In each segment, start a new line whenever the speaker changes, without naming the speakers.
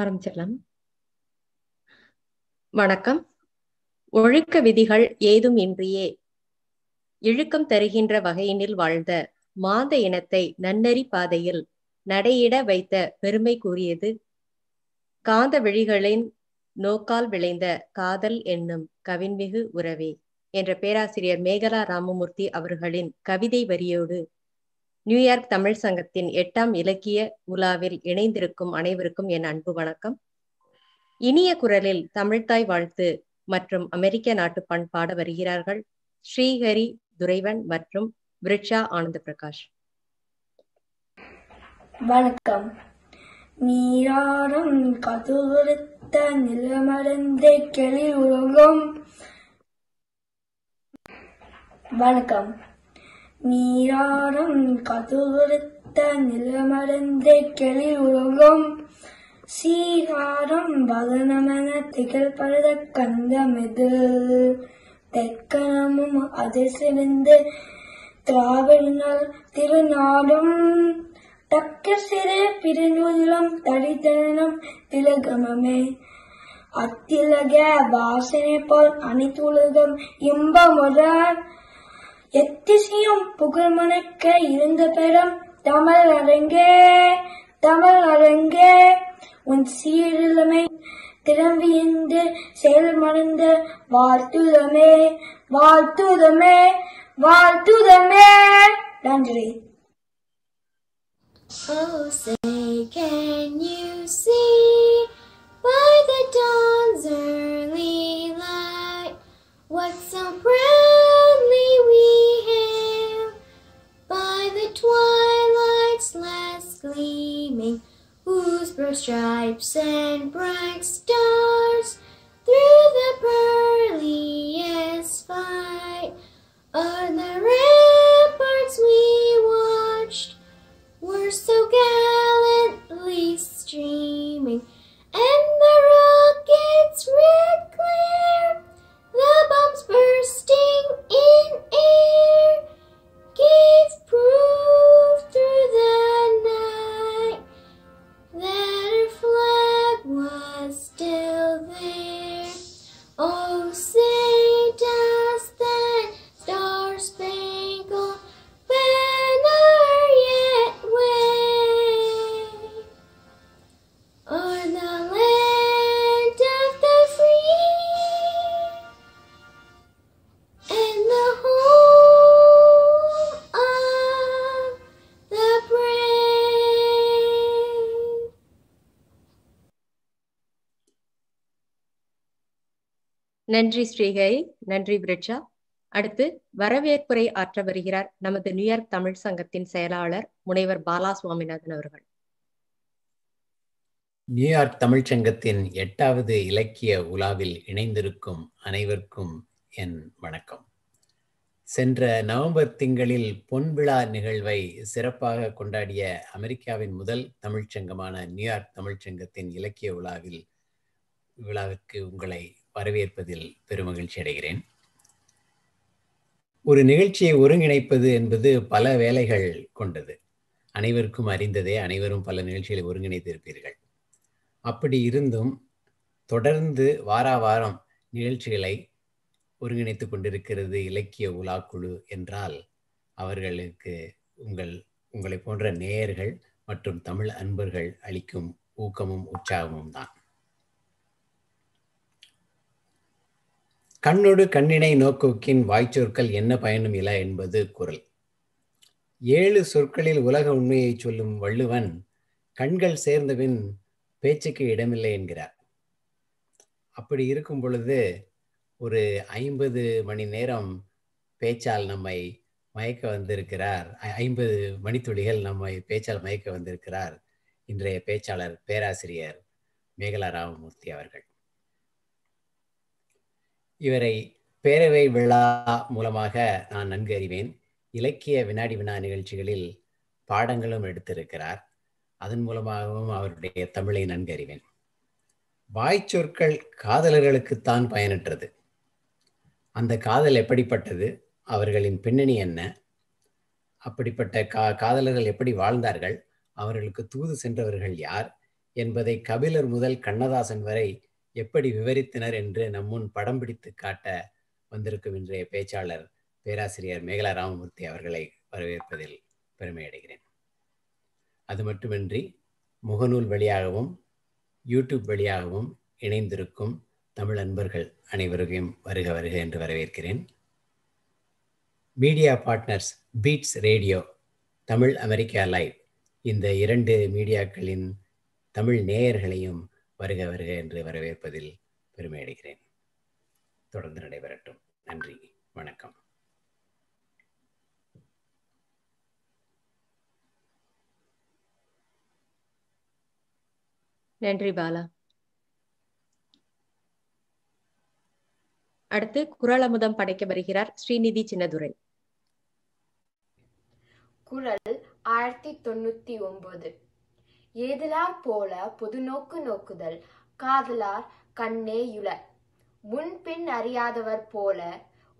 ஆரம்பிச்சிடலாம் வணக்கம் ஒழுக்க விதிகள் ஏதும் இன்றியே இழுக்கம் தருகின்ற வகையினில் வாழ்ந்த மாந்த இனத்தை நன்னறி பாதையில் நடையிட வைத்த பெருமை கூறியது காந்த விழிகளின் நோக்கால் விளைந்த காதல் என்னும் கவின்மிகு உறவே என்ற பேராசிரியர் மேகலா ராமமூர்த்தி அவர்களின் கவிதை வரியோடு நியூயார்க் தமிழ் சங்கத்தின் எட்டாம் இலக்கிய உலாவில் இணைந்திருக்கும் அனைவருக்கும் என் அன்பு வணக்கம் இனிய குரலில் தமிழ்தாய் வாழ்த்து மற்றும் அமெரிக்க நாட்டு பண்பாட வருகிறார்கள் ஸ்ரீஹரி துரைவன் மற்றும் விருட்சா ஆனந்த பிரகாஷ்
வணக்கம் நீராடும் கதுவறுத்த நிலமடந்தே கிளி உலகம் வணக்கம் நீராடும் கதுவிருத்த நிலமருந்தே கெளிர் உலகம் சீகாரம் வதனமென கந்த மெது தெக்கணமும் அதிர்சிவிந்து திராவிடினால் திருநாடும் தக்க சிறு பிரிநூலம் தடித்தனம் திலகமே அத்திலக வாசனை போல் அனைத்துலகம் இன்பமுற எத்திசையும் புகழ்மணக்க இருந்த பெறம் தமிழ் அரங்கே தமிழ் அரங்கே உன் சீரிலமை திரும்பி செயல் மறந்த வாழ்த்துதமே வாழ்த்துதமே வாழ்த்துதமே நன்றி Oh, say, can you see by the
dawn's early light what so proud? gleaming, whose broad stripes and bright stars through the pearliest fight on the ramparts we watched were so gallantly streaming, and the rocket's red glare.
நன்றி ஸ்ரீகை நன்றி பிரிட்ஜா அடுத்து வரவேற்புரை ஆற்ற வருகிறார் நமது New York Tamil சங்கத்தின் செயலாளர் முனைவர் பாலா சுவாமிநாதன் அவர்கள்
நியூயார்க் தமிழ் சங்கத்தின் எட்டாவது இலக்கிய உலாவில் இணைந்திருக்கும் அனைவருக்கும் என் வணக்கம் சென்ற நவம்பர் திங்களில் பொன்விழா நிகழ்வை சிறப்பாக கொண்டாடிய அமெரிக்காவின் முதல் தமிழ்ச்சங்கமான நியூயார்க் தமிழ்ச்சங்கத்தின் இலக்கிய விழாவில் விழாவிற்கு உங்களை வரவேற்பதில் பெருமகிழ்ச்சி அடைகிறேன் ஒரு நிகழ்ச்சியை ஒருங்கிணைப்பது என்பது பல வேலைகள் கொண்டது அனைவருக்கும் அறிந்ததே அனைவரும் பல நிகழ்ச்சிகளை ஒருங்கிணைத்திருப்பீர்கள் அப்படி இருந்தும் தொடர்ந்து வார வாரம் நிகழ்ச்சிகளை ஒருங்கிணைத்து கொண்டிருக்கிறது இலக்கிய உலாக்குழு என்றால் அவர்களுக்கு உங்கள் உங்களை போன்ற நேயர்கள் மற்றும் தமிழ் அன்பர்கள் அளிக்கும் ஊக்கமும் உற்சாகமும் தான் கண்ணொடு கண்ணினை நோக்கோக்கின் வாய்ச்சொற்கள் என்ன பயனும் இல என்பது குரல் ஏழு சொற்களில் உலக உண்மையை சொல்லும் வள்ளுவன் கண்கள் சேர்ந்தபின் பேச்சுக்கு இடமில்லை என்கிறார் அப்படி இருக்கும் பொழுது ஒரு ஐம்பது மணி நேரம் பேச்சால் நம்மை மயக்க வந்திருக்கிறார் ஐம்பது மணித்துளிகள் நம்மை பேச்சால் மயக்க வந்திருக்கிறார் இன்றைய பேச்சாளர் பேராசிரியர் மேகலா ராமமூர்த்தி அவர்கள் இவரை பேரவை விழா மூலமாக நான் நன்கு அறிவேன் இலக்கிய வினாடி வினா நிகழ்ச்சிகளில் பாடங்களும் எடுத்திருக்கிறார் அதன் மூலமாகவும் அவருடைய தமிழை நன்கு அறிவேன் வாய்ச்சொற்கள் காதலர்களுக்குத்தான் பயனற்றது அந்த காதல் எப்படிப்பட்டது அவர்களின் பின்னணி என்ன அப்படிப்பட்ட கா காதலர்கள் எப்படி வாழ்ந்தார்கள் அவர்களுக்கு தூது சென்றவர்கள் யார் என்பதை கபிலர் முதல் கண்ணதாசன் வரை எப்படி விவரித்தனர் என்று நம்முன் படம் பிடித்து காட்ட வந்திருக்கும் இன்றைய பேச்சாளர் பேராசிரியர் மேகலா ராமமூர்த்தி அவர்களை வரவேற்பதில் பெருமையடைகிறேன் அது மட்டுமின்றி முகநூல் வழியாகவும் யூடியூப் வழியாகவும் இணைந்திருக்கும் தமிழ் அன்பர்கள் அனைவருக்கும் வருக வருக என்று வரவேற்கிறேன் media partners beats radio Tamil America live இந்த இரண்டு மீடியாக்களின் தமிழ் நேயர்களையும் வருக வருக என்று வரவேற்பதில் பெருமையடைகிறேன் தொடர்ந்து நடைபெறட்டும் நன்றி வணக்கம்
நன்றி பாலா அடுத்து குரல் அமுதம் படைக்க வருகிறார் ஸ்ரீநிதி சின்னதுரை
குரல் ஆயிரத்தி தொண்ணூத்தி ஒன்பது ஏதலார் போல பொது நோக்கு நோக்குதல் காதலார்
கண்ணே யுல முன்பின் அறியாதவர் போல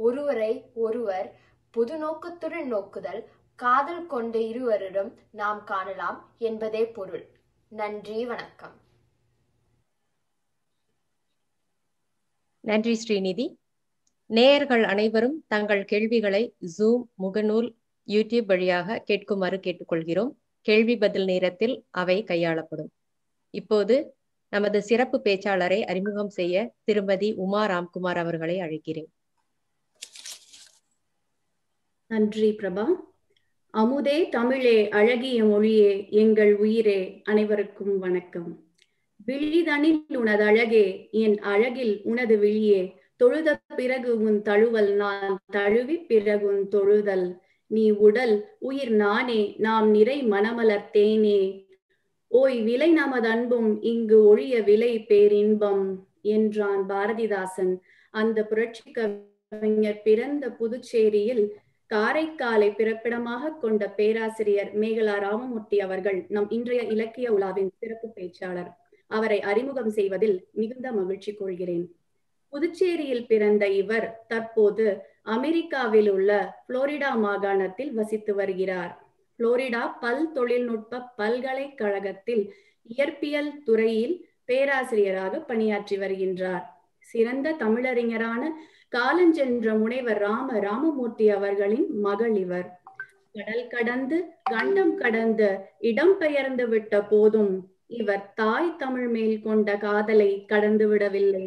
ஒருவரை ஒருவர் பொது நோக்கத்துடன் நோக்குதல் காதல் கொண்ட இருவரிடம் நாம் காணலாம் என்பதே பொருள் நன்றி வணக்கம் நன்றி ஸ்ரீநிதி நேயர்கள் அனைவரும் தங்கள் கேள்விகளை ஜூம் முகநூல் யூடியூப் வழியாக கேட்குமாறு கேட்டுக்கொள்கிறோம் கேள்வி பதில் நேரத்தில் அவை கையாளப்படும் இப்போது நமது சிறப்பு பேச்சாளரை அறிமுகம் செய்ய திருமதி உமா ராம்குமார் அவர்களை அழைக்கிறேன்
நன்றி பிரபா அமுதே தமிழே அழகிய மொழியே எங்கள் உயிரே அனைவருக்கும் வணக்கம் விழிதனில் உனது அழகே என் அழகில் உனது விழியே தொழுத பிறகு உன் தழுவல் நான் தழுவி பிறகு உன் தொழுதல் நீ உடல் உயிர் நானே நாம் நிறை மனமலர்த்தேனே ஓய் விலை நமது அன்பும் இங்கு ஒழிய விலை பேரின்பம் என்றான் பாரதிதாசன் அந்த புரட்சி கவிஞர் பிறந்த புதுச்சேரியில் காரைக்காலை பிறப்பிடமாக கொண்ட பேராசிரியர் மேகலா ராமமூர்த்தி அவர்கள் நம் இன்றைய இலக்கிய உலாவின் சிறப்பு பேச்சாளர் அவரை அறிமுகம் செய்வதில் மிகுந்த மகிழ்ச்சி கொள்கிறேன் புதுச்சேரியில் பிறந்த இவர் தற்போது அமெரிக்காவில் உள்ள புளோரிடா மாகாணத்தில் வசித்து வருகிறார் புளோரிடா பல் தொழில்நுட்ப பல்கலைக்கழகத்தில் இயற்பியல் துறையில் பேராசிரியராக பணியாற்றி வருகின்றார் சிறந்த தமிழறிஞரான காலஞ்சென்ற முனைவர் ராம ராமமூர்த்தி அவர்களின் மகள் இவர் கடல் கடந்து கண்டம் கடந்து இடம் பெயர்ந்து விட்ட போதும் இவர் தாய் தமிழ் மேல் கொண்ட காதலை கடந்து விடவில்லை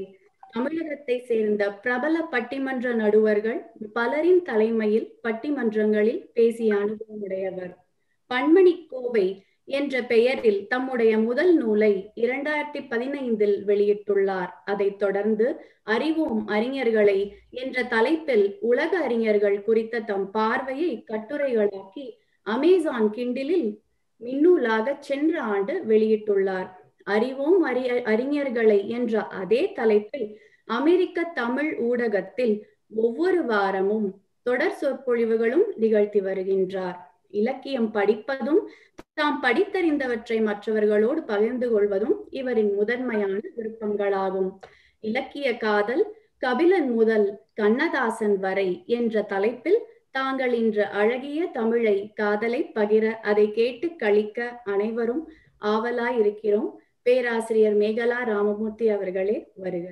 தமிழகத்தை சேர்ந்த பிரபல பட்டிமன்ற நடுவர்கள் பலரின் தலைமையில் பட்டிமன்றங்களில் பேசிய உடையவர் பன்மணி கோவை என்ற பெயரில் தம்முடைய முதல் நூலை இரண்டாயிரத்தி பதினைந்தில் வெளியிட்டுள்ளார் அதைத் தொடர்ந்து அறிவோம் அறிஞர்களை என்ற தலைப்பில் உலக அறிஞர்கள் குறித்த தம் பார்வையை கட்டுரைகளாக்கி அமேசான் கிண்டிலில் மின்னூலாக சென்ற ஆண்டு வெளியிட்டுள்ளார் அறிவோம் அறிய அறிஞர்களை என்ற அதே தலைப்பில் அமெரிக்க தமிழ் ஊடகத்தில் ஒவ்வொரு வாரமும் தொடர் சொற்பொழிவுகளும் நிகழ்த்தி வருகின்றார் இலக்கியம் படிப்பதும் தாம் படித்தறிந்தவற்றை மற்றவர்களோடு பகிர்ந்து கொள்வதும் இவரின் முதன்மையான விருப்பங்களாகும் இலக்கிய காதல் கபிலன் முதல் கண்ணதாசன் வரை என்ற தலைப்பில் தாங்கள் இன்று அழகிய தமிழை காதலை பகிர அதை கேட்டு கழிக்க அனைவரும் ஆவலாய் இருக்கிறோம் பேராசிரியர் மேகலா ராமமூர்த்தி அவர்களே வருக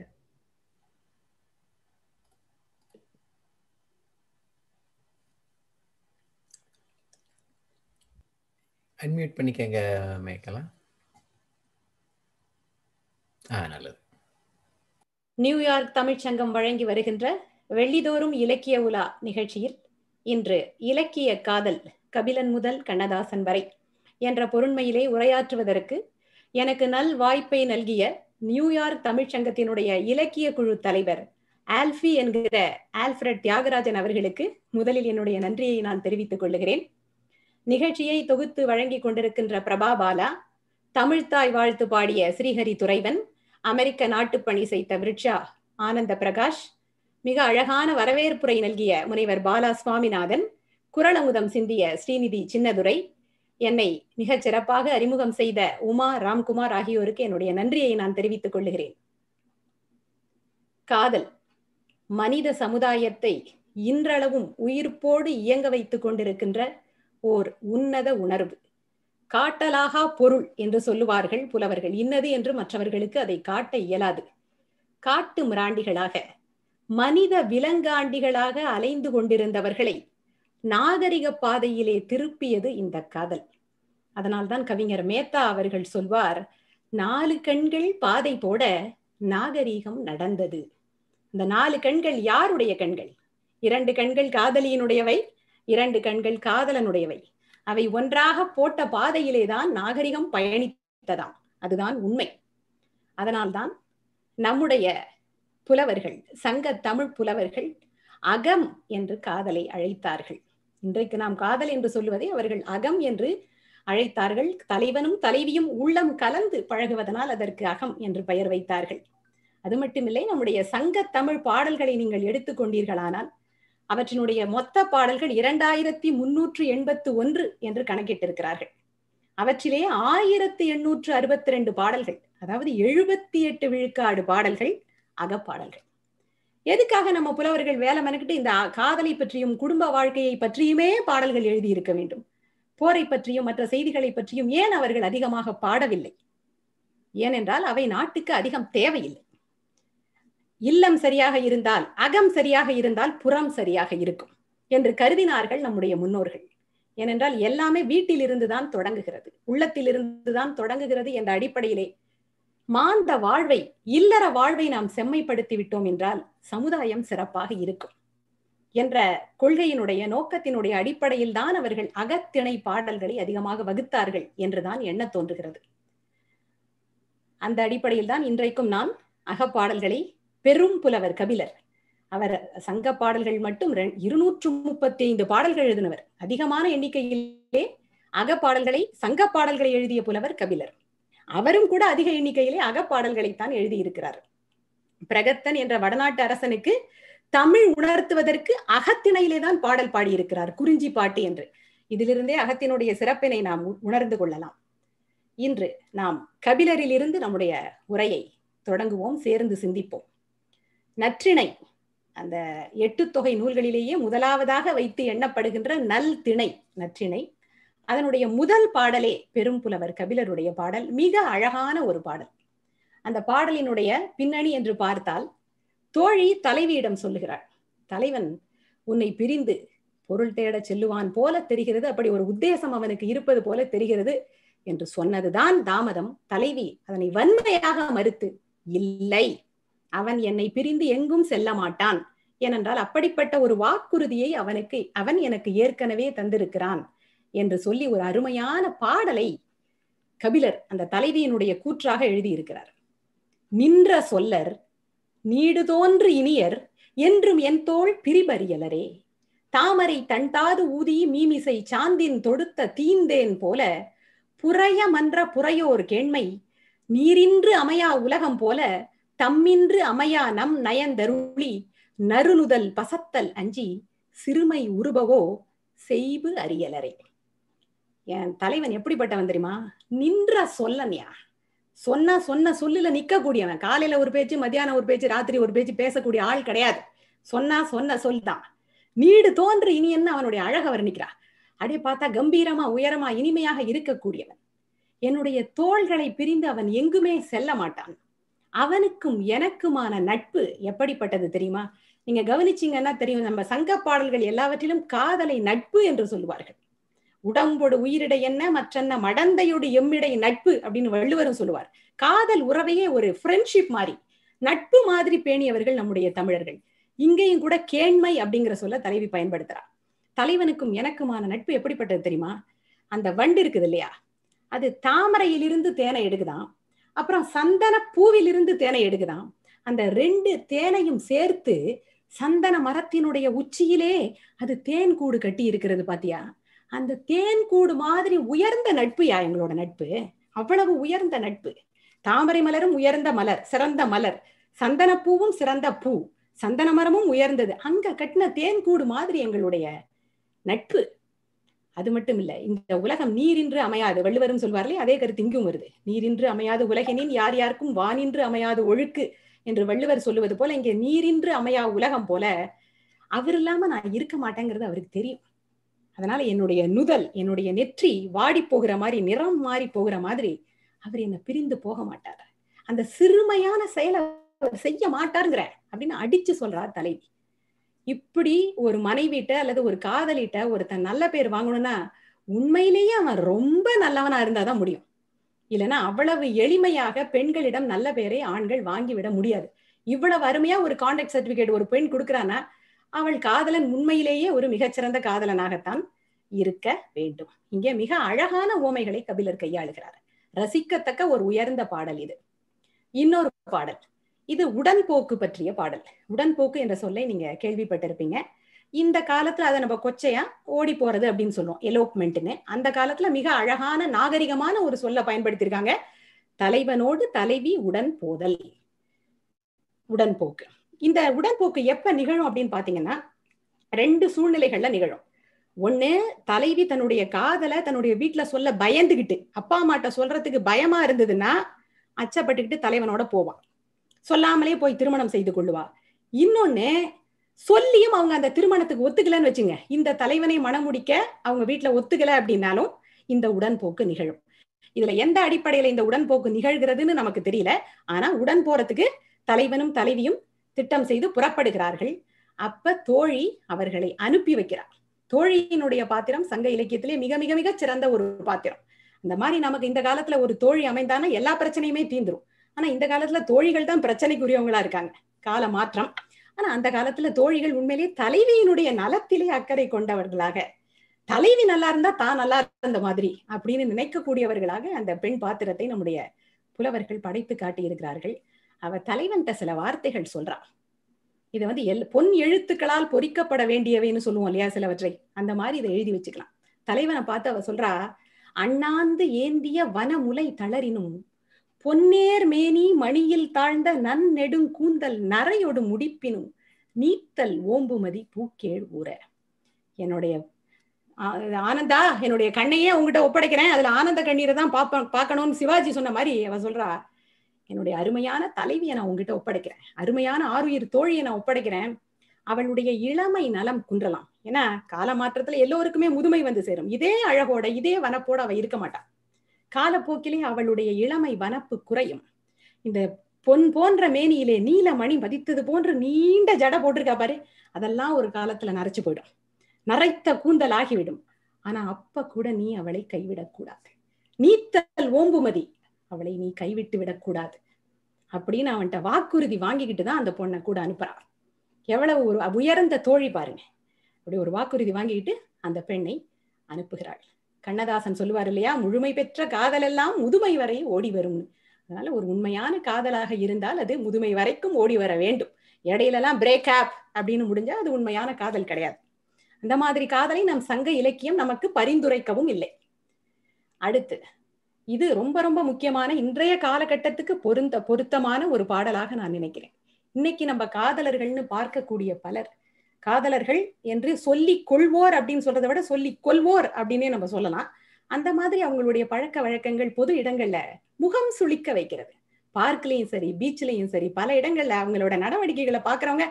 அன்மியூட் பண்ணிக்கங்க மேகலா ஆ நல்லது
நியூயார்க் தமிழ்ச்சங்கம் வழங்கி வருகின்ற வெள்ளிதோறும் இலக்கிய உலா நிகழ்ச்சியில் இன்று இலக்கிய காதல் கபிலன் முதல் கண்ணதாசன் வரை என்ற பொருண்மையிலே உரையாற்றுவதற்கு எனக்கு நல் வாய்ப்பை நல்கிய நியூயார்க் தமிழ்ச்சங்கத்தினுடைய இலக்கிய குழு தலைவர் ஆல்ஃபி என்கிற ஆல்ஃபிரட் தியாகராஜன் அவர்களுக்கு முதலில் என்னுடைய நன்றியை நான் தெரிவித்துக் கொள்ளுகிறேன் நிகழ்ச்சியை தொகுத்து வழங்கி கொண்டிருக்கின்ற பிரபா பாலா தமிழ்தாய் வாழ்த்து பாடிய ஸ்ரீஹரி துறைவன் அமெரிக்க நாட்டுப்பணி செய்த விருட்சா ஆனந்த பிரகாஷ் மிக அழகான வரவேற்புரை நல்கிய முனைவர் பாலா சுவாமிநாதன் குரலமுதம் சிந்திய ஸ்ரீநிதி சின்னதுரை என்னை மிகச் சிறப்பாக அறிமுகம் செய்த உமா ராம்குமார் ஆகியோருக்கு என்னுடைய நன்றியை நான் தெரிவித்துக் கொள்கிறேன் காதல் மனித சமுதாயத்தை இன்றளவும் உயிர்ப்போடு இயங்க வைத்துக் கொண்டிருக்கின்ற ஓர் உன்னத உணர்வு காட்டலாகா பொருள் என்று சொல்லுவார்கள் புலவர்கள் இன்னது என்று மற்றவர்களுக்கு அதை காட்ட இயலாது காட்டு மிராண்டிகளாக மனித விலங்காண்டிகளாக அலைந்து கொண்டிருந்தவர்களை நாகரிக பாதையிலே திருப்பியது இந்த காதல் அதனால்தான் கவிஞர் மேத்தா அவர்கள் சொல்வார் நாலு கண்கள் பாதை போட நாகரீகம் நடந்தது இந்த நாலு கண்கள் யாருடைய கண்கள் இரண்டு கண்கள் காதலியினுடையவை இரண்டு கண்கள் காதலனுடையவை அவை ஒன்றாக போட்ட பாதையிலே தான் நாகரிகம் பயணித்ததாம் அதுதான் உண்மை அதனால்தான் நம்முடைய புலவர்கள் சங்க தமிழ் புலவர்கள் அகம் என்று காதலை அழைத்தார்கள் இன்றைக்கு நாம் காதல் என்று சொல்லுவதை அவர்கள் அகம் என்று அழைத்தார்கள் தலைவனும் தலைவியும் உள்ளம் கலந்து பழகுவதனால் அதற்கு அகம் என்று பெயர் வைத்தார்கள் அது மட்டுமில்லை நம்முடைய சங்க தமிழ் பாடல்களை நீங்கள் எடுத்துக்கொண்டீர்களானால் அவற்றினுடைய மொத்த பாடல்கள் இரண்டாயிரத்தி முன்னூற்று எண்பத்து ஒன்று என்று கணக்கிட்டிருக்கிறார்கள் அவற்றிலே ஆயிரத்தி எண்ணூற்று அறுபத்தி ரெண்டு பாடல்கள் அதாவது எழுபத்தி எட்டு விழுக்காடு பாடல்கள் அகப்பாடல்கள் எதுக்காக நம்ம புலவர்கள் வேலை மெனக்கிட்டு இந்த காதலை பற்றியும் குடும்ப வாழ்க்கையை பற்றியுமே பாடல்கள் எழுதியிருக்க வேண்டும் போரை பற்றியும் மற்ற செய்திகளை பற்றியும் ஏன் அவர்கள் அதிகமாக பாடவில்லை ஏனென்றால் அவை நாட்டுக்கு அதிகம் தேவையில்லை இல்லம் சரியாக இருந்தால் அகம் சரியாக இருந்தால் புறம் சரியாக இருக்கும் என்று கருதினார்கள் நம்முடைய முன்னோர்கள் ஏனென்றால் எல்லாமே வீட்டில் இருந்துதான் தொடங்குகிறது உள்ளத்தில் இருந்துதான் தொடங்குகிறது என்ற அடிப்படையிலே மாந்த வாழ்வை இல்லற வாழ்வை நாம் செம்மைப்படுத்தி விட்டோம் என்றால் சமுதாயம் சிறப்பாக இருக்கும் என்ற கொள்கையினுடைய நோக்கத்தினுடைய அடிப்படையில் தான் அவர்கள் அகத்திணை பாடல்களை அதிகமாக வகுத்தார்கள் என்றுதான் எண்ண தோன்றுகிறது அந்த அடிப்படையில் தான் இன்றைக்கும் நாம் அகப்பாடல்களை பெரும் புலவர் கபிலர் அவர் சங்க பாடல்கள் மட்டும் இருநூற்று முப்பத்தி ஐந்து பாடல்கள் எழுதினவர் அதிகமான எண்ணிக்கையிலே அகப்பாடல்களை சங்க பாடல்களை எழுதிய புலவர் கபிலர் அவரும் கூட அதிக எண்ணிக்கையிலே அகப்பாடல்களைத்தான் எழுதியிருக்கிறார் பிரகத்தன் என்ற வடநாட்டு அரசனுக்கு தமிழ் உணர்த்துவதற்கு அகத்திணையிலே தான் பாடல் பாடியிருக்கிறார் குறிஞ்சி பாட்டு என்று இதிலிருந்தே அகத்தினுடைய சிறப்பினை நாம் உணர்ந்து கொள்ளலாம் இன்று நாம் கபிலரிலிருந்து நம்முடைய உரையை தொடங்குவோம் சேர்ந்து சிந்திப்போம் நற்றிணை அந்த எட்டு தொகை நூல்களிலேயே முதலாவதாக வைத்து எண்ணப்படுகின்ற நல் திணை நற்றிணை அதனுடைய முதல் பாடலே பெரும் புலவர் கபிலருடைய பாடல் மிக அழகான ஒரு பாடல் அந்த பாடலினுடைய பின்னணி என்று பார்த்தால் தோழி தலைவியிடம் சொல்லுகிறாள் தலைவன் உன்னை பிரிந்து பொருள் தேட செல்லுவான் போல தெரிகிறது அப்படி ஒரு உத்தேசம் அவனுக்கு இருப்பது போல தெரிகிறது என்று சொன்னதுதான் தாமதம் தலைவி அதனை வன்மையாக மறுத்து இல்லை அவன் என்னை பிரிந்து எங்கும் செல்ல மாட்டான் ஏனென்றால் அப்படிப்பட்ட ஒரு வாக்குறுதியை அவனுக்கு அவன் எனக்கு ஏற்கனவே தந்திருக்கிறான் என்று சொல்லி ஒரு அருமையான பாடலை கபிலர் அந்த தலைவியினுடைய கூற்றாக எழுதியிருக்கிறார் நின்ற சொல்லர் நீடு தோன்று இனியர் என்றும் என் தோல் பிரிபறியலரே தாமரை தண்டாது ஊதி மீமிசை சாந்தின் தொடுத்த தீந்தேன் போல புறைய மன்ற புறையோர் கேண்மை நீரின்று அமையா உலகம் போல தம்மின்று அமையா நம் நயந்தருளி நறுநுதல் பசத்தல் அஞ்சி சிறுமை உருபவோ செய்வு அறியலரே என் தலைவன் எப்படிப்பட்டவன் தெரியுமா நின்ற சொல்லனியா சொன்னா சொன்ன சொல்லுல நிக்க கூடியவன் காலையில ஒரு பேச்சு மத்தியானம் ஒரு பேச்சு ராத்திரி ஒரு பேச்சு பேசக்கூடிய ஆள் கிடையாது சொன்னா சொன்ன சொல் தான் நீடு தோன்று இனி என்ன அவனுடைய அழக வர்ணிக்கிறா அப்படியே பார்த்தா கம்பீரமா உயரமா இனிமையாக இருக்கக்கூடியவன் என்னுடைய தோள்களை பிரிந்து அவன் எங்குமே செல்ல மாட்டான் அவனுக்கும் எனக்குமான நட்பு எப்படிப்பட்டது தெரியுமா நீங்க கவனிச்சீங்கன்னா தெரியும் நம்ம சங்க பாடல்கள் எல்லாவற்றிலும் காதலை நட்பு என்று சொல்லுவார்கள் உடம்போடு உயிரிடை என்ன மற்றென்ன மடந்தையோடு எம்மிடை நட்பு அப்படின்னு வள்ளுவரும் சொல்லுவார் காதல் உறவையே ஒரு ஃப்ரெண்ட்ஷிப் மாதிரி நட்பு மாதிரி பேணியவர்கள் நம்முடைய தமிழர்கள் இங்கேயும் கூட கேண்மை அப்படிங்கிற சொல்ல தலைவி பயன்படுத்துறா தலைவனுக்கும் எனக்குமான நட்பு எப்படிப்பட்டது தெரியுமா அந்த வண்டு இருக்குது இல்லையா அது தாமரையிலிருந்து தேனை எடுக்குதான் அப்புறம் சந்தன பூவிலிருந்து தேனை எடுக்குதான் அந்த ரெண்டு தேனையும் சேர்த்து சந்தன மரத்தினுடைய உச்சியிலே அது தேன் கூடு கட்டி இருக்கிறது பாத்தியா அந்த தேன் கூடு மாதிரி உயர்ந்த நட்பு யா எங்களோட நட்பு அவ்வளவு உயர்ந்த நட்பு தாமரை மலரும் உயர்ந்த மலர் சிறந்த மலர் சந்தனப்பூவும் சிறந்த பூ சந்தன மரமும் உயர்ந்தது அங்க கட்டின தேன் கூடு மாதிரி எங்களுடைய நட்பு அது மட்டும் இல்ல இந்த உலகம் நீரின்று அமையாது வள்ளுவரும் சொல்வார்களே அதே கருத்து இங்கும் வருது நீரின்று அமையாது உலகினின் யார் யாருக்கும் வானின்று அமையாது ஒழுக்கு என்று வள்ளுவர் சொல்லுவது போல இங்க நீரின்று அமையா உலகம் போல அவர் இல்லாம நான் இருக்க மாட்டேங்கிறது அவருக்கு தெரியும் அதனால என்னுடைய நுதல் என்னுடைய நெற்றி வாடி போகிற மாதிரி நிறம் மாறி போகிற மாதிரி அவர் என்னை பிரிந்து போக மாட்டார் அந்த சிறுமையான செயலை செய்ய மாட்டாருங்கிற அப்படின்னு அடிச்சு சொல்றார் தலைவி இப்படி ஒரு மனைவிட்ட அல்லது ஒரு காதலிட்ட ஒருத்தன் நல்ல பேர் வாங்கணும்னா உண்மையிலேயே அவன் ரொம்ப நல்லவனா இருந்தாதான் முடியும் இல்லைன்னா அவ்வளவு எளிமையாக பெண்களிடம் நல்ல பேரை ஆண்கள் வாங்கிவிட முடியாது இவ்வளவு அருமையா ஒரு கான்டாக்ட் சர்டிபிகேட் ஒரு பெண் கொடுக்குறான்னா அவள் காதலன் உண்மையிலேயே ஒரு மிகச்சிறந்த காதலனாகத்தான் இருக்க வேண்டும் இங்கே மிக அழகான ஓமைகளை கபிலர் கையாளுகிறார் ரசிக்கத்தக்க ஒரு உயர்ந்த பாடல் இது இன்னொரு பாடல் இது உடன்போக்கு பற்றிய பாடல் உடன்போக்கு என்ற சொல்லை நீங்க கேள்விப்பட்டிருப்பீங்க இந்த காலத்துல அதை நம்ம கொச்சையா ஓடி போறது அப்படின்னு சொல்லுவோம் எலோப்மெண்ட்னு அந்த காலத்துல மிக அழகான நாகரிகமான ஒரு சொல்ல பயன்படுத்தியிருக்காங்க தலைவனோடு தலைவி உடன் போதல் உடன்போக்கு இந்த உடன்போக்கு எப்ப நிகழும் அப்படின்னு பாத்தீங்கன்னா ரெண்டு சூழ்நிலைகள்ல நிகழும் ஒண்ணு தலைவி தன்னுடைய காதலை தன்னுடைய வீட்டுல சொல்ல பயந்துகிட்டு அப்பா அம்மாட்ட சொல்றதுக்கு பயமா இருந்ததுன்னா அச்சப்பட்டுக்கிட்டு தலைவனோட போவான் சொல்லாமலே போய் திருமணம் செய்து கொள்ளுவா இன்னொன்னு சொல்லியும் அவங்க அந்த திருமணத்துக்கு ஒத்துக்கலன்னு வச்சுங்க இந்த தலைவனை மனம் முடிக்க அவங்க வீட்டுல ஒத்துக்கல அப்படின்னாலும் இந்த உடன்போக்கு நிகழும் இதுல எந்த அடிப்படையில இந்த உடன்போக்கு நிகழ்கிறதுன்னு நமக்கு தெரியல ஆனா உடன் போறதுக்கு தலைவனும் தலைவியும் திட்டம் செய்து புறப்படுகிறார்கள் அப்ப தோழி அவர்களை அனுப்பி வைக்கிறார் தோழியினுடைய பாத்திரம் சங்க இலக்கியத்திலே மிக மிக மிக சிறந்த ஒரு பாத்திரம் அந்த மாதிரி நமக்கு இந்த காலத்துல ஒரு தோழி அமைந்தானா எல்லா பிரச்சனையுமே தீந்துரும் ஆனா இந்த காலத்துல தோழிகள் தான் பிரச்சனைக்குரியவங்களா இருக்காங்க கால மாற்றம் ஆனா அந்த காலத்துல தோழிகள் உண்மையிலேயே தலைவியினுடைய நலத்திலே அக்கறை கொண்டவர்களாக தலைவி நல்லா இருந்தா தான் நல்லா இருந்த மாதிரி அப்படின்னு நினைக்கக்கூடியவர்களாக அந்த பெண் பாத்திரத்தை நம்முடைய புலவர்கள் படைத்து காட்டியிருக்கிறார்கள் அவ தலைவன்கிட்ட சில வார்த்தைகள் சொல்றா இது வந்து எல் பொன் எழுத்துக்களால் பொறிக்கப்பட வேண்டியவைன்னு சொல்லுவோம் இல்லையா சிலவற்றை அந்த மாதிரி இதை எழுதி வச்சுக்கலாம் தலைவனை பார்த்து அவ சொல்றா அண்ணாந்து ஏந்திய வனமுலை தளரினும் பொன்னேர் மேனி மணியில் தாழ்ந்த நன் நெடுங் கூந்தல் நரையொடு முடிப்பினும் நீத்தல் ஓம்புமதி பூக்கேள் ஊற என்னுடைய ஆனந்தா என்னுடைய கண்ணையே உங்ககிட்ட ஒப்படைக்கிறேன் அதுல ஆனந்த கண்ணீரை தான் பாப்ப பார்க்கணும்னு சிவாஜி சொன்ன மாதிரி அவ சொல்றா என்னுடைய அருமையான தலைவியை நான் உங்ககிட்ட ஒப்படைக்கிறேன் அருமையான ஆறுயிர் தோழியை நான் ஒப்படைக்கிறேன் அவளுடைய இளமை நலம் குன்றலாம் ஏன்னா காலமாற்றத்துல எல்லோருக்குமே முதுமை வந்து சேரும் இதே அழகோட இதே வனப்போட அவ இருக்க மாட்டான் காலப்போக்கிலே அவளுடைய இளமை வனப்பு குறையும் இந்த பொன் போன்ற மேனியிலே நீல மணி மதித்தது போன்ற நீண்ட ஜட போட்டிருக்கா பாரு அதெல்லாம் ஒரு காலத்துல நரைச்சு போயிடும் நரைத்த கூந்தல் ஆகிவிடும் ஆனா அப்ப கூட நீ அவளை கைவிடக்கூடாது நீத்தல் ஓம்புமதி அவளை நீ கைவிட்டு விடக்கூடாது அப்படின்னு அவன்கிட்ட வாக்குறுதி வாங்கிக்கிட்டு தான் அந்த பொண்ணை கூட அனுப்புறான் எவ்வளவு ஒரு உயர்ந்த தோழி பாருங்க அப்படி ஒரு வாக்குறுதி வாங்கிக்கிட்டு அந்த பெண்ணை அனுப்புகிறாள் கண்ணதாசன் சொல்லுவார் இல்லையா முழுமை பெற்ற காதல் எல்லாம் முதுமை வரை ஓடி வரும்னு அதனால ஒரு உண்மையான காதலாக இருந்தால் அது முதுமை வரைக்கும் ஓடி வர வேண்டும் இடையிலலாம் பிரேக் ஆப் அப்படின்னு முடிஞ்சா அது உண்மையான காதல் கிடையாது அந்த மாதிரி காதலை நம் சங்க இலக்கியம் நமக்கு பரிந்துரைக்கவும் இல்லை அடுத்து இது ரொம்ப ரொம்ப முக்கியமான இன்றைய காலகட்டத்துக்கு பொருந்த பொருத்தமான ஒரு பாடலாக நான் நினைக்கிறேன் இன்னைக்கு நம்ம காதலர்கள்னு பார்க்கக்கூடிய பலர் காதலர்கள் என்று சொல்லி கொள்வோர் அப்படின்னு சொல்றதை விட சொல்லி கொள்வோர் அப்படின்னே நம்ம சொல்லலாம் அந்த மாதிரி அவங்களுடைய பழக்க வழக்கங்கள் பொது இடங்கள்ல முகம் சுளிக்க வைக்கிறது பார்க்லயும் சரி பீச்லயும் சரி பல இடங்கள்ல அவங்களோட நடவடிக்கைகளை பாக்குறவங்க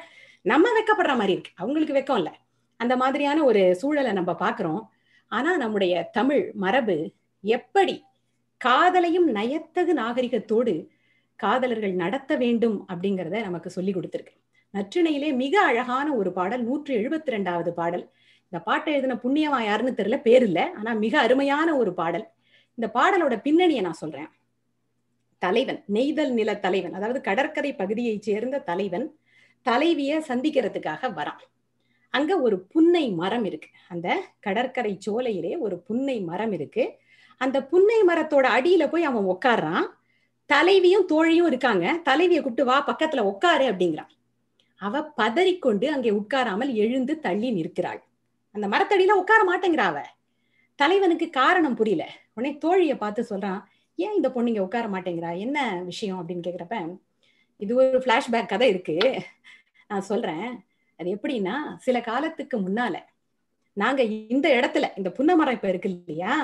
நம்ம வெக்கப்படுற மாதிரி இருக்கு அவங்களுக்கு வெக்கம் இல்லை அந்த மாதிரியான ஒரு சூழலை நம்ம பாக்குறோம் ஆனா நம்முடைய தமிழ் மரபு எப்படி காதலையும் நயத்தகு நாகரிகத்தோடு காதலர்கள் நடத்த வேண்டும் அப்படிங்கிறத நமக்கு சொல்லி கொடுத்துருக்கு நற்றிணையிலே மிக அழகான ஒரு பாடல் நூற்றி எழுபத்தி ரெண்டாவது பாடல் இந்த பாட்டை எழுதின புண்ணியமா யாருன்னு தெரியல பேர் இல்லை ஆனா மிக அருமையான ஒரு பாடல் இந்த பாடலோட பின்னணியை நான் சொல்றேன் தலைவன் நெய்தல் நில தலைவன் அதாவது கடற்கரை பகுதியை சேர்ந்த தலைவன் தலைவிய சந்திக்கிறதுக்காக வரான் அங்க ஒரு புன்னை மரம் இருக்கு அந்த கடற்கரை சோலையிலே ஒரு புன்னை மரம் இருக்கு அந்த புன்னை மரத்தோட அடியில போய் அவன் உட்காடுறான் தலைவியும் தோழியும் இருக்காங்க தலைவியை கூப்பிட்டு வா பக்கத்துல உட்காரு அப்படிங்கிறான் அவ பதறிக்கொண்டு அங்கே உட்காராமல் எழுந்து தள்ளி நிற்கிறாள் அந்த மரத்தடியில உட்கார மாட்டேங்கிறா அவ தலைவனுக்கு காரணம் புரியல உடனே தோழியை பார்த்து சொல்றான் ஏன் இந்த பொண்ணு இங்க உட்கார மாட்டேங்கிறா என்ன விஷயம் அப்படின்னு கேக்குறப்ப இது ஒரு பிளாஷ்பேக் கதை இருக்கு நான் சொல்றேன் அது எப்படின்னா சில காலத்துக்கு முன்னால நாங்க இந்த இடத்துல இந்த புன்ன மரம் இப்ப இருக்கு இல்லையா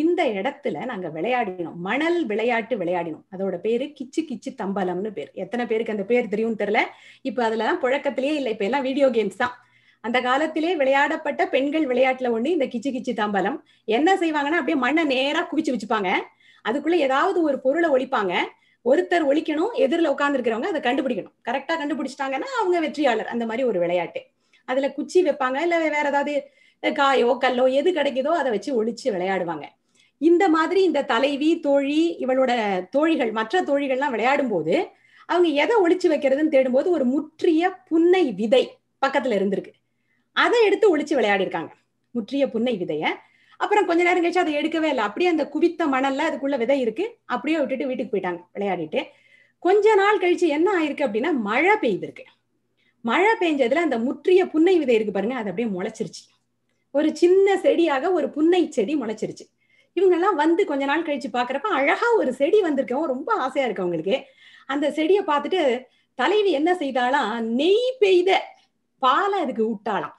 இந்த இடத்துல நாங்க விளையாடினோம் மணல் விளையாட்டு விளையாடினோம் அதோட பேரு கிச்சு கிச்சு தம்பலம்னு பேர் எத்தனை பேருக்கு அந்த பேர் தெரியும் தெரியல இப்ப அதுலதான் புழக்கத்திலேயே இல்லை இப்ப எல்லாம் வீடியோ கேம்ஸ் தான் அந்த காலத்திலே விளையாடப்பட்ட பெண்கள் விளையாட்டுல ஒண்ணு இந்த கிச்சு கிச்சு தம்பலம் என்ன செய்வாங்கன்னா அப்படியே மண்ணை நேரா குவிச்சு வச்சுப்பாங்க அதுக்குள்ள ஏதாவது ஒரு பொருளை ஒழிப்பாங்க ஒருத்தர் ஒழிக்கணும் எதிரில் உட்காந்துருக்கிறவங்க அதை கண்டுபிடிக்கணும் கரெக்டா கண்டுபிடிச்சிட்டாங்கன்னா அவங்க வெற்றியாளர் அந்த மாதிரி ஒரு விளையாட்டு அதுல குச்சி வைப்பாங்க இல்ல வேற ஏதாவது காயோ கல்லோ எது கிடைக்குதோ அதை வச்சு ஒழிச்சு விளையாடுவாங்க இந்த மாதிரி இந்த தலைவி தோழி இவளோட தோழிகள் மற்ற தோழிகள்லாம் விளையாடும் போது அவங்க எதை ஒழிச்சு வைக்கிறதுன்னு தேடும்போது ஒரு முற்றிய புன்னை விதை பக்கத்துல இருந்திருக்கு அதை எடுத்து ஒழிச்சு விளையாடி இருக்காங்க முற்றிய புன்னை விதைய அப்புறம் கொஞ்ச நேரம் கழிச்சு அதை எடுக்கவே இல்லை அப்படியே அந்த குவித்த மணல்ல அதுக்குள்ள விதை இருக்கு அப்படியே விட்டுட்டு வீட்டுக்கு போயிட்டாங்க விளையாடிட்டு கொஞ்ச நாள் கழிச்சு என்ன ஆயிருக்கு அப்படின்னா மழை பெய்திருக்கு மழை பெஞ்சதுல அந்த முற்றிய புன்னை விதை இருக்கு பாருங்க அது அப்படியே முளைச்சிருச்சு ஒரு சின்ன செடியாக ஒரு புன்னை செடி முளைச்சிருச்சு இவங்க எல்லாம் வந்து கொஞ்ச நாள் கழிச்சு பாக்குறப்ப அழகா ஒரு செடி வந்திருக்கவும் ரொம்ப ஆசையா இருக்கு அவங்களுக்கு அந்த செடியை பார்த்துட்டு தலைவி என்ன செய்தாலாம் நெய் பெய்த பாலை அதுக்கு விட்டாலாம்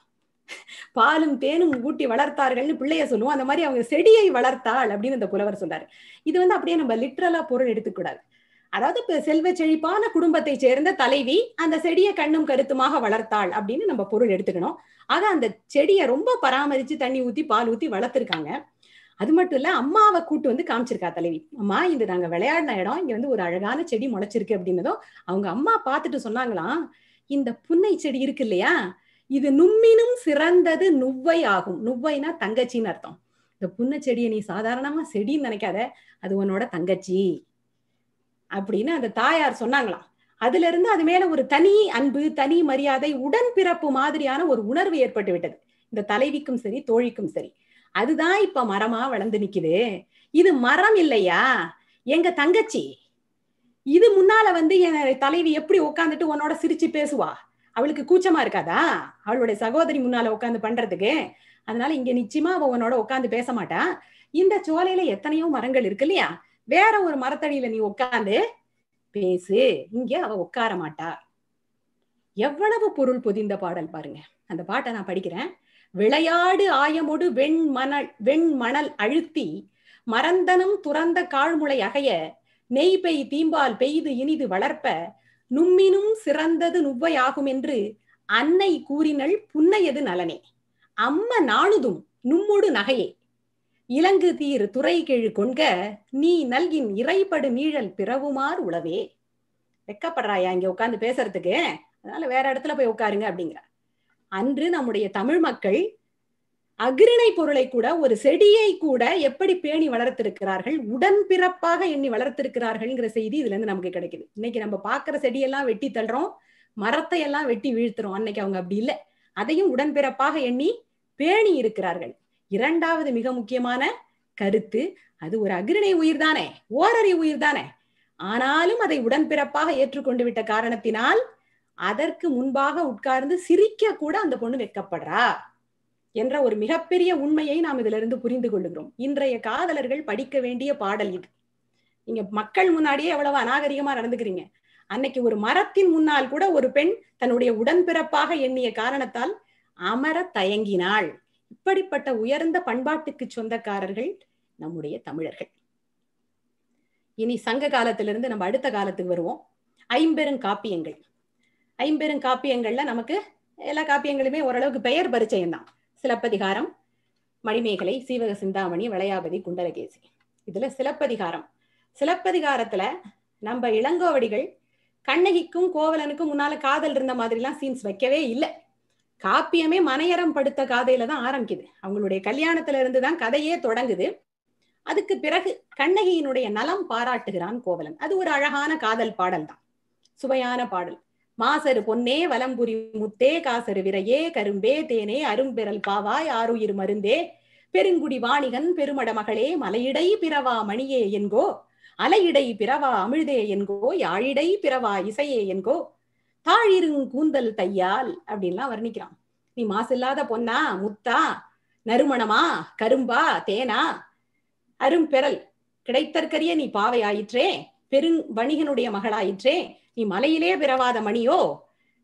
பாலும் தேனும் ஊட்டி வளர்த்தார்கள்னு பிள்ளைய சொல்லுவோம் அந்த மாதிரி அவங்க செடியை வளர்த்தாள் அப்படின்னு அந்த புலவர் சொல்றாரு இது வந்து அப்படியே நம்ம லிட்ரலா பொருள் எடுத்துக்கூடாது அதாவது இப்ப செல்வ செழிப்பான குடும்பத்தை சேர்ந்த தலைவி அந்த செடியை கண்ணும் கருத்துமாக வளர்த்தாள் அப்படின்னு நம்ம பொருள் எடுத்துக்கணும் ஆக அந்த செடியை ரொம்ப பராமரிச்சு தண்ணி ஊத்தி பால் ஊத்தி வளர்த்துருக்காங்க அது மட்டும் இல்ல அம்மாவை கூட்டு வந்து காமிச்சிருக்கா தலைவி அம்மா இந்த நாங்க விளையாடின இடம் இங்க வந்து ஒரு அழகான செடி முளைச்சிருக்கு அப்படின்னதும் அவங்க அம்மா பார்த்துட்டு சொன்னாங்களாம் இந்த புன்னை செடி இருக்கு இல்லையா இது நும்மினும் சிறந்தது நுவ்வை ஆகும் நுவ்வைனா தங்கச்சின்னு அர்த்தம் இந்த புன்னை செடியை நீ சாதாரணமா செடின்னு நினைக்காத அது உன்னோட தங்கச்சி அப்படின்னு அந்த தாயார் சொன்னாங்களாம் அதுல இருந்து அது மேல ஒரு தனி அன்பு தனி மரியாதை உடன் பிறப்பு மாதிரியான ஒரு உணர்வு ஏற்பட்டு விட்டது இந்த தலைவிக்கும் சரி தோழிக்கும் சரி அதுதான் இப்ப மரமா வளர்ந்து நிக்குது இது மரம் இல்லையா எங்க தங்கச்சி இது முன்னால வந்து என் தலைவி எப்படி உட்காந்துட்டு உன்னோட சிரிச்சு பேசுவா அவளுக்கு கூச்சமா இருக்காதா அவளுடைய சகோதரி முன்னால உட்காந்து பண்றதுக்கு அதனால இங்க நிச்சயமா அவ உன்னோட உட்காந்து பேச மாட்டா இந்த சோலையில எத்தனையோ மரங்கள் இருக்கு இல்லையா வேற ஒரு மரத்தடியில நீ உட்காந்து பேசு இங்க அவ உட்கார மாட்டா எவ்வளவு பொருள் பொதிந்த பாடல் பாருங்க அந்த பாட்டை நான் படிக்கிறேன் விளையாடு ஆயமொடு வெண்மணல் வெண்மணல் அழுத்தி மறந்தனும் துறந்த காழ்முளை அகைய நெய் பெய் தீம்பால் பெய்து இனிது வளர்ப்ப நும்மினும் சிறந்தது நுவ்வையாகும் என்று அன்னை கூறினள் புன்னையது நலனே அம்ம நானுதும் நும்முடு நகையே இலங்கு தீர் துறை கீழ் கொண்க நீ நல்கின் இறைப்படு நீழல் பிறவுமார் உளவே வெக்கப்படுறாயா இங்க உட்காந்து பேசுறதுக்கு அதனால வேற இடத்துல போய் உட்காருங்க அப்படிங்கிற அன்று நம்முடைய தமிழ் மக்கள் அகிரிணை பொருளை கூட ஒரு செடியை கூட எப்படி பேணி வளர்த்திருக்கிறார்கள் உடன் பிறப்பாக எண்ணி வளர்த்திருக்கிறார்கள்ங்கிற செய்தி இதுல இருந்து நமக்கு கிடைக்குது இன்னைக்கு நம்ம பாக்குற செடியெல்லாம் வெட்டி தள்ளுறோம் மரத்தை எல்லாம் வெட்டி வீழ்த்துறோம் அன்னைக்கு அவங்க அப்படி இல்லை அதையும் உடன்பிறப்பாக எண்ணி பேணி இருக்கிறார்கள் இரண்டாவது மிக முக்கியமான கருத்து அது ஒரு அகிரிணை உயிர் தானே ஓரறி உயிர் தானே ஆனாலும் அதை உடன்பிறப்பாக ஏற்றுக்கொண்டு விட்ட காரணத்தினால் அதற்கு முன்பாக உட்கார்ந்து சிரிக்க கூட அந்த பொண்ணு வெக்கப்படுறா என்ற ஒரு மிகப்பெரிய உண்மையை நாம் இதுல இருந்து புரிந்து கொள்ளுகிறோம் இன்றைய காதலர்கள் படிக்க வேண்டிய பாடல் இது நீங்க மக்கள் முன்னாடியே எவ்வளவு அநாகரிகமா நடந்துக்கிறீங்க அன்னைக்கு ஒரு மரத்தின் முன்னால் கூட ஒரு பெண் தன்னுடைய உடன்பிறப்பாக எண்ணிய காரணத்தால் அமர தயங்கினாள் இப்படிப்பட்ட உயர்ந்த பண்பாட்டுக்கு சொந்தக்காரர்கள் நம்முடைய தமிழர்கள் இனி சங்க காலத்திலிருந்து நம்ம அடுத்த காலத்துக்கு வருவோம் ஐம்பெரும் காப்பியங்கள் ஐம்பெரும் காப்பியங்கள்ல நமக்கு எல்லா காப்பியங்களுமே ஓரளவுக்கு பெயர் பரிச்சயம் தான் சிலப்பதிகாரம் மணிமேகலை சீவக சிந்தாமணி வளையாபதி குண்டலகேசி இதுல சிலப்பதிகாரம் சிலப்பதிகாரத்துல நம்ம இளங்கோவடிகள் கண்ணகிக்கும் கோவலனுக்கும் முன்னால காதல் இருந்த மாதிரிலாம் சீன்ஸ் வைக்கவே இல்லை காப்பியமே மனையரம் படுத்த காதையில தான் ஆரம்பிக்குது அவங்களுடைய கல்யாணத்துல இருந்து தான் கதையே தொடங்குது அதுக்கு பிறகு கண்ணகியினுடைய நலம் பாராட்டுகிறான் கோவலன் அது ஒரு அழகான காதல் பாடல் தான் சுவையான பாடல் மாசரு பொன்னே வலம்புரி முத்தே காசரு விரையே கரும்பே தேனே அரும்பெரல் பாவாய் ஆறுயிர் மருந்தே பெருங்குடி வாணிகன் பெருமட மகளே மலையிடை பிறவா மணியே என்கோ அலையிடை பிறவா அமிழ்தே என்கோ யாழிடை பிறவா இசையே என்கோ கூந்தல் தையால் அப்படின்லாம் வர்ணிக்கிறான் நீ மாசில்லாத பொன்னா முத்தா நறுமணமா கரும்பா தேனா அரும்பெரல் கிடைத்தற்கரிய நீ பாவை ஆயிற்றே பெருங் வணிகனுடைய மகளாயிற்றே நீ மலையிலே பிறவாத மணியோ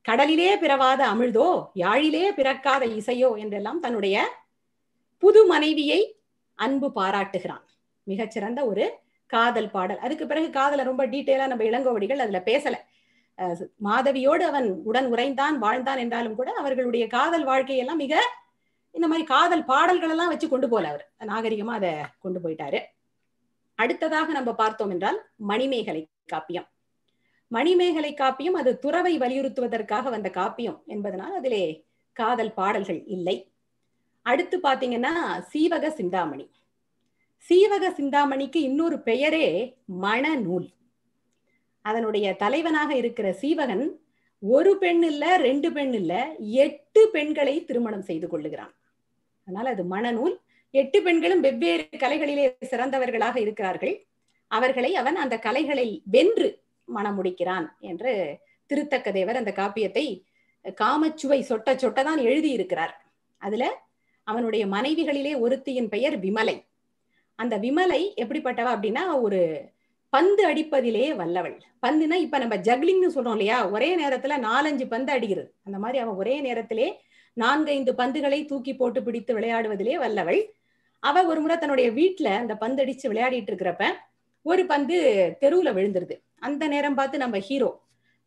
கடலிலே பிறவாத அமிழ்தோ யாழிலே பிறக்காத இசையோ என்றெல்லாம் தன்னுடைய புது மனைவியை அன்பு பாராட்டுகிறான் மிகச்சிறந்த ஒரு காதல் பாடல் அதுக்கு பிறகு காதலை ரொம்ப டீட்டெயிலா நம்ம இளங்கோவடிகள் அதுல பேசல மாதவியோடு அவன் உடன் உறைந்தான் வாழ்ந்தான் என்றாலும் கூட அவர்களுடைய காதல் வாழ்க்கையெல்லாம் மிக இந்த மாதிரி காதல் பாடல்கள் எல்லாம் வச்சு கொண்டு போல அவர் நாகரிகமா அதை கொண்டு போயிட்டாரு அடுத்ததாக நம்ம பார்த்தோம் என்றால் மணிமேகலை காப்பியம் மணிமேகலை காப்பியம் அது துறவை வலியுறுத்துவதற்காக வந்த காப்பியம் என்பதனால் அதிலே காதல் பாடல்கள் இல்லை அடுத்து பாத்தீங்கன்னா சீவக சிந்தாமணி சீவக சிந்தாமணிக்கு இன்னொரு பெயரே மணநூல் அதனுடைய தலைவனாக இருக்கிற சீவகன் ஒரு பெண் இல்ல ரெண்டு பெண் இல்ல எட்டு பெண்களை திருமணம் செய்து கொள்ளுகிறான் அதனால அது மணநூல் எட்டு பெண்களும் வெவ்வேறு கலைகளிலே சிறந்தவர்களாக இருக்கிறார்கள் அவர்களை அவன் அந்த கலைகளை வென்று மணமுடிக்கிறான் என்று திருத்தக்க தேவர் அந்த காப்பியத்தை காமச்சுவை சொட்ட சொட்ட தான் எழுதியிருக்கிறார் அதுல அவனுடைய மனைவிகளிலே ஒருத்தியின் பெயர் விமலை அந்த விமலை எப்படிப்பட்டவா அப்படின்னா ஒரு பந்து அடிப்பதிலே வல்லவள் பந்துனா இப்ப நம்ம ஜக்லிங்னு சொல்றோம் இல்லையா ஒரே நேரத்துல நாலஞ்சு பந்து அடிக்கிறது அந்த மாதிரி அவன் ஒரே நேரத்திலே நான்கைந்து பந்துகளை தூக்கி போட்டு பிடித்து விளையாடுவதிலே வல்லவள் அவ ஒரு முறை தன்னுடைய வீட்டுல அந்த பந்து அடிச்சு விளையாடிட்டு இருக்கிறப்ப ஒரு பந்து தெருவுல விழுந்துருது அந்த நேரம் பார்த்து நம்ம ஹீரோ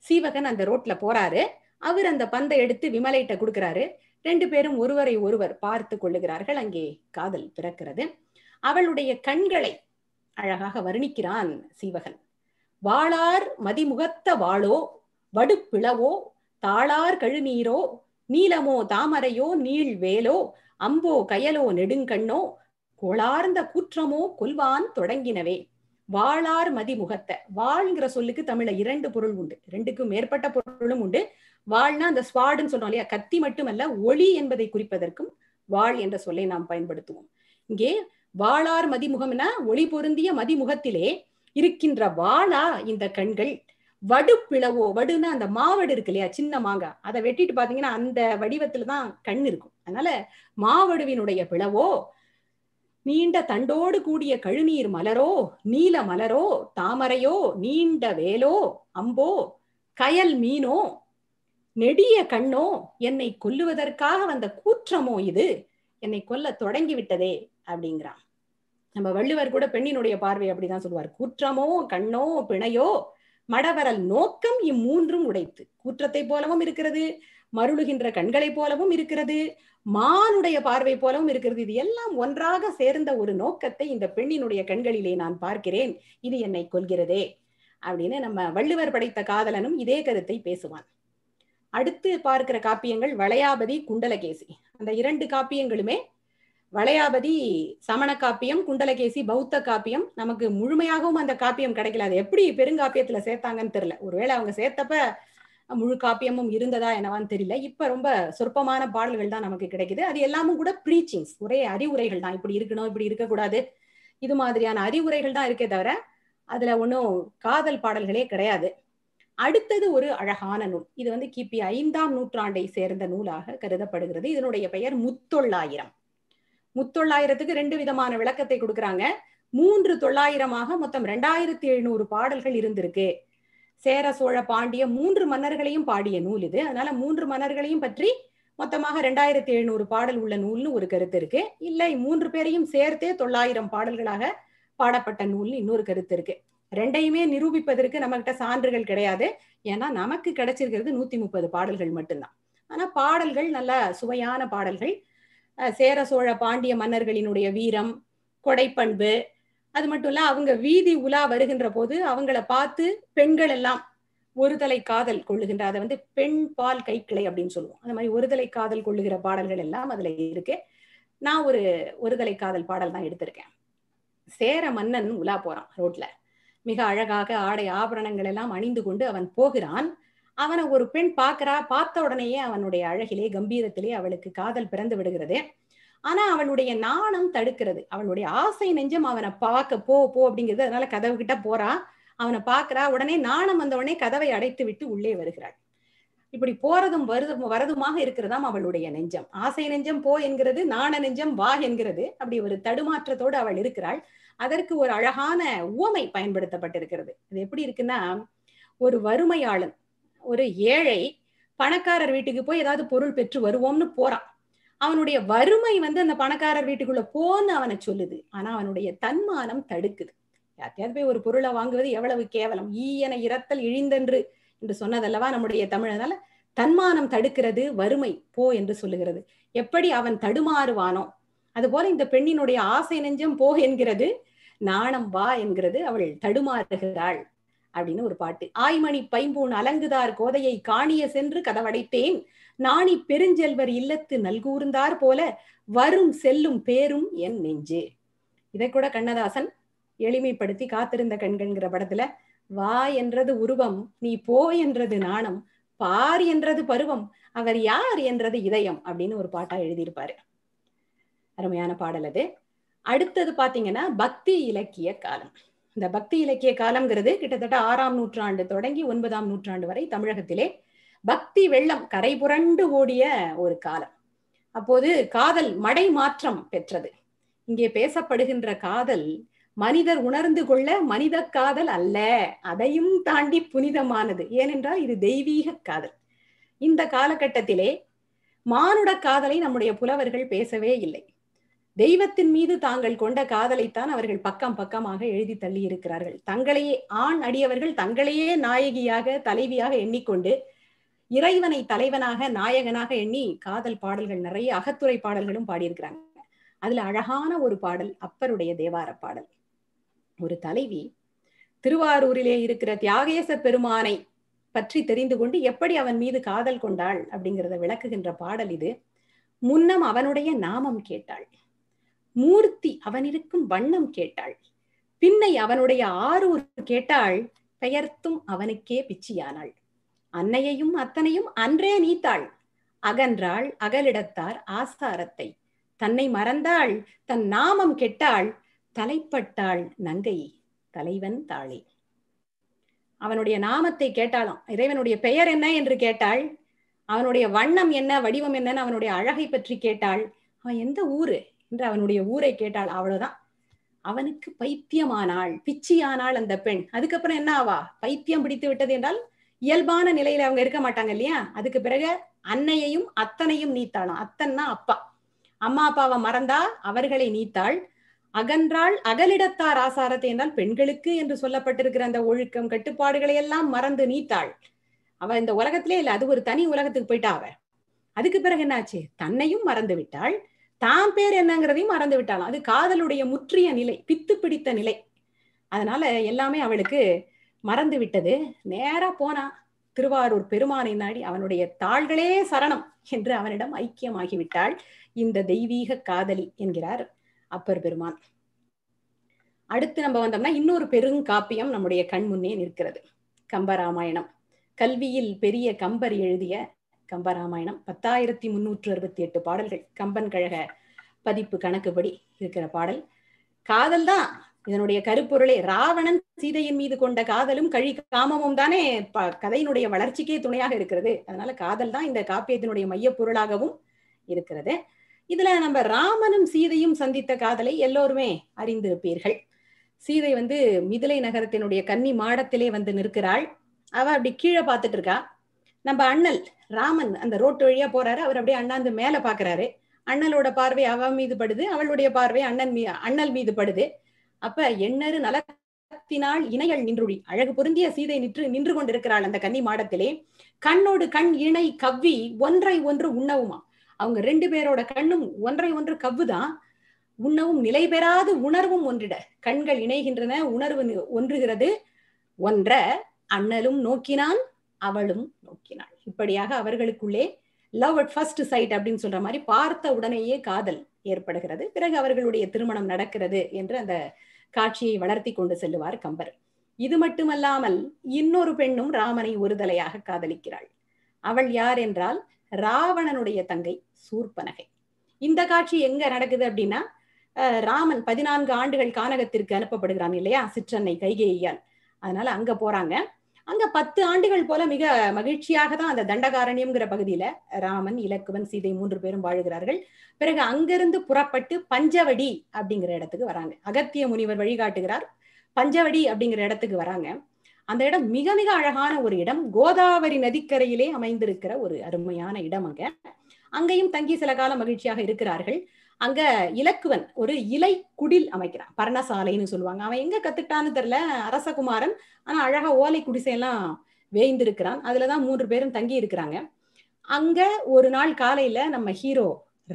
சீவகன் அந்த ரோட்ல போறாரு அவர் அந்த பந்தை எடுத்து விமலைட்ட கொடுக்கறாரு ரெண்டு பேரும் ஒருவரை ஒருவர் பார்த்து கொள்ளுகிறார்கள் அங்கே காதல் பிறக்கிறது அவளுடைய கண்களை அழகாக வர்ணிக்கிறான் சீவகன் வாளார் மதிமுகத்த வாளோ வடுப்பிளவோ தாளார் கழுநீரோ நீலமோ தாமரையோ நீள் வேலோ அம்போ கயலோ நெடுங்கண்ணோ கோளார்ந்த கூற்றமோ கொல்வான் தொடங்கினவே வாழார் மதிமுகத்தை வாழ்ங்கிற சொல்லுக்கு தமிழ்ல இரண்டு பொருள் உண்டு ரெண்டுக்கும் மேற்பட்ட பொருளும் உண்டு வாழ்னா அந்த ஸ்வாடுன்னு சொல்றோம் இல்லையா கத்தி மட்டுமல்ல ஒளி என்பதை குறிப்பதற்கும் வாழ் என்ற சொல்லை நாம் பயன்படுத்துவோம் இங்கே வாழார் மதிமுகம்னா ஒளி பொருந்திய மதிமுகத்திலே இருக்கின்ற வாழா இந்த கண்கள் வடு பிளவோ வடுன்னா அந்த மாவடு இருக்கு இல்லையா சின்ன மாங்காய் அதை வெட்டிட்டு பாத்தீங்கன்னா அந்த வடிவத்துல தான் கண் இருக்கும் அதனால மாவடுவினுடைய பிளவோ நீண்ட தண்டோடு கூடிய கழுநீர் மலரோ நீல மலரோ தாமரையோ நீண்ட வேலோ அம்போ கயல் மீனோ நெடிய கண்ணோ என்னை கொல்லுவதற்காக வந்த கூற்றமோ இது என்னை கொல்ல தொடங்கி விட்டதே அப்படிங்கிறான் நம்ம வள்ளுவர் கூட பெண்ணினுடைய பார்வை அப்படிதான் சொல்லுவார் கூற்றமோ கண்ணோ பிணையோ மடவரல் நோக்கம் இம்மூன்றும் உடைத்து கூற்றத்தை போலவும் இருக்கிறது மருளுகின்ற கண்களைப் போலவும் இருக்கிறது மானுடைய பார்வை போலவும் இருக்கிறது இது எல்லாம் ஒன்றாக சேர்ந்த ஒரு நோக்கத்தை இந்த பெண்ணினுடைய கண்களிலே நான் பார்க்கிறேன் இது என்னை கொள்கிறதே அப்படின்னு நம்ம வள்ளுவர் படைத்த காதலனும் இதே கருத்தை பேசுவான் அடுத்து பார்க்கிற காப்பியங்கள் வளையாபதி குண்டலகேசி அந்த இரண்டு காப்பியங்களுமே வளையாபதி சமண காப்பியம் குண்டலகேசி பௌத்த காப்பியம் நமக்கு முழுமையாகவும் அந்த காப்பியம் கிடைக்கல அது எப்படி பெருங்காப்பியத்துல சேர்த்தாங்கன்னு தெரியல ஒருவேளை அவங்க சேர்த்தப்ப முழு காப்பியமும் இருந்ததா என்னவான்னு தெரியல இப்ப ரொம்ப சொற்பமான பாடல்கள் தான் நமக்கு கிடைக்குது அது எல்லாமும் கூட ப்ரீச்சிங்ஸ் ஒரே அறிவுரைகள் தான் இப்படி இருக்கணும் இப்படி இருக்கக்கூடாது இது மாதிரியான அறிவுரைகள் தான் இருக்கே தவிர அதுல ஒன்றும் காதல் பாடல்களே கிடையாது அடுத்தது ஒரு அழகான நூல் இது வந்து கிபி ஐந்தாம் நூற்றாண்டை சேர்ந்த நூலாக கருதப்படுகிறது இதனுடைய பெயர் முத்தொள்ளாயிரம் முத்தொள்ளாயிரத்துக்கு ரெண்டு விதமான விளக்கத்தை கொடுக்குறாங்க மூன்று தொள்ளாயிரமாக மொத்தம் ரெண்டாயிரத்தி எழுநூறு பாடல்கள் இருந்திருக்கு சேர சோழ பாண்டிய மூன்று மன்னர்களையும் பாடிய நூல் இது அதனால மூன்று மன்னர்களையும் பற்றி மொத்தமாக ரெண்டாயிரத்தி எழுநூறு பாடல் உள்ள நூல்னு ஒரு கருத்து இருக்கு இல்லை மூன்று பேரையும் சேர்த்தே தொள்ளாயிரம் பாடல்களாக பாடப்பட்ட நூல்னு இன்னொரு கருத்து இருக்கு ரெண்டையுமே நிரூபிப்பதற்கு கிட்ட சான்றுகள் கிடையாது ஏன்னா நமக்கு கிடைச்சிருக்கிறது நூத்தி முப்பது பாடல்கள் மட்டும்தான் ஆனா பாடல்கள் நல்ல சுவையான பாடல்கள் சேர சோழ பாண்டிய மன்னர்களினுடைய வீரம் கொடைப்பண்பு அது மட்டும் இல்ல அவங்க வீதி உலா வருகின்ற போது அவங்கள பார்த்து பெண்கள் எல்லாம் ஒரு தலை காதல் கொள்ளுகின்ற அதை வந்து பெண் பால் கிளை அப்படின்னு சொல்லுவோம் அந்த மாதிரி ஒரு தலை காதல் கொள்ளுகிற பாடல்கள் எல்லாம் அதுல இருக்கு நான் ஒரு ஒரு தலை காதல் பாடல் தான் எடுத்திருக்கேன் சேர மன்னன் உலா போறான் ரோட்ல மிக அழகாக ஆடை ஆபரணங்கள் எல்லாம் அணிந்து கொண்டு அவன் போகிறான் அவனை ஒரு பெண் பார்க்கிறா பார்த்த உடனேயே அவனுடைய அழகிலே கம்பீரத்திலே அவளுக்கு காதல் பிறந்து விடுகிறது ஆனா அவளுடைய நாணம் தடுக்கிறது அவளுடைய ஆசை நெஞ்சம் அவனை பார்க்க போ போ அப்படிங்கிறது அதனால கதவு கிட்ட போறா அவனை பாக்குறா உடனே நாணம் வந்தவுடனே உடனே கதவை அடைத்து விட்டு உள்ளே வருகிறாள் இப்படி போறதும் வருது வரதுமாக இருக்கிறதாம் அவளுடைய நெஞ்சம் ஆசை நெஞ்சம் போ என்கிறது நாண நெஞ்சம் வா என்கிறது அப்படி ஒரு தடுமாற்றத்தோடு அவள் இருக்கிறாள் அதற்கு ஒரு அழகான உவமை பயன்படுத்தப்பட்டிருக்கிறது அது எப்படி இருக்குன்னா ஒரு வறுமையாளன் ஒரு ஏழை பணக்காரர் வீட்டுக்கு போய் ஏதாவது பொருள் பெற்று வருவோம்னு போறான் அவனுடைய வறுமை வந்து அந்த பணக்காரர் வீட்டுக்குள்ள போன்னு அவனை சொல்லுது ஆனா அவனுடைய தன்மானம் தடுக்குது யார்த்தையாவது போய் ஒரு பொருளை வாங்குவது எவ்வளவு கேவலம் ஈயன இரத்தல் இழிந்தென்று என்று சொன்னதல்லவா நம்முடைய தமிழனால தன்மானம் தடுக்கிறது வறுமை போ என்று சொல்லுகிறது எப்படி அவன் தடுமாறுவானோ அதுபோல இந்த பெண்ணினுடைய ஆசை நெஞ்சம் போ என்கிறது நாணம் வா என்கிறது அவள் தடுமாறுகிறாள் அப்படின்னு ஒரு பாட்டு ஆய்மணி பைம்பூன் அலங்குதார் கோதையை காணிய சென்று கதவடைத்தேன் நாணி பெருஞ்செல்வர் இல்லத்து நல்கூர்ந்தார் போல வரும் செல்லும் பேரும் என் நெஞ்சு இதை கூட கண்ணதாசன் எளிமைப்படுத்தி காத்திருந்த கண்கிற படத்துல வா என்றது உருவம் நீ போ என்றது நாணம் பார் என்றது பருவம் அவர் யார் என்றது இதயம் அப்படின்னு ஒரு பாட்டா எழுதியிருப்பாரு அருமையான பாடல் அது அடுத்தது பாத்தீங்கன்னா பக்தி இலக்கிய காலம் இந்த பக்தி இலக்கிய காலம்ங்கிறது கிட்டத்தட்ட ஆறாம் நூற்றாண்டு தொடங்கி ஒன்பதாம் நூற்றாண்டு வரை தமிழகத்திலே பக்தி வெள்ளம் கரை புரண்டு ஓடிய ஒரு காலம் அப்போது காதல் மடை மாற்றம் பெற்றது இங்கே பேசப்படுகின்ற காதல் மனிதர் உணர்ந்து கொள்ள மனித காதல் அல்ல அதையும் தாண்டி புனிதமானது ஏனென்றால் இது தெய்வீக காதல் இந்த காலகட்டத்திலே மானுட காதலை நம்முடைய புலவர்கள் பேசவே இல்லை தெய்வத்தின் மீது தாங்கள் கொண்ட காதலைத்தான் அவர்கள் பக்கம் பக்கமாக எழுதி தள்ளி இருக்கிறார்கள் தங்களையே ஆண் அடியவர்கள் தங்களையே நாயகியாக தலைவியாக எண்ணிக்கொண்டு இறைவனை தலைவனாக நாயகனாக எண்ணி காதல் பாடல்கள் நிறைய அகத்துறை பாடல்களும் பாடியிருக்கிறாங்க அதுல அழகான ஒரு பாடல் அப்பருடைய தேவார பாடல் ஒரு தலைவி திருவாரூரிலே இருக்கிற தியாகேச பெருமானை பற்றி தெரிந்து கொண்டு எப்படி அவன் மீது காதல் கொண்டாள் அப்படிங்கிறத விளக்குகின்ற பாடல் இது முன்னம் அவனுடைய நாமம் கேட்டாள் மூர்த்தி அவன் இருக்கும் வண்ணம் கேட்டாள் பின்னை அவனுடைய ஆரூர் கேட்டாள் பெயர்த்தும் அவனுக்கே பிச்சியானாள் அன்னையையும் அத்தனையும் அன்றே நீத்தாள் அகன்றாள் அகலிடத்தார் ஆசாரத்தை தன்னை மறந்தாள் தன் நாமம் கெட்டாள் தலைப்பட்டாள் நங்கை தலைவன் தாளே அவனுடைய நாமத்தை கேட்டாலும் இறைவனுடைய பெயர் என்ன என்று கேட்டாள் அவனுடைய வண்ணம் என்ன வடிவம் என்னன்னு அவனுடைய அழகை பற்றி கேட்டாள் அவன் எந்த ஊரு என்று அவனுடைய ஊரை கேட்டாள் அவ்வளவுதான் அவனுக்கு பைத்தியமானாள் பிச்சியானாள் அந்த பெண் அதுக்கப்புறம் என்ன ஆவா பைத்தியம் பிடித்து விட்டது என்றால் இயல்பான நிலையில அவங்க இருக்க மாட்டாங்க இல்லையா அதுக்கு பிறகு அன்னையையும் அத்தனையும் நீத்தாளாம் அத்தன்னா அப்பா அம்மா அப்பாவை மறந்தா அவர்களை நீத்தாள் அகன்றாள் அகலிடத்தார் ஆசாரத்தை என்றால் பெண்களுக்கு என்று சொல்லப்பட்டிருக்கிற அந்த ஒழுக்கம் கட்டுப்பாடுகளை எல்லாம் மறந்து நீத்தாள் அவ இந்த உலகத்திலே இல்ல அது ஒரு தனி உலகத்துக்கு போயிட்டா அவ அதுக்கு பிறகு என்னாச்சு தன்னையும் மறந்து விட்டாள் தாம் பேர் என்னங்கிறதையும் மறந்து விட்டாளாம் அது காதலுடைய முற்றிய நிலை பித்து பிடித்த நிலை அதனால எல்லாமே அவளுக்கு மறந்து விட்டது நேரா போனா திருவாரூர் பெருமானை நாடி அவனுடைய தாள்களே சரணம் என்று அவனிடம் ஐக்கியமாகிவிட்டாள் இந்த தெய்வீக காதலி என்கிறார் அப்பர் பெருமான் அடுத்து நம்ம வந்தோம்னா இன்னொரு பெருங்காப்பியம் நம்முடைய கண் முன்னே நிற்கிறது கம்பராமாயணம் கல்வியில் பெரிய கம்பர் எழுதிய கம்பராமாயணம் பத்தாயிரத்தி முன்னூற்று அறுபத்தி எட்டு பாடல்கள் கம்பன் கழக பதிப்பு கணக்குப்படி இருக்கிற பாடல் காதல் தான் இதனுடைய கருப்பொருளை ராவணன் சீதையின் மீது கொண்ட காதலும் கழி காமமும் தானே கதையினுடைய வளர்ச்சிக்கே துணையாக இருக்கிறது அதனால காதல் தான் இந்த காப்பியத்தினுடைய மைய பொருளாகவும் இருக்கிறது இதுல நம்ம ராமனும் சீதையும் சந்தித்த காதலை எல்லோருமே அறிந்திருப்பீர்கள் சீதை வந்து மிதிலை நகரத்தினுடைய கன்னி மாடத்திலே வந்து நிற்கிறாள் அவ அப்படி கீழே பார்த்துட்டு இருக்கா நம்ம அண்ணல் ராமன் அந்த ரோட்டு வழியா போறாரு அவர் அப்படியே அண்ணாந்து மேல பாக்குறாரு அண்ணலோட பார்வை அவ மீது படுது அவளுடைய பார்வை அண்ணன் மீ அண்ணல் மீது படுது அப்ப எண்ணறு நலத்தினால் இணையல் நின்றுழி அழகு பொருந்திய சீதை நின்று நின்று கொண்டிருக்கிறாள் அந்த கன்னி மாடத்திலே கண்ணோடு கண் இணை கவ்வி ஒன்றை ஒன்று உண்ணவுமா அவங்க ரெண்டு பேரோட கண்ணும் ஒன்றை ஒன்று கவ்வுதான் உண்ணவும் நிலை பெறாது உணர்வும் ஒன்றிட கண்கள் இணைகின்றன உணர்வு ஒன்றுகிறது ஒன்ற அண்ணலும் நோக்கினான் அவளும் நோக்கினாள் இப்படியாக அவர்களுக்குள்ளே லவ் அட் ஃபர்ஸ்ட் சைட் அப்படின்னு சொல்ற மாதிரி பார்த்த உடனேயே காதல் ஏற்படுகிறது பிறகு அவர்களுடைய திருமணம் நடக்கிறது என்று அந்த காட்சியை வளர்த்தி கொண்டு செல்லுவார் கம்பர் இது மட்டுமல்லாமல் இன்னொரு பெண்ணும் ராமனை ஒருதலையாக காதலிக்கிறாள் அவள் யார் என்றால் ராவணனுடைய தங்கை சூர்பனகை இந்த காட்சி எங்க நடக்குது அப்படின்னா ராமன் பதினான்கு ஆண்டுகள் கானகத்திற்கு அனுப்பப்படுகிறான் இல்லையா சிற்றன்னை கைகேயால் அதனால அங்க போறாங்க அங்க பத்து ஆண்டுகள் போல மிக மகிழ்ச்சியாக தான் அந்த தண்டகாரண்யம்ங்கிற பகுதியில ராமன் இலக்குவன் சீதை மூன்று பேரும் வாழுகிறார்கள் பிறகு அங்கிருந்து புறப்பட்டு பஞ்சவடி அப்படிங்கிற இடத்துக்கு வராங்க அகத்திய முனிவர் வழிகாட்டுகிறார் பஞ்சவடி அப்படிங்கிற இடத்துக்கு வராங்க அந்த இடம் மிக மிக அழகான ஒரு இடம் கோதாவரி நதிக்கரையிலே அமைந்திருக்கிற ஒரு அருமையான இடம் அங்க அங்கேயும் தங்கி சில காலம் மகிழ்ச்சியாக இருக்கிறார்கள் அங்க இலக்குவன் ஒரு இலை குடில் அமைக்கிறான் பர்ணசாலைன்னு சொல்லுவாங்க அவன் எங்க கத்துக்கிட்டான்னு தெரியல அரசகுமாரன் ஆனா அழகா ஓலை குடிசையெல்லாம் வேய்ந்திருக்கிறான் அதுலதான் மூன்று பேரும் தங்கி இருக்கிறாங்க அங்க ஒரு நாள் காலையில நம்ம ஹீரோ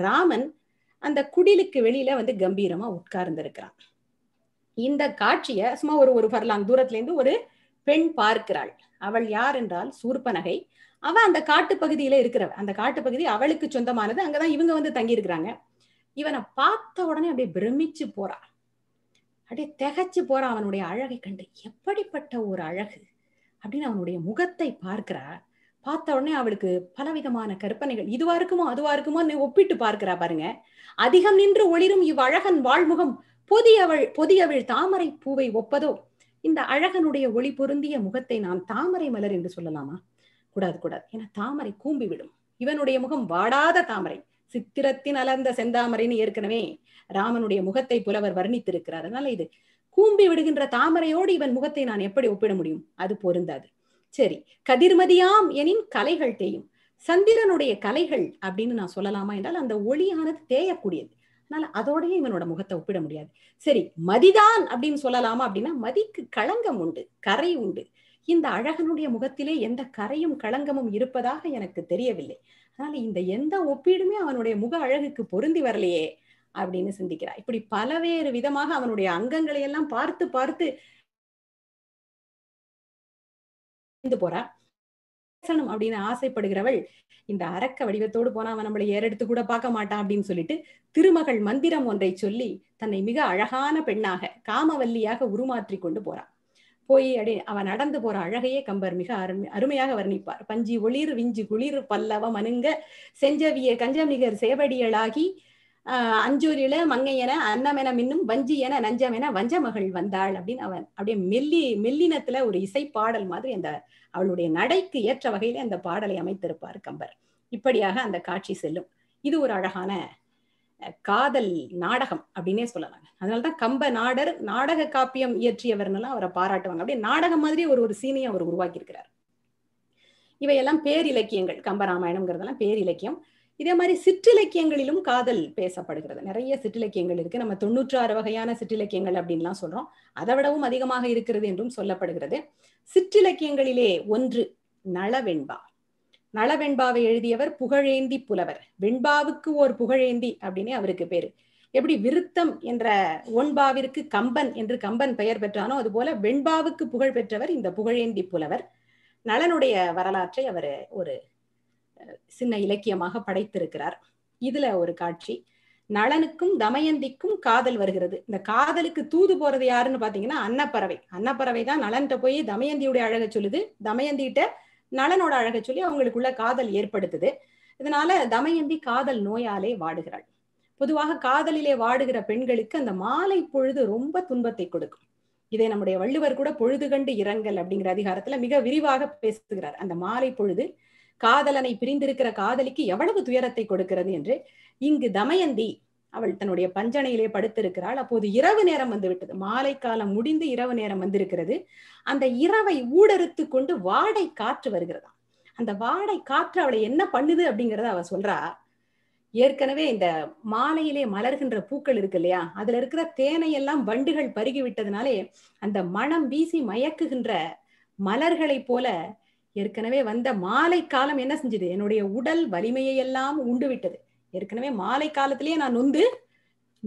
ராமன் அந்த குடிலுக்கு வெளியில வந்து கம்பீரமா உட்கார்ந்து இருக்கிறான் இந்த காட்சிய சும்மா ஒரு ஒரு பர்லாங் தூரத்துல இருந்து ஒரு பெண் பார்க்கிறாள் அவள் யார் என்றால் சூர்பனகை அவ அந்த காட்டு பகுதியில இருக்கிறவ அந்த காட்டு பகுதி அவளுக்கு சொந்தமானது அங்கதான் இவங்க வந்து தங்கி இருக்கிறாங்க இவனை பார்த்த உடனே அப்படியே பிரமிச்சு போறா அப்படியே திகச்சு போறா அவனுடைய அழகை கண்டு எப்படிப்பட்ட ஒரு அழகு அப்படின்னு அவனுடைய முகத்தை பார்க்கிறா பார்த்த உடனே அவளுக்கு பலவிதமான கற்பனைகள் இதுவா இருக்குமோ அதுவா இருக்குமோ ஒப்பிட்டு பார்க்கிறா பாருங்க அதிகம் நின்று ஒளிரும் இவ்வழகன் வாழ்முகம் பொதியவள் பொதியவள் தாமரை பூவை ஒப்பதோ இந்த அழகனுடைய ஒளி பொருந்திய முகத்தை நான் தாமரை மலர் என்று சொல்லலாமா கூடாது கூடாது ஏன்னா தாமரை கூம்பி விடும் இவனுடைய முகம் வாடாத தாமரை சித்திரத்தின் அலர்ந்த செந்தாமரைன்னு ஏற்கனவே ராமனுடைய முகத்தை புலவர் வர்ணித்திருக்கிறார் அதனால இது கூம்பி விடுகின்ற தாமரையோடு இவன் முகத்தை நான் எப்படி ஒப்பிட முடியும் அது பொருந்தாது சரி கதிர்மதியாம் எனின் கலைகள் தேயும் சந்திரனுடைய கலைகள் அப்படின்னு நான் சொல்லலாமா என்றால் அந்த ஒளியானது தேயக்கூடியது அதனால அதோடய இவனோட முகத்தை ஒப்பிட முடியாது சரி மதிதான் அப்படின்னு சொல்லலாமா அப்படின்னா மதிக்கு களங்கம் உண்டு கரை உண்டு இந்த அழகனுடைய முகத்திலே எந்த கரையும் களங்கமும் இருப்பதாக எனக்கு தெரியவில்லை அதனால இந்த எந்த ஒப்பீடுமே அவனுடைய முக அழகுக்கு பொருந்தி வரலையே அப்படின்னு சிந்திக்கிறா இப்படி பலவேறு விதமாக அவனுடைய அங்கங்களை எல்லாம் பார்த்து பார்த்து போறா அப்படின்னு ஆசைப்படுகிறவள் இந்த அரக்க வடிவத்தோடு போனா அவன் நம்மளை ஏறெடுத்து கூட பார்க்க மாட்டான் அப்படின்னு சொல்லிட்டு திருமகள் மந்திரம் ஒன்றை சொல்லி தன்னை மிக அழகான பெண்ணாக காமவல்லியாக உருமாற்றி கொண்டு போறான் போய் அடி அவன் நடந்து போற அழகையே கம்பர் மிக அருமை அருமையாக வர்ணிப்பார் பஞ்சி ஒளிர் விஞ்சு குளிர் பல்லவ மனுங்க செஞ்சவிய கஞ்சமிகர் சேவடியலாகி அஹ் அஞ்சூரில மங்கையன அன்னமென மின்னும் வஞ்சி என நஞ்சமென வஞ்ச மகள் வந்தாள் அப்படின்னு அவன் அப்படியே மெல்லி மெல்லினத்துல ஒரு இசை பாடல் மாதிரி அந்த அவளுடைய நடைக்கு ஏற்ற வகையில அந்த பாடலை அமைத்திருப்பார் கம்பர் இப்படியாக அந்த காட்சி செல்லும் இது ஒரு அழகான காதல் நாடகம் அப்படின்னே சொல்லலாம் அதனாலதான் கம்ப நாடர் நாடக காப்பியம் இயற்றியவர்னெல்லாம் அவரை பாராட்டுவாங்க அப்படியே நாடகம் மாதிரி ஒரு ஒரு சீனையும் அவர் உருவாக்கி இருக்கிறார் இவையெல்லாம் பேரிலக்கியங்கள் கம்பராமாயணம்ங்கிறதெல்லாம் பேரிலக்கியம் இதே மாதிரி சிற்றிலக்கியங்களிலும் காதல் பேசப்படுகிறது நிறைய சிற்றிலக்கியங்கள் இருக்கு நம்ம தொண்ணூற்றாறு வகையான சிற்றிலக்கியங்கள் அப்படின்லாம் சொல்றோம் அதை விடவும் அதிகமாக இருக்கிறது என்றும் சொல்லப்படுகிறது சிற்றிலக்கியங்களிலே ஒன்று நளவெண்பா நளவெண்பாவை எழுதியவர் புகழேந்தி புலவர் வெண்பாவுக்கு ஓர் புகழேந்தி அப்படின்னு அவருக்கு பேரு எப்படி விருத்தம் என்ற ஒன்பாவிற்கு கம்பன் என்று கம்பன் பெயர் பெற்றானோ அது போல வெண்பாவுக்கு புகழ் பெற்றவர் இந்த புகழேந்தி புலவர் நலனுடைய வரலாற்றை அவர் ஒரு சின்ன இலக்கியமாக படைத்திருக்கிறார் இதுல ஒரு காட்சி நலனுக்கும் தமயந்திக்கும் காதல் வருகிறது இந்த காதலுக்கு தூது போறது யாருன்னு பாத்தீங்கன்னா அன்னப்பறவை அன்னப்பறவை தான் நலன்கிட்ட போய் தமயந்தியுடைய அழக சொல்லுது தமயந்திட்ட நலனோட அழகை சொல்லி அவங்களுக்குள்ள காதல் ஏற்படுத்துது இதனால தமயந்தி காதல் நோயாலே வாடுகிறாள் பொதுவாக காதலிலே வாடுகிற பெண்களுக்கு அந்த மாலை பொழுது ரொம்ப துன்பத்தை கொடுக்கும் இதை நம்முடைய வள்ளுவர் கூட பொழுது கண்டு இரங்கல் அப்படிங்கிற அதிகாரத்துல மிக விரிவாக பேசுகிறார் அந்த மாலை பொழுது காதலனை பிரிந்திருக்கிற காதலிக்கு எவ்வளவு துயரத்தை கொடுக்கிறது என்று இங்கு தமயந்தி அவள் தன்னுடைய பஞ்சனையிலே படுத்திருக்கிறாள் அப்போது இரவு நேரம் வந்து விட்டது மாலை காலம் முடிந்து இரவு நேரம் வந்திருக்கிறது அந்த இரவை ஊடறுத்து கொண்டு வாடை காற்று வருகிறதா அந்த வாடை காற்று அவளை என்ன பண்ணுது அப்படிங்கிறத அவ சொல்றா ஏற்கனவே இந்த மாலையிலே மலர்கின்ற பூக்கள் இருக்கு இல்லையா அதுல இருக்கிற தேனையெல்லாம் வண்டுகள் பருகி விட்டதுனாலே அந்த மனம் வீசி மயக்குகின்ற மலர்களை போல ஏற்கனவே வந்த மாலை காலம் என்ன செஞ்சது என்னுடைய உடல் வலிமையை எல்லாம் உண்டு விட்டது ஏற்கனவே மாலை காலத்திலேயே நான் நொந்து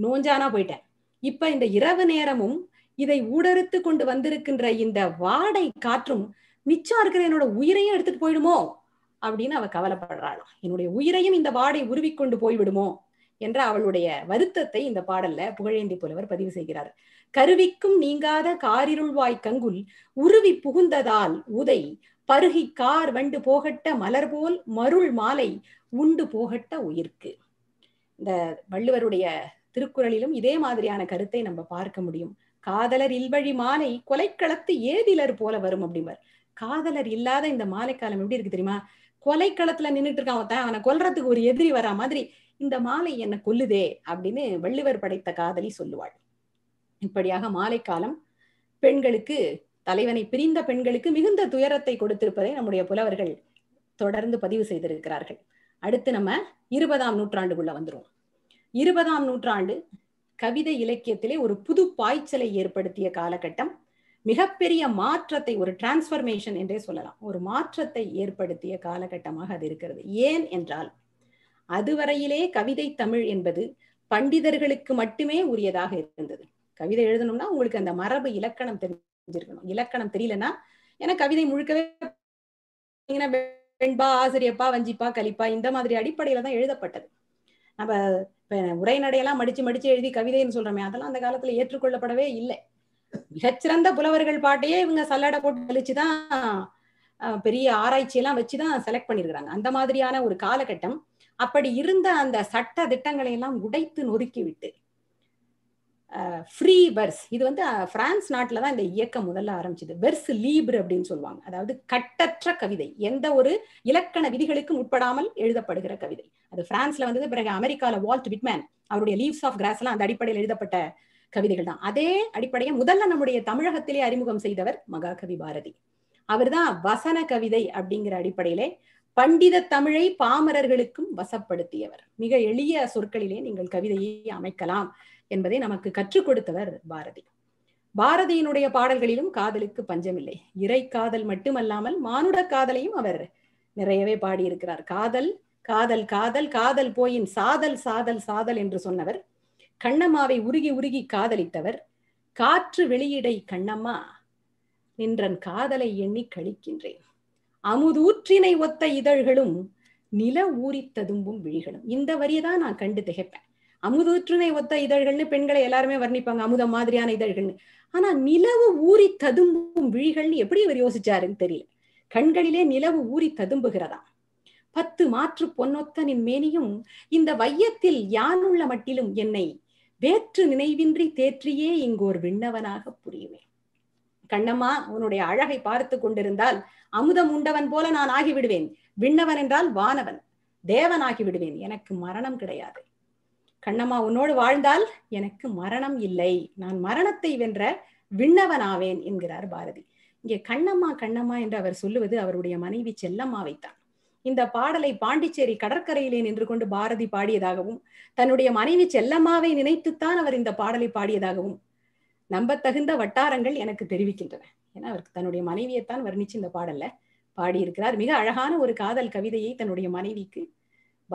நோஞ்சானா போயிட்டேன் இப்ப இந்த இரவு நேரமும் இதை ஊடறுத்து கொண்டு வந்திருக்கின்ற இந்த வாடை காற்றும் மிச்சம் இருக்கிற என்னோட உயிரையும் எடுத்துட்டு போயிடுமோ அப்படின்னு அவ கவலைப்படுறாளாம் என்னுடைய உயிரையும் இந்த வாடை உருவி கொண்டு போய்விடுமோ என்ற அவளுடைய வருத்தத்தை இந்த பாடல்ல புகழேந்தி போலவர் பதிவு செய்கிறார் கருவிக்கும் நீங்காத காரிருள்வாய் கங்குல் உருவி புகுந்ததால் உதை பருகி கார் வண்டு போகட்ட மலர் போல் மருள் மாலை உண்டு போகட்ட உயிர்க்கு இந்த வள்ளுவருடைய திருக்குறளிலும் இதே மாதிரியான கருத்தை நம்ம பார்க்க முடியும் காதலர் இல்வழி மாலை கொலைக்களத்து ஏதிலர் போல வரும் அப்படிம்பார் காதலர் இல்லாத இந்த மாலை காலம் எப்படி இருக்கு தெரியுமா கொலைக்களத்துல நின்றுட்டு இருக்கான் அவனை கொல்றதுக்கு ஒரு எதிரி வரா மாதிரி இந்த மாலை என்ன கொல்லுதே அப்படின்னு வள்ளுவர் படைத்த காதலி சொல்லுவாள் இப்படியாக மாலை காலம் பெண்களுக்கு தலைவனை பிரிந்த பெண்களுக்கு மிகுந்த துயரத்தை கொடுத்திருப்பதை நம்முடைய புலவர்கள் தொடர்ந்து பதிவு செய்திருக்கிறார்கள் அடுத்து நம்ம இருபதாம் நூற்றாண்டுக்குள்ள வந்துடும் இருபதாம் நூற்றாண்டு கவிதை இலக்கியத்திலே ஒரு புது பாய்ச்சலை ஏற்படுத்திய காலகட்டம் மிகப்பெரிய மாற்றத்தை ஒரு டிரான்ஸ்பர்மேஷன் என்றே சொல்லலாம் ஒரு மாற்றத்தை ஏற்படுத்திய காலகட்டமாக அது இருக்கிறது ஏன் என்றால் அதுவரையிலே கவிதை தமிழ் என்பது பண்டிதர்களுக்கு மட்டுமே உரியதாக இருந்தது கவிதை எழுதணும்னா உங்களுக்கு அந்த மரபு இலக்கணம் தெரிஞ்சிருக்கணும் இலக்கணம் தெரியலன்னா ஏன்னா கவிதை முழுக்கவே பெண்பா ஆசிரியப்பா வஞ்சிப்பா கலிப்பா இந்த மாதிரி அடிப்படையில தான் எழுதப்பட்டது நம்ம இப்போ உரைநடையெல்லாம் மடிச்சு மடிச்சு எழுதி கவிதைன்னு சொல்றோமே அதெல்லாம் அந்த காலத்துல ஏற்றுக்கொள்ளப்படவே இல்லை மிகச்சிறந்த புலவர்கள் பாட்டையே இவங்க சல்லடை போட்டு கழிச்சுதான் பெரிய ஆராய்ச்சி எல்லாம் வச்சுதான் செலக்ட் பண்ணிருக்கிறாங்க அந்த மாதிரியான ஒரு காலகட்டம் அப்படி இருந்த அந்த சட்ட திட்டங்களை எல்லாம் உடைத்து நொறுக்கி விட்டு ஃப்ரீ வெர்ஸ் இது வந்து பிரான்ஸ் நாட்டில் தான் இந்த இயக்கம் முதல்ல ஆரம்பிச்சது வெர்ஸ் லீப்ரு அப்படின்னு சொல்லுவாங்க அதாவது கட்டற்ற கவிதை எந்த ஒரு இலக்கண விதிகளுக்கும் உட்படாமல் எழுதப்படுகிற கவிதை அது பிரான்ஸ்ல வந்தது பிறகு அமெரிக்காவில் வால்ட் விட்மேன் அவருடைய லீவ்ஸ் ஆஃப் கிராஸ் எல்லாம் அந்த அடிப்படையில் எழுதப்பட்ட கவிதைகள் தான் அதே அடிப்படையை முதல்ல நம்முடைய தமிழகத்திலே அறிமுகம் செய்தவர் மகாகவி பாரதி அவர் தான் வசன கவிதை அப்படிங்கிற அடிப்படையிலே பண்டித தமிழை பாமரர்களுக்கும் வசப்படுத்தியவர் மிக எளிய சொற்களிலே நீங்கள் கவிதையை அமைக்கலாம் என்பதை நமக்கு கற்றுக் கொடுத்தவர் பாரதி பாரதியினுடைய பாடல்களிலும் காதலுக்கு பஞ்சமில்லை இறை காதல் மட்டுமல்லாமல் மானுட காதலையும் அவர் நிறையவே பாடியிருக்கிறார் காதல் காதல் காதல் காதல் போயின் சாதல் சாதல் சாதல் என்று சொன்னவர் கண்ணம்மாவை உருகி உருகி காதலித்தவர் காற்று வெளியிடை கண்ணம்மா நின்றன் காதலை எண்ணி கழிக்கின்றேன் அமுதூற்றினை ஒத்த இதழ்களும் நில ஊறி ததும்பும் விழிகளும் இந்த வரியை தான் நான் கண்டு திகைப்பேன் அமுதூற்றுனை ஒத்த இதழ்கள்னு பெண்களை எல்லாருமே வர்ணிப்பாங்க அமுதம் மாதிரியான இதழ்கள்னு ஆனா நிலவு ஊறி ததும்பும் விழிகள்னு எப்படி அவர் யோசிச்சாருன்னு தெரியல கண்களிலே நிலவு ஊறி ததும்புகிறதா பத்து மாற்று பொன்னொத்தனின் மேனியும் இந்த வையத்தில் யானுள்ள மட்டிலும் என்னை வேற்று நினைவின்றி தேற்றியே இங்கோர் விண்ணவனாக புரியுவேன் கண்ணம்மா உன்னுடைய அழகை பார்த்து கொண்டிருந்தால் அமுதம் உண்டவன் போல நான் ஆகிவிடுவேன் விண்ணவன் என்றால் வானவன் தேவனாகி விடுவேன் எனக்கு மரணம் கிடையாது கண்ணம்மா உன்னோடு வாழ்ந்தால் எனக்கு மரணம் இல்லை நான் மரணத்தை வென்ற விண்ணவனாவேன் என்கிறார் பாரதி இங்கே கண்ணம்மா கண்ணம்மா என்று அவர் சொல்லுவது அவருடைய மனைவி செல்லம்மாவை தான் இந்த பாடலை பாண்டிச்சேரி கடற்கரையிலே நின்று கொண்டு பாரதி பாடியதாகவும் தன்னுடைய மனைவி செல்லம்மாவை நினைத்துத்தான் அவர் இந்த பாடலை பாடியதாகவும் நம்பத்தகுந்த வட்டாரங்கள் எனக்கு தெரிவிக்கின்றன ஏன்னா அவருக்கு தன்னுடைய மனைவியைத்தான் வர்ணிச்சு இந்த பாடல்ல பாடியிருக்கிறார் மிக அழகான ஒரு காதல் கவிதையை தன்னுடைய மனைவிக்கு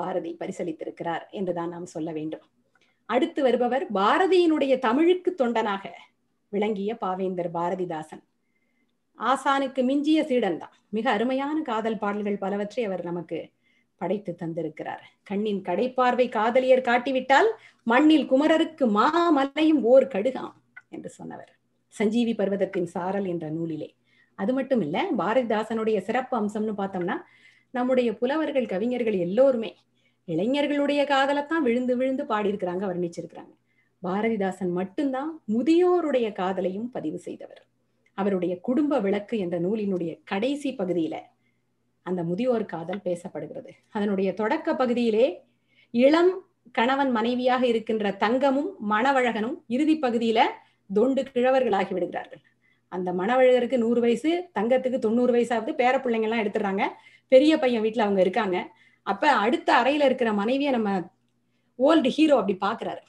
பாரதி பரிசளித்திருக்கிறார் என்றுதான் நாம் சொல்ல வேண்டும் அடுத்து வருபவர் பாரதியினுடைய தமிழுக்கு தொண்டனாக விளங்கிய பாவேந்தர் பாரதிதாசன் ஆசானுக்கு மிஞ்சிய சீடன் தான் மிக அருமையான காதல் பாடல்கள் பலவற்றை அவர் நமக்கு படைத்து தந்திருக்கிறார் கண்ணின் கடைப்பார்வை காதலியர் காட்டிவிட்டால் மண்ணில் குமரருக்கு மாமலையும் ஓர் கடுகாம் என்று சொன்னவர் சஞ்சீவி பர்வதத்தின் சாரல் என்ற நூலிலே அது மட்டும் இல்ல பாரதிதாசனுடைய சிறப்பு அம்சம்னு பார்த்தோம்னா நம்முடைய புலவர்கள் கவிஞர்கள் எல்லோருமே இளைஞர்களுடைய காதலைத்தான் விழுந்து விழுந்து பாடியிருக்கிறாங்க வர்ணிச்சிருக்கிறாங்க பாரதிதாசன் மட்டும்தான் முதியோருடைய காதலையும் பதிவு செய்தவர் அவருடைய குடும்ப விளக்கு என்ற நூலினுடைய கடைசி பகுதியில அந்த முதியோர் காதல் பேசப்படுகிறது அதனுடைய தொடக்க பகுதியிலே இளம் கணவன் மனைவியாக இருக்கின்ற தங்கமும் மணவழகனும் இறுதி பகுதியில தொண்டு கிழவர்களாகி விடுகிறார்கள் அந்த மணவழகருக்கு நூறு வயசு தங்கத்துக்கு தொண்ணூறு வயசாவது பேர பிள்ளைங்க எல்லாம் எடுத்துடுறாங்க பெரிய பையன் வீட்டுல அவங்க இருக்காங்க அப்ப அடுத்த அறையில இருக்கிற மனைவியை நம்ம ஓல்டு ஹீரோ அப்படி பாக்குறாரு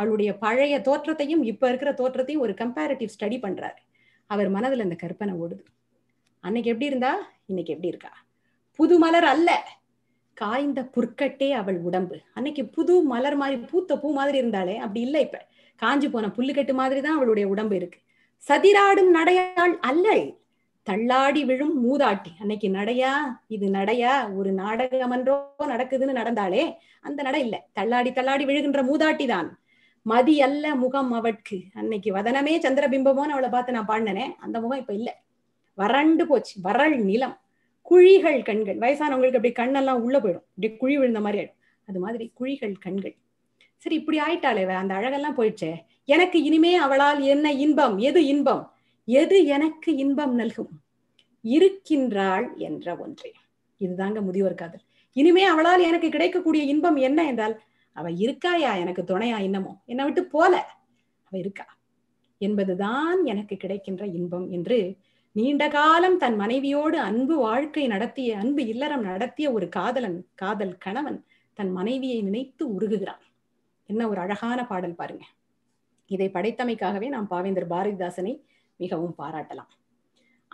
அவளுடைய பழைய தோற்றத்தையும் இப்ப இருக்கிற தோற்றத்தையும் ஒரு கம்பேரிட்டிவ் ஸ்டடி பண்றாரு அவர் மனதுல இந்த கற்பனை ஓடுது அன்னைக்கு எப்படி இருந்தா இன்னைக்கு எப்படி இருக்கா புது மலர் அல்ல காய்ந்த புற்கட்டே அவள் உடம்பு அன்னைக்கு புது மலர் மாதிரி பூத்த பூ மாதிரி இருந்தாலே அப்படி இல்லை இப்ப காஞ்சு போன புல்லுக்கட்டு மாதிரி தான் அவளுடைய உடம்பு இருக்கு சதிராடும் நடையாள் அல்ல தள்ளாடி விழும் மூதாட்டி அன்னைக்கு நடையா இது நடையா ஒரு நாடகமன்றோ நடக்குதுன்னு நடந்தாலே அந்த நடை இல்ல தள்ளாடி தள்ளாடி விழுகின்ற மூதாட்டி தான் மதி அல்ல முகம் அவட்கு அன்னைக்கு வதனமே சந்திரபிம்பமோன்னு அவளை பார்த்து நான் பாடினேனே அந்த முகம் இப்ப இல்ல வறண்டு போச்சு வறள் நிலம் குழிகள் கண்கள் வயசானவங்களுக்கு அப்படி கண்ணெல்லாம் உள்ள போயிடும் இப்படி குழி விழுந்த மாதிரி ஆயிடும் அது மாதிரி குழிகள் கண்கள் சரி இப்படி ஆயிட்டாளே அந்த அழகெல்லாம் போயிடுச்சே எனக்கு இனிமே அவளால் என்ன இன்பம் எது இன்பம் எது எனக்கு இன்பம் நல்கும் இருக்கின்றாள் என்ற ஒன்றே இதுதாங்க முதியோர் காதல் இனிமே அவளால் எனக்கு கிடைக்கக்கூடிய இன்பம் என்ன என்றால் அவ இருக்காயா எனக்கு துணையா இன்னமோ என்னை விட்டு போல அவ இருக்கா என்பதுதான் எனக்கு கிடைக்கின்ற இன்பம் என்று நீண்ட காலம் தன் மனைவியோடு அன்பு வாழ்க்கை நடத்திய அன்பு இல்லறம் நடத்திய ஒரு காதலன் காதல் கணவன் தன் மனைவியை நினைத்து உருகுகிறான் என்ன ஒரு அழகான பாடல் பாருங்க இதை படைத்தமைக்காகவே நாம் பாவேந்தர் பாரதிதாசனை மிகவும் பாராட்டலாம்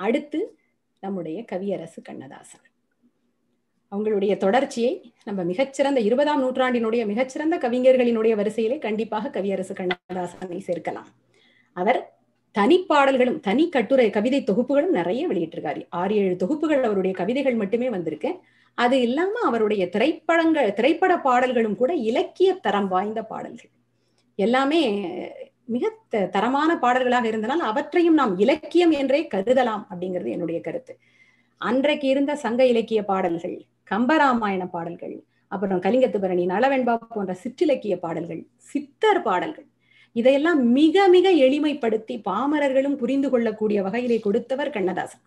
அடுத்து நம்முடைய கவியரசு கண்ணதாசன் அவங்களுடைய தொடர்ச்சியை நம்ம மிகச்சிறந்த இருபதாம் நூற்றாண்டினுடைய மிகச்சிறந்த கவிஞர்களினுடைய வரிசையிலே கண்டிப்பாக கவியரசு கண்ணதாசனை சேர்க்கலாம் அவர் தனி பாடல்களும் தனி கட்டுரை கவிதை தொகுப்புகளும் நிறைய வெளியிட்டிருக்காரு ஆறு ஏழு தொகுப்புகள் அவருடைய கவிதைகள் மட்டுமே வந்திருக்கு அது இல்லாம அவருடைய திரைப்படங்கள் திரைப்பட பாடல்களும் கூட இலக்கிய தரம் வாய்ந்த பாடல்கள் எல்லாமே மிக தரமான பாடல்களாக இருந்தனால் அவற்றையும் நாம் இலக்கியம் என்றே கருதலாம் அப்படிங்கிறது என்னுடைய கருத்து அன்றைக்கு இருந்த சங்க இலக்கிய பாடல்கள் கம்பராமாயண பாடல்கள் அப்புறம் கலிங்கத்துபரணி நலவெண்பா போன்ற சிற்றிலக்கிய பாடல்கள் சித்தர் பாடல்கள் இதையெல்லாம் மிக மிக எளிமைப்படுத்தி பாமரர்களும் புரிந்து கொள்ளக்கூடிய வகையிலே கொடுத்தவர் கண்ணதாசன்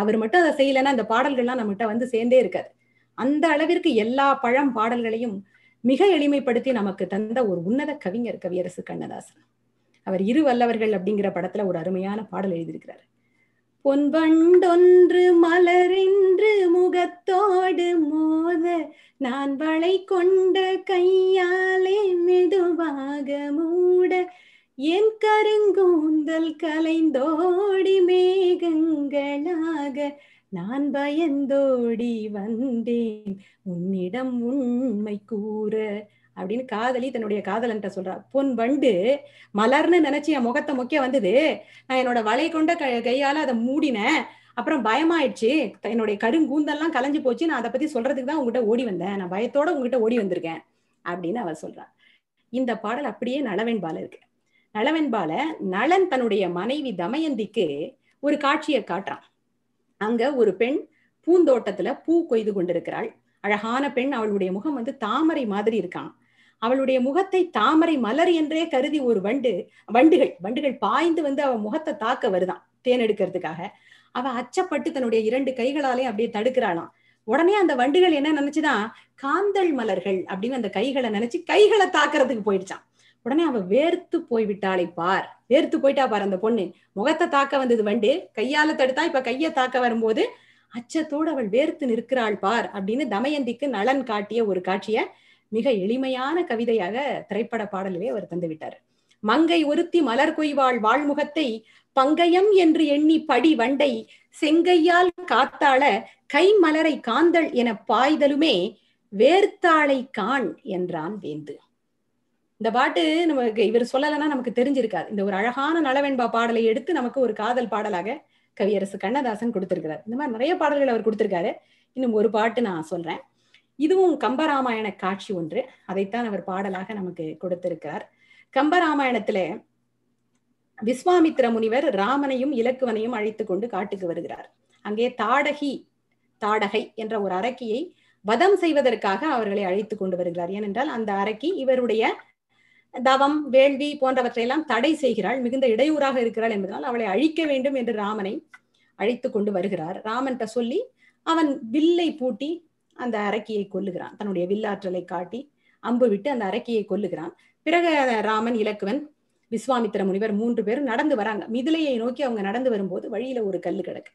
அவர் மட்டும் அதை செய்யலைன்னா அந்த பாடல்கள்லாம் நம்மகிட்ட வந்து சேர்ந்தே இருக்காது அந்த அளவிற்கு எல்லா பழம் பாடல்களையும் மிக எளிமைப்படுத்தி நமக்கு தந்த ஒரு உன்னத கவிஞர் கவியரசு கண்ணதாசன் அவர் இரு வல்லவர்கள் அப்படிங்கிற படத்துல ஒரு அருமையான பாடல் எழுதியிருக்கிறார் பொன்பண்டொன்று மலரின்று முகத்தோடு மோத நான் வளை கொண்ட கையாலே மெதுவாக மூட என் கருங்கூந்தல் கலைந்தோடி மேகங்களாக நான் பயந்தோடி வந்தேன் உன்னிடம் உண்மை கூற அப்படின்னு காதலி தன்னுடைய காதலன்ட்ட சொல்றா பொன் வண்டு மலர்னு நினைச்சு என் முகத்தை முக்கிய வந்தது நான் என்னோட வலை கொண்ட கையால அதை மூடினேன் அப்புறம் பயமாயிடுச்சு என்னுடைய கருங்கூந்தெல்லாம் கலைஞ்சு போச்சு நான் அதை பத்தி சொல்றதுக்கு தான் உங்ககிட்ட ஓடி வந்தேன் நான் பயத்தோட உங்ககிட்ட ஓடி வந்திருக்கேன் அப்படின்னு அவர் சொல்றா இந்த பாடல் அப்படியே நலவென்பால இருக்கு நலவென்பால நலன் தன்னுடைய மனைவி தமயந்திக்கு ஒரு காட்சியை காட்டுறான் அங்க ஒரு பெண் பூந்தோட்டத்துல பூ கொய்து கொண்டிருக்கிறாள் அழகான பெண் அவளுடைய முகம் வந்து தாமரை மாதிரி இருக்கான் அவளுடைய முகத்தை தாமரை மலர் என்றே கருதி ஒரு வண்டு வண்டுகள் வண்டுகள் பாய்ந்து வந்து அவன் முகத்தை தாக்க வருதான் தேன் எடுக்கிறதுக்காக அவ அச்சப்பட்டு தன்னுடைய இரண்டு கைகளாலே அப்படியே தடுக்கிறாளாம் உடனே அந்த வண்டுகள் என்ன நினைச்சுதான் காந்தல் மலர்கள் அப்படின்னு அந்த கைகளை நினைச்சு கைகளை தாக்குறதுக்கு போயிடுச்சான் உடனே அவ வேர்த்து போய்விட்டாளை பார் வேர்த்து போயிட்டா பார் அந்த பொண்ணு முகத்தை தாக்க வந்தது வண்டு கையால தடுத்தா இப்ப கைய தாக்க வரும்போது அச்சத்தோடு அவள் வேர்த்து நிற்கிறாள் பார் அப்படின்னு தமயந்திக்கு நலன் காட்டிய ஒரு காட்சியை மிக எளிமையான கவிதையாக திரைப்பட பாடலிலே அவர் தந்துவிட்டார் மங்கை ஒருத்தி மலர் கொய்வாள் வாழ்முகத்தை பங்கயம் என்று எண்ணி படி வண்டை செங்கையால் காத்தாள கை மலரை காந்தள் என பாய்தலுமே வேர்த்தாளை காண் என்றான் வேந்து இந்த பாட்டு நமக்கு இவர் சொல்லலைன்னா நமக்கு தெரிஞ்சிருக்காது இந்த ஒரு அழகான நலவெண்பா பாடலை எடுத்து நமக்கு ஒரு காதல் பாடலாக கவியரசு கண்ணதாசன் கொடுத்திருக்கிறார் இந்த மாதிரி நிறைய பாடல்கள் அவர் கொடுத்திருக்காரு இன்னும் ஒரு பாட்டு நான் சொல்றேன் இதுவும் கம்பராமாயண காட்சி ஒன்று அதைத்தான் அவர் பாடலாக நமக்கு கொடுத்திருக்கிறார் கம்பராமாயணத்துல விஸ்வாமித்ர முனிவர் ராமனையும் இலக்குவனையும் அழைத்து கொண்டு காட்டுக்கு வருகிறார் அங்கே தாடகி தாடகை என்ற ஒரு அரக்கியை வதம் செய்வதற்காக அவர்களை அழைத்து கொண்டு வருகிறார் ஏனென்றால் அந்த அரக்கி இவருடைய தவம் வேள்வி போன்றவற்றை எல்லாம் தடை செய்கிறாள் மிகுந்த இடையூறாக இருக்கிறாள் என்பதனால் அவளை அழிக்க வேண்டும் என்று ராமனை அழைத்து கொண்டு வருகிறார் கிட்ட சொல்லி அவன் வில்லை பூட்டி அந்த அரக்கியை கொல்லுகிறான் தன்னுடைய வில்லாற்றலை காட்டி அம்பு விட்டு அந்த அரக்கியை கொல்லுகிறான் பிறகு ராமன் இலக்குவன் விஸ்வாமித்திர முனிவர் மூன்று பேரும் நடந்து வராங்க மிதிலையை நோக்கி அவங்க நடந்து வரும்போது வழியில ஒரு கல் கிடக்கு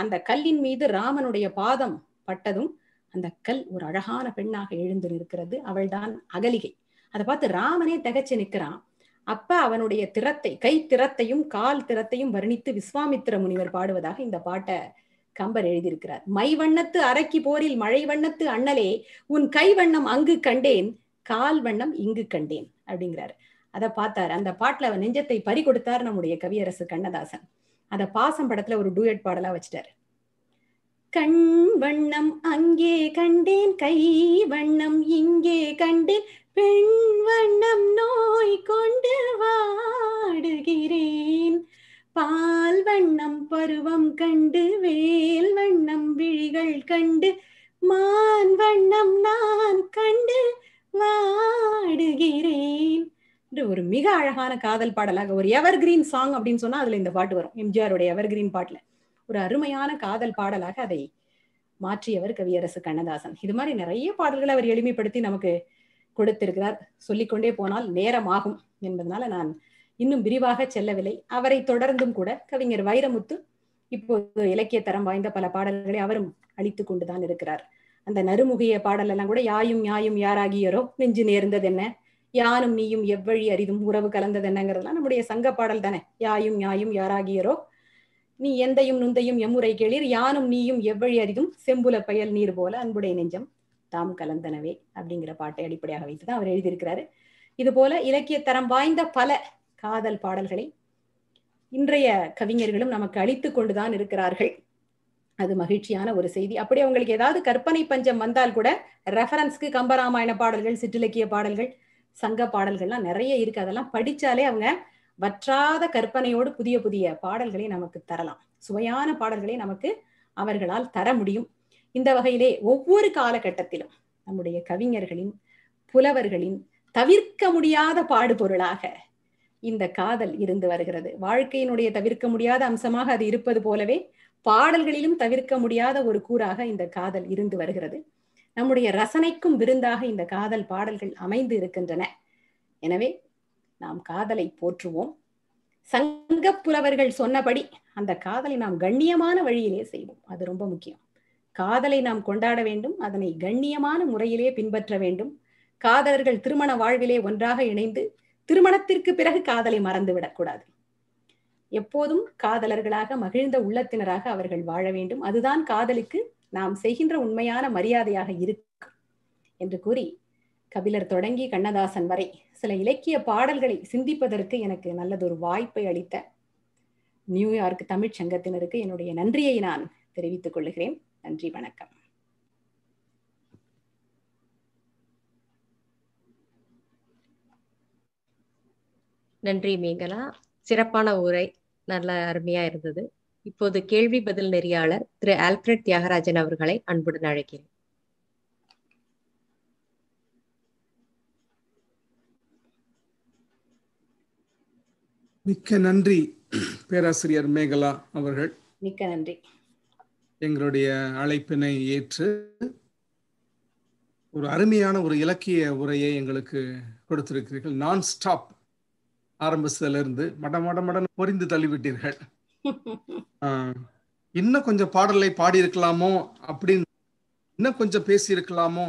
அந்த கல்லின் மீது ராமனுடைய பாதம் பட்டதும் அந்த கல் ஒரு அழகான பெண்ணாக எழுந்து நிற்கிறது அவள்தான் அகலிகை அதை பார்த்து ராமனே தகச்சு நிற்கிறான் அப்ப அவனுடைய திறத்தை கை திறத்தையும் கால் திறத்தையும் வர்ணித்து விஸ்வாமித்திர முனிவர் பாடுவதாக இந்த பாட்டை கம்பர் எழுதியிருக்கிறார் மை வண்ணத்து அரைக்கி போரில் மழை வண்ணத்து அண்ணலே உன் கை வண்ணம் அங்கு கண்டேன் கால் வண்ணம் இங்கு கண்டேன் அப்படிங்கிறாரு அதை பார்த்தாரு அந்த பாட்டுல அவர் நெஞ்சத்தை பறி கொடுத்தார் நம்முடைய கவியரசு கண்ணதாசன் அதை பாசம் படத்துல ஒரு டூயட் பாடலா வச்சிட்டாரு
கண் வண்ணம் அங்கே கண்டேன் கை வண்ணம் இங்கே கண்டேன் பெண் வண்ணம் நோய்
கொண்டு வாடுகிறேன் பால் வண்ணம் பருவம் கண்டு வேல் வண்ணம் விழிகள் கண்டு மான் வண்ணம் நான் கண்டு வாடுகிறேன் ஒரு மிக அழகான காதல் பாடலாக ஒரு எவர் கிரீன் சாங் அப்படின்னு சொன்னா அதுல இந்த பாட்டு வரும் எம்ஜிஆருடைய எவர் கிரீன் பாட்டுல ஒரு அருமையான காதல் பாடலாக அதை மாற்றியவர் கவியரசு கண்ணதாசன் இது மாதிரி நிறைய பாடல்களை அவர் எளிமைப்படுத்தி நமக்கு கொடுத்திருக்கிறார் சொல்லிக்கொண்டே போனால் நேரம் ஆகும் என்பதனால நான் இன்னும் விரிவாக செல்லவில்லை அவரை தொடர்ந்தும் கூட கவிஞர் வைரமுத்து இப்போது இலக்கிய தரம் வாய்ந்த பல பாடல்களை அவரும் அளித்து கொண்டுதான் இருக்கிறார் அந்த நறுமுகிய பாடல் எல்லாம் கூட யாயும் யாயும் யாராகியரோ நெஞ்சு நேர்ந்தது என்ன யானும் நீயும் எவ்வழி அரிதும் உறவு கலந்தது என்னங்கிறதுலாம் நம்முடைய சங்க பாடல் தானே யாயும் யாயும் யாராகியரோ நீ எந்தையும் நுந்தையும் எம்முறை கேளீர் யானும் நீயும் எவ்வழி அறிதும் செம்புல பயல் நீர் போல அன்புடைய நெஞ்சம் தாம் கலந்தனவே அப்படிங்கிற பாட்டை அடிப்படையாக வைத்துதான் அவர் எழுதியிருக்கிறாரு இது போல இலக்கிய தரம் வாய்ந்த பல காதல் பாடல்களை இன்றைய கவிஞர்களும் நமக்கு அழித்து கொண்டுதான் இருக்கிறார்கள் அது மகிழ்ச்சியான ஒரு செய்தி அப்படி அவங்களுக்கு ஏதாவது கற்பனை பஞ்சம் வந்தால் கூட ரெஃபரன்ஸ்க்கு கம்பராமாயண பாடல்கள் சிற்றிலக்கிய பாடல்கள் சங்க பாடல்கள்லாம் நிறைய இருக்கு அதெல்லாம் படிச்சாலே அவங்க வற்றாத கற்பனையோடு புதிய புதிய பாடல்களை நமக்கு தரலாம் சுவையான பாடல்களை நமக்கு அவர்களால் தர முடியும் இந்த வகையிலே ஒவ்வொரு காலகட்டத்திலும் நம்முடைய கவிஞர்களின் புலவர்களின் தவிர்க்க முடியாத பாடுபொருளாக இந்த காதல் இருந்து வருகிறது வாழ்க்கையினுடைய தவிர்க்க முடியாத அம்சமாக அது இருப்பது போலவே பாடல்களிலும் தவிர்க்க முடியாத ஒரு கூறாக இந்த காதல் இருந்து வருகிறது நம்முடைய ரசனைக்கும் விருந்தாக இந்த காதல் பாடல்கள் அமைந்து இருக்கின்றன எனவே நாம் காதலை போற்றுவோம் சங்க புலவர்கள் சொன்னபடி அந்த காதலை நாம் கண்ணியமான வழியிலே செய்வோம் அது ரொம்ப முக்கியம் காதலை நாம் கொண்டாட வேண்டும் அதனை கண்ணியமான முறையிலே பின்பற்ற வேண்டும் காதலர்கள் திருமண வாழ்விலே ஒன்றாக இணைந்து திருமணத்திற்கு பிறகு காதலை மறந்து விடக்கூடாது எப்போதும் காதலர்களாக மகிழ்ந்த உள்ளத்தினராக அவர்கள் வாழ வேண்டும் அதுதான் காதலுக்கு நாம் செய்கின்ற உண்மையான மரியாதையாக இருக்கும் என்று கூறி கபிலர் தொடங்கி கண்ணதாசன் வரை சில இலக்கிய பாடல்களை சிந்திப்பதற்கு எனக்கு நல்லதொரு வாய்ப்பை அளித்த நியூயார்க் தமிழ்ச் சங்கத்தினருக்கு என்னுடைய நன்றியை நான் தெரிவித்துக் கொள்கிறேன் நன்றி வணக்கம்
நன்றி மேகலா சிறப்பான உரை நல்ல அருமையா இருந்தது இப்போது கேள்வி பதில் நெறியாளர் திரு ஆல்ஃபிரட் தியாகராஜன் அவர்களை அன்புடன் அழைக்கிறேன்
மிக்க நன்றி பேராசிரியர் மேகலா அவர்கள் மிக்க நன்றி எங்களுடைய அழைப்பினை ஏற்று ஒரு அருமையான ஒரு இலக்கிய உரையை எங்களுக்கு கொடுத்திருக்கிறீர்கள் நான் ஸ்டாப் ஆரம்பிச்சதுல இருந்து மட மட மடன் பொறிந்து தள்ளிவிட்டீர்கள் இன்னும் கொஞ்சம் பாடலை பாடியிருக்கலாமோ அப்படின்னு இன்னும் கொஞ்சம் பேசியிருக்கலாமோ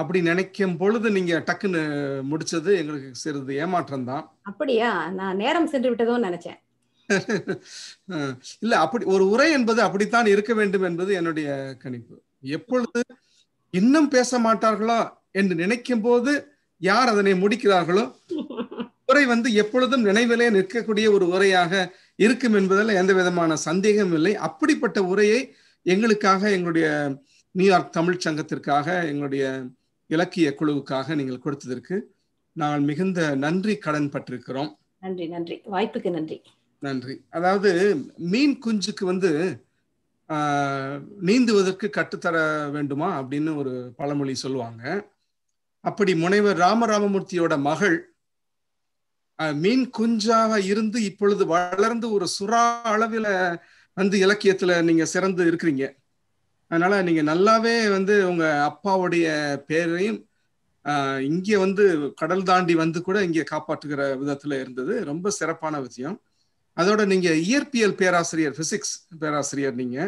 அப்படி நினைக்கும் பொழுது நீங்க டக்குன்னு முடிச்சது எங்களுக்கு சிறிது ஏமாற்றம் தான்
அப்படியா நான் நேரம் சென்று விட்டதும் நினைச்சேன்
இல்ல அப்படி ஒரு உரை என்பது அப்படித்தான் இருக்க வேண்டும் என்பது என்னுடைய கணிப்பு எப்பொழுது இன்னும் பேச மாட்டார்களா என்று நினைக்கும் போது யார் அதனை முடிக்கிறார்களோ உரை வந்து எப்பொழுதும் நினைவிலே நிற்கக்கூடிய ஒரு உரையாக இருக்கும் என்பதில் எந்த விதமான சந்தேகம் இல்லை அப்படிப்பட்ட உரையை எங்களுக்காக எங்களுடைய நியூயார்க் தமிழ் சங்கத்திற்காக எங்களுடைய இலக்கிய குழுவுக்காக நீங்கள் கொடுத்ததற்கு நாங்கள் மிகுந்த நன்றி கடன் பட்டிருக்கிறோம்
நன்றி நன்றி வாய்ப்புக்கு நன்றி
நன்றி அதாவது மீன் குஞ்சுக்கு வந்து நீந்துவதற்கு கற்றுத்தர வேண்டுமா அப்படின்னு ஒரு பழமொழி சொல்லுவாங்க அப்படி முனைவர் ராமராமமூர்த்தியோட மகள் மீன் குஞ்சாக இருந்து இப்பொழுது வளர்ந்து ஒரு சுறா அளவில் வந்து இலக்கியத்துல நீங்க சிறந்து இருக்கிறீங்க அதனால நீங்க நல்லாவே வந்து உங்க அப்பாவுடைய பேரையும் இங்கே வந்து கடல் தாண்டி வந்து கூட இங்கே காப்பாற்றுகிற விதத்துல இருந்தது ரொம்ப சிறப்பான விஷயம் அதோட நீங்க இயற்பியல் பேராசிரியர் பிசிக்ஸ் பேராசிரியர் நீங்க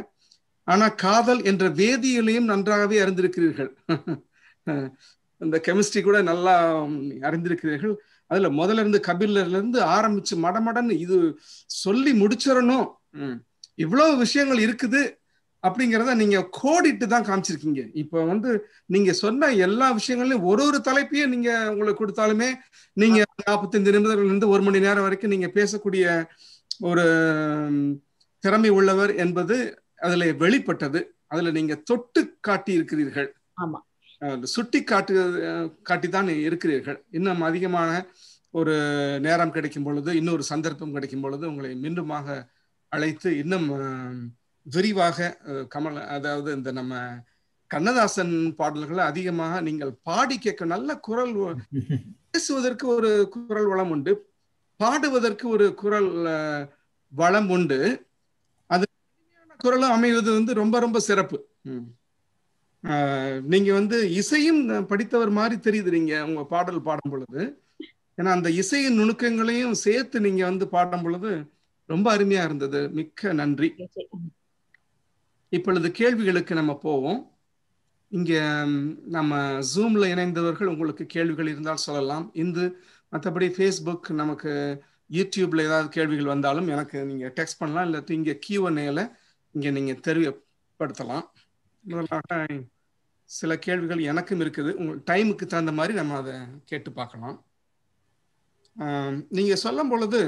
ஆனா காதல் என்ற வேதியிலையும் நன்றாகவே அறிந்திருக்கிறீர்கள் இந்த கெமிஸ்ட்ரி கூட நல்லா அறிந்திருக்கிறீர்கள் அதுல முதல்ல இருந்து கபிலர்ல இருந்து ஆரம்பிச்சு மடமடன்னு இது சொல்லி முடிச்சிடணும் இவ்வளவு விஷயங்கள் இருக்குது அப்படிங்கிறத நீங்க கோடிட்டு தான் காமிச்சிருக்கீங்க இப்ப வந்து நீங்க சொன்ன எல்லா விஷயங்களையும் ஒரு ஒரு தலைப்பையும் நீங்க உங்களுக்கு கொடுத்தாலுமே நீங்க நாற்பத்தஞ்சு நிமிடங்கள்ல இருந்து ஒரு மணி நேரம் வரைக்கும் நீங்க பேசக்கூடிய ஒரு திறமை உள்ளவர் என்பது அதுல வெளிப்பட்டது அதுல நீங்க தொட்டு காட்டி இருக்கிறீர்கள் ஆமா சுட்டி காட்டு காட்டித்தான் இருக்கிறீர்கள் இன்னும் அதிகமான ஒரு நேரம் கிடைக்கும் பொழுது இன்னொரு சந்தர்ப்பம் கிடைக்கும் பொழுது உங்களை மீண்டுமாக அழைத்து இன்னும் விரிவாக கமல் அதாவது இந்த நம்ம கண்ணதாசன் பாடல்களை அதிகமாக நீங்கள் பாடி கேட்க நல்ல குரல் பேசுவதற்கு ஒரு குரல் வளம் உண்டு பாடுவதற்கு ஒரு குரல் வளம் உண்டு அது குரலும் அமைவது வந்து ரொம்ப ரொம்ப சிறப்பு நீங்க வந்து இசையும் படித்தவர் மாதிரி தெரியுது நீங்க உங்க பாடல் பாடும் பொழுது ஏன்னா அந்த இசையின் நுணுக்கங்களையும் சேர்த்து நீங்க வந்து பாடும் பொழுது ரொம்ப அருமையா இருந்தது மிக்க நன்றி இப்பொழுது கேள்விகளுக்கு நம்ம போவோம் இங்க நம்ம ஜூம்ல இணைந்தவர்கள் உங்களுக்கு கேள்விகள் இருந்தால் சொல்லலாம் இந்து மற்றபடி ஃபேஸ்புக் நமக்கு யூடியூப்ல ஏதாவது கேள்விகள் வந்தாலும் எனக்கு நீங்க டெக்ஸ்ட் பண்ணலாம் இல்லை இங்க கியூஎன்ஏல இங்க நீங்க தெரியப்படுத்தலாம் முதலாக சில கேள்விகள் எனக்கும் இருக்குது உங்கள் டைமுக்கு தகுந்த மாதிரி நம்ம அதை கேட்டு பார்க்கலாம் நீங்க சொல்லும் பொழுது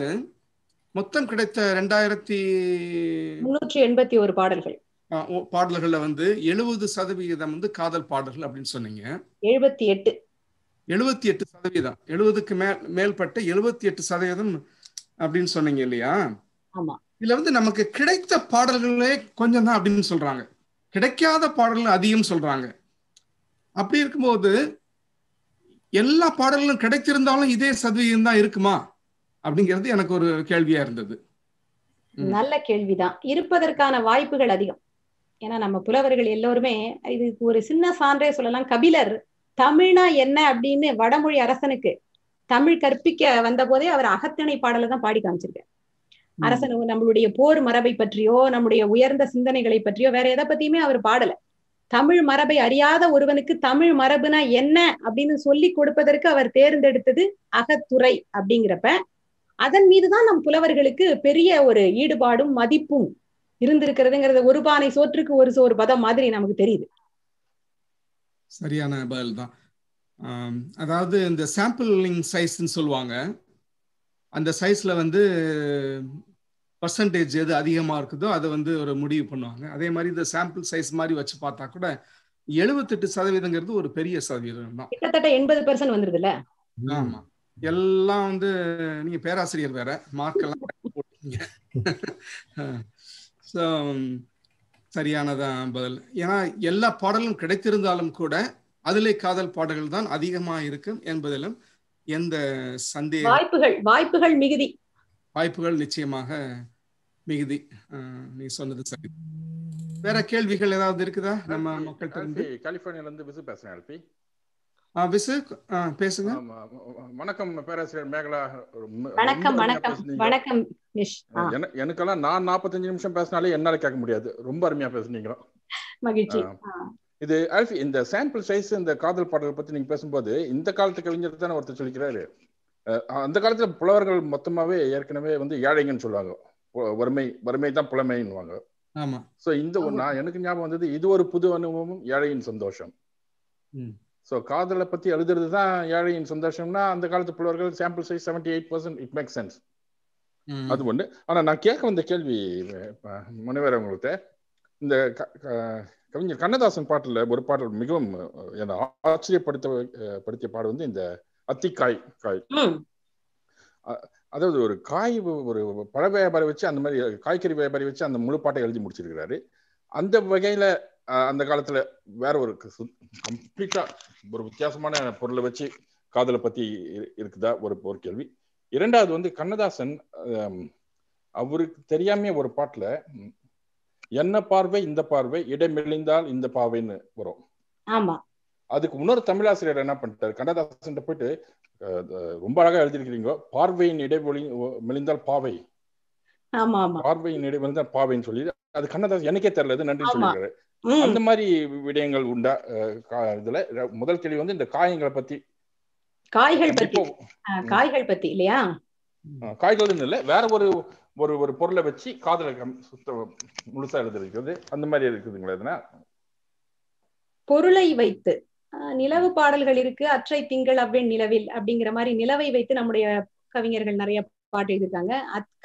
மொத்தம் கிடைத்த ரெண்டாயிரத்தி முன்னூற்றி
எண்பத்தி ஒரு பாடல்கள்
பாடல்கள்ல வந்து எழுபது சதவிகிதம் வந்து காதல் பாடல்கள் அப்படின்னு சொன்னீங்க எழுபத்தி எட்டு எழுபத்தி எட்டு சதவீதம் எழுபதுக்கு மேல் மேல்பட்ட எழுபத்தி எட்டு சதவீதம் அப்படின்னு சொன்னீங்க இல்லையா இதுல வந்து நமக்கு கிடைத்த பாடல்களே கொஞ்சம் தான் அப்படின்னு சொல்றாங்க கிடைக்காத பாடல்கள் அதிகம் சொல்றாங்க அப்படி இருக்கும்போது எல்லா பாடல்களும் கிடைச்சிருந்தாலும் இதே சதவீதம் தான் இருக்குமா அப்படிங்கிறது எனக்கு ஒரு கேள்வியா இருந்தது
நல்ல கேள்விதான் இருப்பதற்கான வாய்ப்புகள் அதிகம் ஏன்னா நம்ம புலவர்கள் எல்லோருமே இது ஒரு சின்ன சான்றே சொல்லலாம் கபிலர் தமிழ்னா என்ன அப்படின்னு வடமொழி அரசனுக்கு தமிழ் கற்பிக்க வந்த போதே அவர் அகத்தணை பாடல தான் பாடி காமிச்சிருக்க அரசன் நம்மளுடைய போர் மரபை பற்றியோ நம்முடைய உயர்ந்த சிந்தனைகளை பற்றியோ வேற எதை பத்தியுமே அவர் பாடல தமிழ் மரபை அறியாத ஒருவனுக்கு தமிழ் மரபுனா என்ன அப்படின்னு சொல்லி கொடுப்பதற்கு அவர் தேர்ந்தெடுத்தது அகத்துறை அப்படிங்கிறப்ப அதன் மீதுதான் நம் புலவர்களுக்கு பெரிய ஒரு ஈடுபாடும் மதிப்பும் இருந்திருக்கிறதுங்கிறது ஒரு பானை சோற்றுக்கு ஒரு சோறு பதம் மாதிரி நமக்கு தெரியுது
சரியான பதில் தான் அதாவது இந்த சாம்பிளிங் சைஸ் சொல்லுவாங்க அந்த சைஸ்ல வந்து பர்சன்டேஜ் எது அதிகமாக இருக்குதோ அதை வந்து ஒரு முடிவு பண்ணுவாங்க அதே மாதிரி இந்த சாம்பிள் சைஸ் மாதிரி வச்சு பார்த்தா கூட எழுபத்தெட்டு சதவீதங்கிறது ஒரு பெரிய சதவீதம் தான்
கிட்டத்தட்ட எண்பது பெர்சன்ட் வந்துருதுல்ல
ஆமா எல்லாம் வந்து நீங்க பேராசிரியர் வேற மார்க் எல்லாம் போட்டீங்க சரியானதான் பதில் ஏன்னா எல்லா பாடலும் கிடைத்திருந்தாலும் கூட அதிலே காதல் பாடல்கள் தான் அதிகமா இருக்கும் என்பதிலும் எந்த சந்தேகம்
வாய்ப்புகள்
வாய்ப்புகள் மிகுதி
வாய்ப்புகள் நிச்சயமாக மிகுதி நீ சொன்னது சரி வேற கேள்விகள் ஏதாவது இருக்குதா நம்ம மக்கள்
கலிபோர்னியால இருந்து விசு பேசுறேன் அல்பி விசு பேசுங்க வணக்கம் பேராசிரியர் மேகலா வணக்கம் வணக்கம் வணக்கம் எனக்கெல்லாம் நான் நாற்பத்தஞ்சு நிமிஷம் பேசினாலே என்னால கேட்க முடியாது ரொம்ப அருமையா பேசுனீங்களோ மகிழ்ச்சி இது ஆல்ஃபி இந்த சாம்பிள் சைஸ் இந்த காதல் பாடல் பத்தி நீங்க பேசும்போது இந்த காலத்து கவிஞர் தானே ஒருத்தர் சொல்லிக்கிறாரு அந்த காலத்துல புலவர்கள் மொத்தமாவே ஏற்கனவே வந்து ஏழைங்கன்னு சொல்லுவாங்க வறுமை வறுமை தான் புலமைன்னுவாங்க ஆமா ஸோ இந்த நான் எனக்கு ஞாபகம் வந்தது இது ஒரு புது அனுபவமும் ஏழையின் சந்தோஷம் ஸோ காதலை பத்தி எழுதுறது தான் ஏழையின் சந்தோஷம்னா அந்த காலத்து புலவர்கள் sample size seventy eight percent it make sense அது ஒன்று ஆனால் நான் கேட்க வந்த கேள்வி முனைவர் அவங்கள்ட்ட இந்த கவிஞர் கண்ணதாசன் பாட்டில் ஒரு பாடல் மிகவும் என்ன ஆச்சரியப்படுத்த படுத்திய பாடல் வந்து இந்த அத்திக்காய் காய் அதாவது ஒரு காய் ஒரு பழ வியாபாரி வச்சு அந்த மாதிரி காய்கறி வியாபாரி வச்சு அந்த முழு பாட்டை எழுதி முடிச்சிருக்கிறாரு அந்த வகையில அந்த காலத்துல வேற ஒரு கம்ப்ளீட்டா ஒரு வித்தியாசமான பொருளை வச்சு காதலை பத்தி இருக்குதா ஒரு ஒரு கேள்வி இரண்டாவது வந்து கண்ணதாசன் அவருக்கு தெரியாம ஒரு பாட்டுல என்ன பார்வை இந்த பார்வை இடைமெளிந்தால் இந்த பார்வைன்னு வரும் அதுக்கு இன்னொரு தமிழாசிரியர் என்ன பண்ணிட்டாரு கண்ணதாசன் போயிட்டு ரொம்ப அழகா எழுதிருக்கிறீங்க பார்வையின் இடைவெளி மெலிந்தால் பாவை பார்வையின் இடைவெளி பாவைன்னு சொல்லி அது கண்ணதாசன் எனக்கே தெரியல நன்றி சொல்லியிருக்காரு அந்த மாதிரி விடயங்கள் உண்டா இதுல முதல் கேள்வி வந்து இந்த காயங்களை பத்தி காய்கள் பத்தி காய்கள் பத்தி இல்லையா காய்கள் இல்ல வேற ஒரு ஒரு ஒரு பொருளை வச்சு காதல சுத்த முழுசா எழுதிருக்கிறது அந்த மாதிரி இருக்குதுங்களா எதுனா
பொருளை வைத்து நிலவு பாடல்கள் இருக்கு அற்றை திங்கள் அவ்வெண் நிலவில் அப்படிங்கிற மாதிரி நிலவை வைத்து நம்முடைய கவிஞர்கள் நிறைய பாட்டு எழுதியிருக்காங்க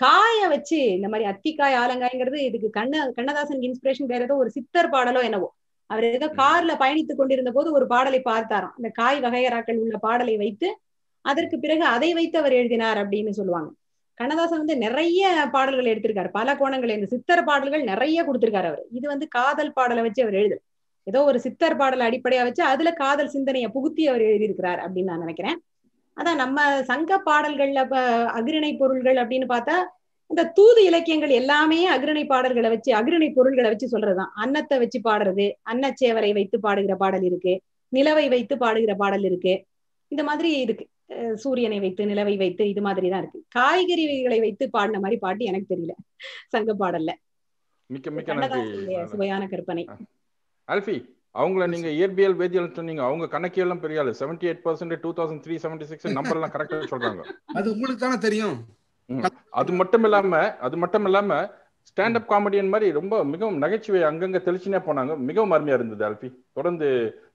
காய வச்சு இந்த மாதிரி அத்திக்காய் ஆலங்காய்ங்கிறது இதுக்கு கண்ண கண்ணதாசன் இன்ஸ்பிரேஷன் வேற ஏதோ ஒரு சித்தர் பாடலோ என்னவோ அவர் ஏதோ கார்ல பயணித்துக் கொண்டிருந்த போது ஒரு பாடலை பார்த்தாராம் அந்த காய் வகையராக்கள் உள்ள பாடலை வைத்து அதற்கு பிறகு அதை வைத்து அவர் எழுதினார் அப்படின்னு சொல்லுவாங்க கண்ணதாசன் வந்து நிறைய பாடல்கள் எடுத்திருக்காரு பல கோணங்கள் இந்த சித்தர் பாடல்கள் நிறைய கொடுத்திருக்காரு அவர் இது வந்து காதல் பாடலை வச்சு அவர் எழுதல் ஏதோ ஒரு சித்தர் பாடலை அடிப்படையா வச்சு அதுல காதல் சிந்தனையை புகுத்தி அவர் எழுதியிருக்கிறார் அப்படின்னு நான் நினைக்கிறேன் அதான் நம்ம சங்க பாடல்கள்ல அகிரணை பொருள்கள் அப்படின்னு பார்த்தா இந்த தூது இலக்கியங்கள் எல்லாமே அகிரணை பாடல்களை வச்சு அகிரணை பொருள்களை வச்சு சொல்றதுதான் அன்னத்தை வச்சு பாடுறது அன்னச்சேவரை வைத்து பாடுகிற பாடல் இருக்கு நிலவை வைத்து பாடுகிற பாடல் இருக்கு இந்த மாதிரி இருக்கு சூரியனை வைத்து நிலவை வைத்து இது மாதிரி தான் இருக்கு காய்கறிகளை வைத்து பாடின மாதிரி பாட்டு எனக்கு தெரியல சங்க பாடல்ல சுவையான கற்பனை
ஆல்ஃபி அவங்கள நீங்க இயற்பியல் வேதியியல் சொன்னீங்க அவங்க எல்லாம் பெரிய ஆளு seventy eight percent two thousand three seventy six number எல்லாம் கரெக்டா சொல்றாங்க அது உங்களுக்கு தானே தெரியும் அது மட்டும் இல்லாம அது மட்டும் இல்லாம அப் காமெடியன் மாதிரி ரொம்ப மிகவும் நகைச்சுவை அங்கங்க தெளிச்சுனே போனாங்க மிகவும் அருமையா இருந்தது அல்பி தொடர்ந்து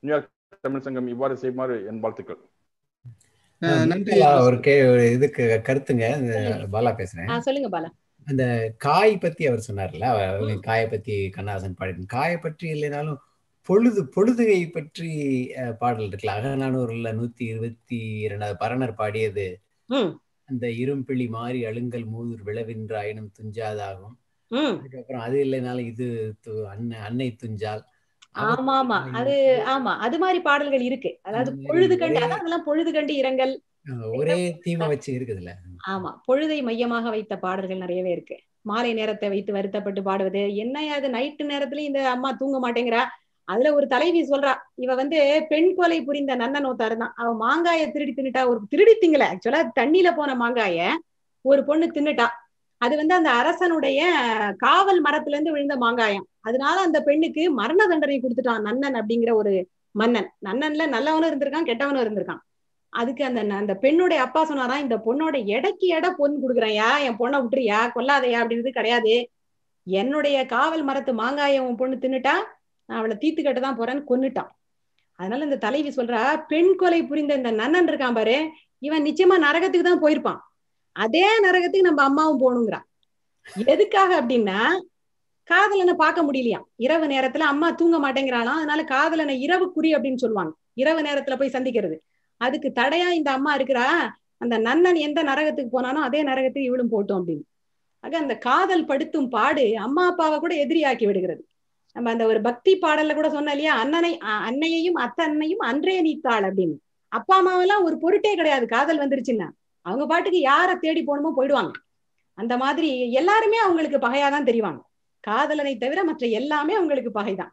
நியூயார்க் தமிழ் சங்கம் இவ்வாறு செய்யுமாறு என் வாழ்த்துக்கள்
நன்றி ஒரு இதுக்கு கருத்துங்க பாலா பேசுறேன் சொல்லுங்க பாலா அந்த காய் பத்தி அவர் சொன்னார்ல காயை பத்தி கண்ணாசன் பாடிட்டு காயை பற்றி இல்லைனாலும் பொழுது பொழுதுகை பற்றி பாடல் இருக்குல்ல அகநானூர்ல நூத்தி இருபத்தி இரண்டாவது பரணர் பாடியது அந்த இரும்பிழி மாறி அழுங்கல் மூதூர் விளவின்றாயினும் துஞ்சாதாகும் அதுக்கப்புறம் அது இல்லைனாலும் இது அன்னை அன்னை துஞ்சால்
ஆமா ஆமா அது ஆமா அது மாதிரி பாடல்கள் இருக்கு அதாவது பொழுது கண்டு அதெல்லாம் பொழுது கண்டு இரங்கல்
ஒரே தீமை வச்சு இருக்குதுல்ல
ஆமா பொழுதை மையமாக வைத்த பாடல்கள் நிறையவே இருக்கு மாலை நேரத்தை வைத்து வருத்தப்பட்டு பாடுவது என்ன அது நைட்டு நேரத்துலயும் இந்த அம்மா தூங்க மாட்டேங்கிறா அதுல ஒரு தலைவி சொல்றா இவ வந்து பெண் கொலை புரிந்த நன்னன் ஒத்தாரு தான் அவ மாங்காய திருடி தின்னுட்டா ஒரு திருடி திங்கல ஆக்சுவலா தண்ணியில போன மாங்காய ஒரு பொண்ணு தின்னுட்டா அது வந்து அந்த அரசனுடைய காவல் மரத்துல இருந்து விழுந்த மாங்காயம் அதனால அந்த பெண்ணுக்கு மரண தண்டனை கொடுத்துட்டான் நன்னன் அப்படிங்கிற ஒரு மன்னன் நன்னன்ல நல்லவனும் இருந்திருக்கான் கெட்டவனும் இருந்திருக்கான் அதுக்கு அந்த அந்த பெண்ணுடைய அப்பா சொன்னாரா இந்த பொண்ணோட எடைக்கு எடை பொண்ணு குடுக்குறையா என் பொண்ணை விட்டுறியா கொல்லாதையா அப்படின்றது கிடையாது என்னுடைய காவல் மரத்து மாங்காய உன் பொண்ணு தின்னுட்டா நான் அவளை தீத்து கட்டு தான் போறேன்னு கொன்னுட்டான் அதனால இந்த தலைவி சொல்றா பெண் கொலை புரிந்த இந்த நன்னன் இருக்கான் பாரு இவன் நிச்சயமா நரகத்துக்கு தான் போயிருப்பான் அதே நரகத்துக்கு நம்ம அம்மாவும் போகணுங்கிறான் எதுக்காக அப்படின்னா காதலனை பார்க்க முடியலையாம் இரவு நேரத்துல அம்மா தூங்க மாட்டேங்கிறானா அதனால காதலனை இரவு குறி அப்படின்னு சொல்லுவாங்க இரவு நேரத்துல போய் சந்திக்கிறது அதுக்கு தடையா இந்த அம்மா இருக்கிறா அந்த நன்னன் எந்த நரகத்துக்கு போனானோ அதே நரகத்துக்கு இவளும் போட்டோம் அப்படின்னு ஆக அந்த காதல் படுத்தும் பாடு அம்மா அப்பாவை கூட எதிரியாக்கி விடுகிறது நம்ம அந்த ஒரு பக்தி பாடல்ல கூட சொன்ன இல்லையா அண்ணனை அன்னையையும் அத்தன்னையும் அன்றே நீத்தாள் அப்படின்னு அப்பா அம்மாவெல்லாம் ஒரு பொருட்டே கிடையாது காதல் வந்துருச்சுன்னா அவங்க பாட்டுக்கு யாரை தேடி போகணுமோ போயிடுவாங்க அந்த மாதிரி எல்லாருமே அவங்களுக்கு பகையாதான் தெரிவாங்க காதலனை தவிர மற்ற எல்லாமே அவங்களுக்கு பகைதான்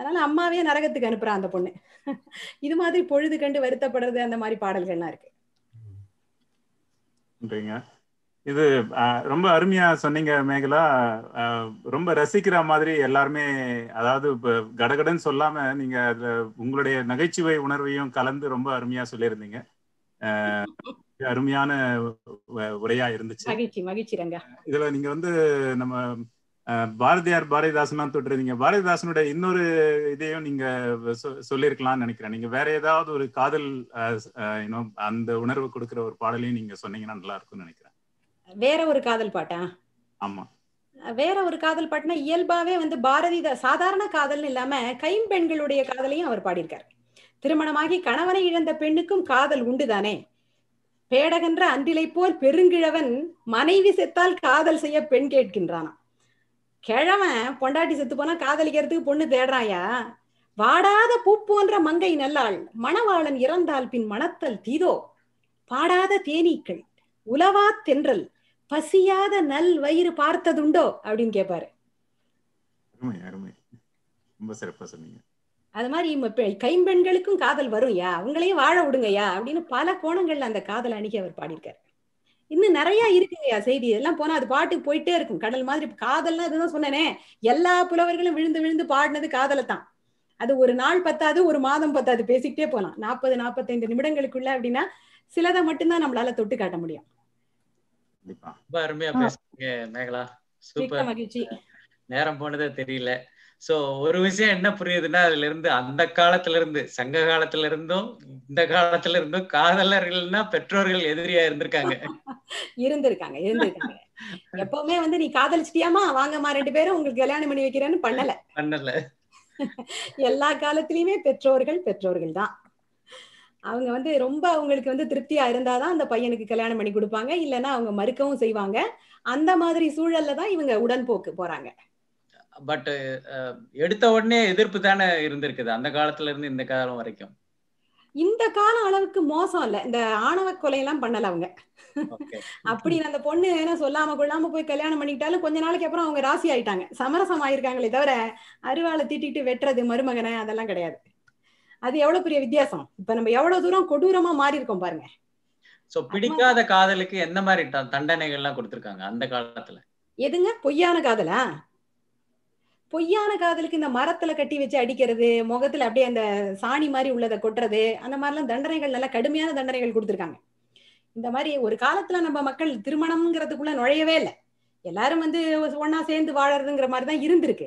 அதனால அம்மாவே நரகத்துக்கு அனுப்புறா அந்த பொண்ணு இது மாதிரி பொழுது கண்டு வருத்தப்படுறது அந்த மாதிரி பாடல்கள்லாம் இருக்கு
இது ரொம்ப அருமையா சொன்னீங்க மேகலா ரொம்ப ரசிக்கிற மாதிரி எல்லாருமே அதாவது கடகடன்னு சொல்லாம நீங்க அதுல உங்களுடைய நகைச்சுவை உணர்வையும் கலந்து ரொம்ப அருமையா சொல்லியிருந்தீங்க அருமையான உரையா இருந்துச்சு
மகிழ்ச்சி மகிழ்ச்சி
இதுல நீங்க வந்து நம்ம பாரதியார் பாரதிதாசனா தொட்டுருந்தீங்க பாரதிதாசனுடைய இன்னொரு இதையும் நீங்க சொல்லியிருக்கலாம்னு நினைக்கிறேன் நீங்க வேற ஏதாவது ஒரு காதல் அந்த உணர்வு கொடுக்கிற ஒரு பாடலையும் நீங்க சொன்னீங்கன்னா நல்லா இருக்கும்னு நினைக்கிறேன் வேற ஒரு காதல் பாட்டா ஆமா
வேற ஒரு காதல் பாட்டுனா இயல்பாவே வந்து பாரதி சாதாரண காதல்னு இல்லாம கைம்பெண்களுடைய காதலையும் அவர் பாடியிருக்காரு திருமணமாகி கணவனை இழந்த பெண்ணுக்கும் காதல் உண்டுதானே பேடகன்ற அன்றிலை போல் பெருங்கிழவன் மனைவி செத்தால் காதல் செய்ய பெண் கேட்கின்றானா கிழவன் பொண்டாட்டி செத்து போனா காதலிக்கிறதுக்கு பொண்ணு தேடுறாயா வாடாத பூ போன்ற மங்கை நல்லாள் மணவாளன் இறந்தால் பின் மணத்தல் தீதோ பாடாத தேனீக்கள் உலவா தென்றல் பசியாத நல் வயிறு பார்த்ததுண்டோ அப்படின்னு கேட்பாரு அது மாதிரி கைம்பெண்களுக்கும் காதல் வரும் யா அவங்களையும் வாழ விடுங்கயா அப்படின்னு பல கோணங்கள்ல அந்த காதல் அணுகி அவர் பாடியிருக்காரு இன்னும் நிறைய இருக்குங்கய்யா செய்தி எல்லாம் போனா அது பாட்டுக்கு போயிட்டே இருக்கும் கடல் மாதிரி காதல்னா அதுதான் சொன்னேனே எல்லா புலவர்களும் விழுந்து விழுந்து பாடினது காதலை தான் அது ஒரு நாள் பத்தாது ஒரு மாதம் பத்தாது பேசிக்கிட்டே போகலாம் நாற்பது நாற்பத்தைந்து நிமிடங்களுக்குள்ள அப்படின்னா சிலதை மட்டும்தான் நம்மளால தொட்டு காட்ட முடியும்
மேகலா சூப்பர் மகிழ்ச்சி நேரம் போனதே தெரியல சோ ஒரு விஷயம் என்ன புரியுதுன்னா அதுல இருந்து அந்த காலத்துல இருந்து சங்க காலத்துல இருந்தும் இந்த காலத்துல இருந்தும் காதலர்கள்னா பெற்றோர்கள் எதிரியா இருந்திருக்காங்க
இருந்திருக்காங்க இருந்திருக்காங்க எப்பவுமே வந்து நீ காதலிச்சிட்டியாமா வாங்கம்மா ரெண்டு பேரும் உங்களுக்கு கல்யாணம் பண்ணி வைக்கிறேன்னு பண்ணல பண்ணல எல்லா காலத்திலயுமே பெற்றோர்கள் பெற்றோர்கள் தான் அவங்க வந்து ரொம்ப அவங்களுக்கு வந்து திருப்தியா இருந்தாதான் அந்த பையனுக்கு கல்யாணம் பண்ணி கொடுப்பாங்க இல்லைன்னா அவங்க மறுக்கவும் செய்வாங்க அந்த மாதிரி சூழல்ல தான் இவங்க உடன்போக்கு போறாங்க
பட் எடுத்த உடனே எதிர்ப்பு தானே இருந்திருக்குது அந்த காலத்துல இருந்து இந்த காலம் வரைக்கும்
இந்த கால அளவுக்கு மோசம் இல்ல இந்த ஆணவ எல்லாம் பண்ணல அவங்க அப்படி அந்த பொண்ணு என்ன சொல்லாம கொள்ளாம போய் கல்யாணம் பண்ணிக்கிட்டாலும் கொஞ்ச நாளைக்கு அப்புறம் அவங்க ராசி ஆயிட்டாங்க சமரசம் ஆயிருக்காங்களே தவிர அருவாளை தீட்டிட்டு வெட்டுறது மருமகனை அதெல்லாம் கிடையாது அது எவ்வளவு பெரிய வித்தியாசம் இப்ப நம்ம எவ்வளவு தூரம் கொடூரமா மாறி இருக்கோம் பாருங்க
சோ பிடிக்காத காதலுக்கு எந்த மாதிரி தண்டனைகள் எல்லாம் கொடுத்திருக்காங்க அந்த காலத்துல
எதுங்க பொய்யான காதலா பொய்யான காதலுக்கு இந்த மரத்துல கட்டி வச்சு அடிக்கிறது முகத்துல அப்படியே அந்த சாணி மாதிரி உள்ளதை கொட்டுறது அந்த மாதிரிலாம் தண்டனைகள் நல்லா கடுமையான தண்டனைகள் கொடுத்துருக்காங்க இந்த மாதிரி ஒரு காலத்துல நம்ம மக்கள் திருமணம்ங்கிறதுக்குள்ள நுழையவே இல்லை எல்லாரும் வந்து ஒன்னா சேர்ந்து வாழறதுங்கிற மாதிரி தான் இருந்திருக்கு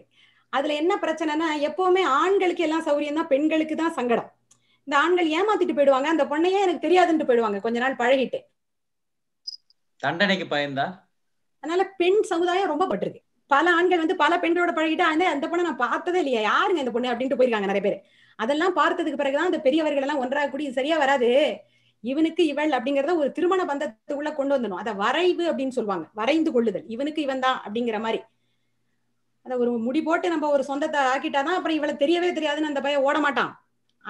அதுல என்ன பிரச்சனைனா எப்பவுமே ஆண்களுக்கு எல்லாம் சௌரியம் தான் பெண்களுக்கு தான் சங்கடம் இந்த ஆண்கள் ஏமாத்திட்டு போயிடுவாங்க அந்த பொண்ணையே எனக்கு தெரியாதுன்ட்டு போயிடுவாங்க கொஞ்ச நாள் பழகிட்டு
தண்டனைக்கு பயந்தா
அதனால பெண் சமுதாயம் ரொம்ப பட்டிருக்கு பல ஆண்கள் வந்து பல பெண்களோட பழகிட்டு அந்த பொண்ணை நான் பார்த்ததே இல்லையா யாருங்க இந்த பொண்ணு அப்படின்ட்டு போயிருக்காங்க நிறைய பேர் அதெல்லாம் பார்த்ததுக்கு பிறகுதான் அந்த பெரியவர்கள் எல்லாம் ஒன்றாக கூடி சரியா வராது இவனுக்கு இவள் அப்படிங்கறத ஒரு திருமண பந்தத்துக்குள்ள கொண்டு வந்துடும் அதை வரைவு அப்படின்னு சொல்லுவாங்க வரைந்து கொள்ளுதல் இவனுக்கு இவன் தான் அப்படிங்கிற மாதிரி அதை ஒரு முடி போட்டு நம்ம ஒரு சொந்தத்தை ஆக்கிட்டாதான் அப்புறம் இவளை தெரியவே தெரியாதுன்னு அந்த பைய ஓட மாட்டான்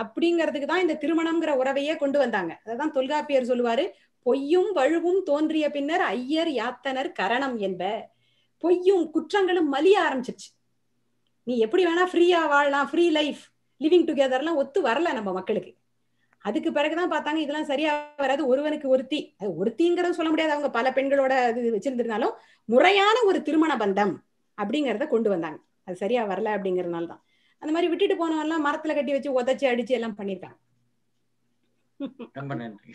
அப்படிங்கிறதுக்கு தான் இந்த திருமணம்ங்கிற உறவையே கொண்டு வந்தாங்க அதான் தொல்காப்பியர் சொல்லுவாரு பொய்யும் வழுவும் தோன்றிய பின்னர் ஐயர் யாத்தனர் கரணம் என்ப பொய்யும் குற்றங்களும் மலிய ஆரம்பிச்சிருச்சு நீ எப்படி வேணா ஃப்ரீயா வாழலாம் ஃப்ரீ லைஃப் லிவிங் டுகெதர்லாம் ஒத்து வரல நம்ம மக்களுக்கு அதுக்கு பிறகுதான் பார்த்தாங்க இதெல்லாம் சரியா வராது ஒருவனுக்கு ஒருத்தி அது ஒருத்திங்கிறத சொல்ல முடியாது அவங்க பல பெண்களோட இது வச்சிருந்திருந்தாலும் முறையான ஒரு திருமண பந்தம் அப்படிங்கிறத கொண்டு வந்தாங்க அது சரியா வரல அப்படிங்கறதுனால தான் அந்த மாதிரி விட்டுட்டு போனவெல்லாம் மரத்துல கட்டி வச்சு உதச்சி அடிச்சு எல்லாம் பண்ணிருக்காங்க
ரொம்ப நன்றி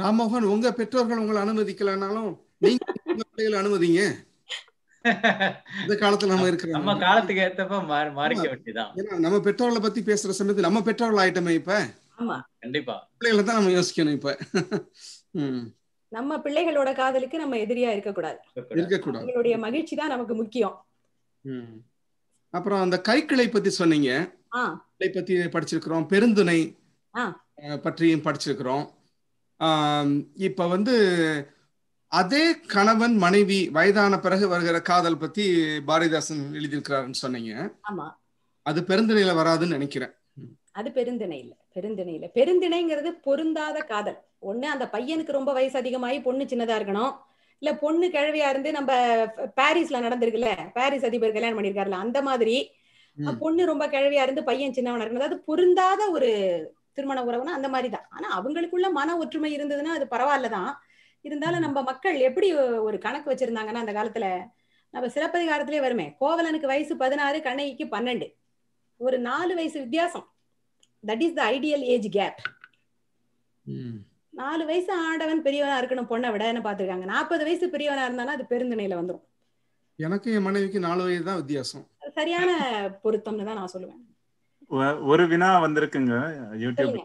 ராமோகன் உங்க பெற்றோர்கள் உங்களை அனுமதிக்கலனாலும் நீங்க அனுமதிங்க இந்த காலத்துல நம்ம இருக்கிறோம் நம்ம
காலத்துக்கு ஏத்தப்ப மாறிக்க வேண்டியதான்
நம்ம பெற்றோர்களை பத்தி பேசுற சமயத்துல நம்ம பெற்றோர்கள் ஆயிட்டமே இப்ப
கண்டிப்பா பிள்ளைகளை தான் நம்ம யோசிக்கணும் இப்ப
நம்ம பிள்ளைகளோட காதலுக்கு நம்ம எதிரியா இருக்கக்கூடாது இருக்கக்கூடாது அவங்களுடைய மகிழ்ச்சி தான் நமக்கு முக்கியம்
அப்புறம் அந்த கைக்கிளை பத்தி சொன்னீங்க கிளை பத்தி படிச்சிருக்கிறோம் பெருந்துணை பற்றியும் படிச்சிருக்கிறோம் இப்ப வந்து அதே கணவன் மனைவி வயதான பிறகு வருகிற காதல் பத்தி பாரதிதாசன் எழுதியிருக்கிறாருன்னு சொன்னீங்க ஆமா அது பெருந்திணையில வராதுன்னு நினைக்கிறேன்
அது பெருந்திணையில பெருந்திணையில பெருந்திணைங்கிறது பொருந்தாத காதல் ஒண்ணு அந்த பையனுக்கு ரொம்ப வயசு அதிகமாயி பொண்ணு சின்னதா இருக்கணும் இல்ல பொண்ணு கிழவியா இருந்து நம்ம பாரிஸ்ல நடந்திருக்குல்ல பாரிஸ் அதிபர் கல்யாணம் பண்ணிருக்காருல அந்த மாதிரி பொண்ணு ரொம்ப கிழவியா இருந்து பையன் சின்னவனா இருக்கணும் அதாவது பொருந்தாத ஒரு திருமண உறவுனா அந்த மாதிரிதான் ஆனா அவங்களுக்குள்ள மன ஒற்றுமை இருந்ததுன்னா அது பரவாயில்லதான் இருந்தாலும் நம்ம மக்கள் எப்படி ஒரு கணக்கு வச்சிருந்தாங்கன்னா அந்த காலத்துல நம்ம சிலப்பதிகாரத்திலே வருமே கோவலனுக்கு வயசு பதினாறு கண்ணகிக்கு பன்னெண்டு ஒரு நாலு வயசு வித்தியாசம் that is the ideal age gap நாலு வயசு ஆடவன் பெரியவனா இருக்கணும் பொண்ணை விடன்னு பாத்துருக்காங்க நாற்பது வயசு பெரியவனா இருந்தானா அது பெருந்துணையில வந்துடும்
எனக்கு என் மனைவிக்கு நாலு வயது தான் வித்தியாசம்
சரியான பொருத்தம்னு தான் நான் சொல்லுவேன்
ஒரு வினா வந்திருக்குங்க யூடியூப்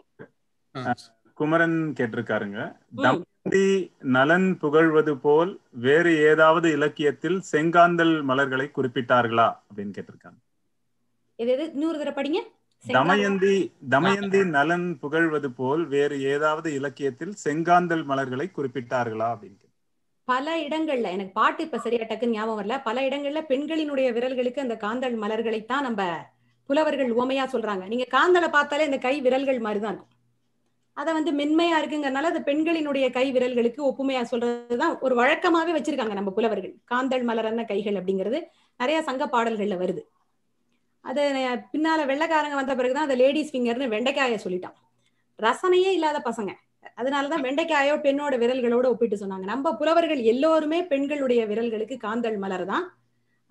குமரன் கேட்டிருக்காருங்க தம்பி நலன் புகழ்வது போல் வேறு ஏதாவது இலக்கியத்தில் செங்காந்தல் மலர்களை குறிப்பிட்டார்களா அப்படின்னு கேட்டிருக்காங்க தமயந்தி தமயந்தி நலன் புகழ்வது போல் வேறு ஏதாவது இலக்கியத்தில் செங்காந்தல் மலர்களை குறிப்பிட்டார்களா அப்படின்னு
பல இடங்கள்ல எனக்கு பாட்டு இப்ப சரியா டக்குன்னு ஞாபகம் வரல பல இடங்கள்ல பெண்களினுடைய விரல்களுக்கு அந்த காந்தல் மலர்களை தான் நம்ம புலவர்கள் உவமையா சொல்றாங்க நீங்க காந்தலை பார்த்தாலே இந்த கை விரல்கள் மாதிரிதான் இருக்கும் அதை வந்து மென்மையா இருக்குங்கிறனால அது பெண்களினுடைய கை விரல்களுக்கு ஒப்புமையா சொல்றதுதான் ஒரு வழக்கமாவே வச்சிருக்காங்க நம்ம புலவர்கள் காந்தல் மலரன்ன கைகள் அப்படிங்கிறது நிறைய சங்க பாடல்கள்ல வருது அது பின்னால வெள்ளக்காரங்க வந்த பிறகுதான் அந்த லேடிஸ் ஃபிங்கர்னு வெண்டைக்காய சொல்லிட்டான் ரசனையே இல்லாத பசங்க அதனாலதான் வெண்டைக்காயோ பெண்ணோட விரல்களோட ஒப்பிட்டு சொன்னாங்க நம்ம புலவர்கள் எல்லோருமே பெண்களுடைய விரல்களுக்கு காந்தல் மலர் தான்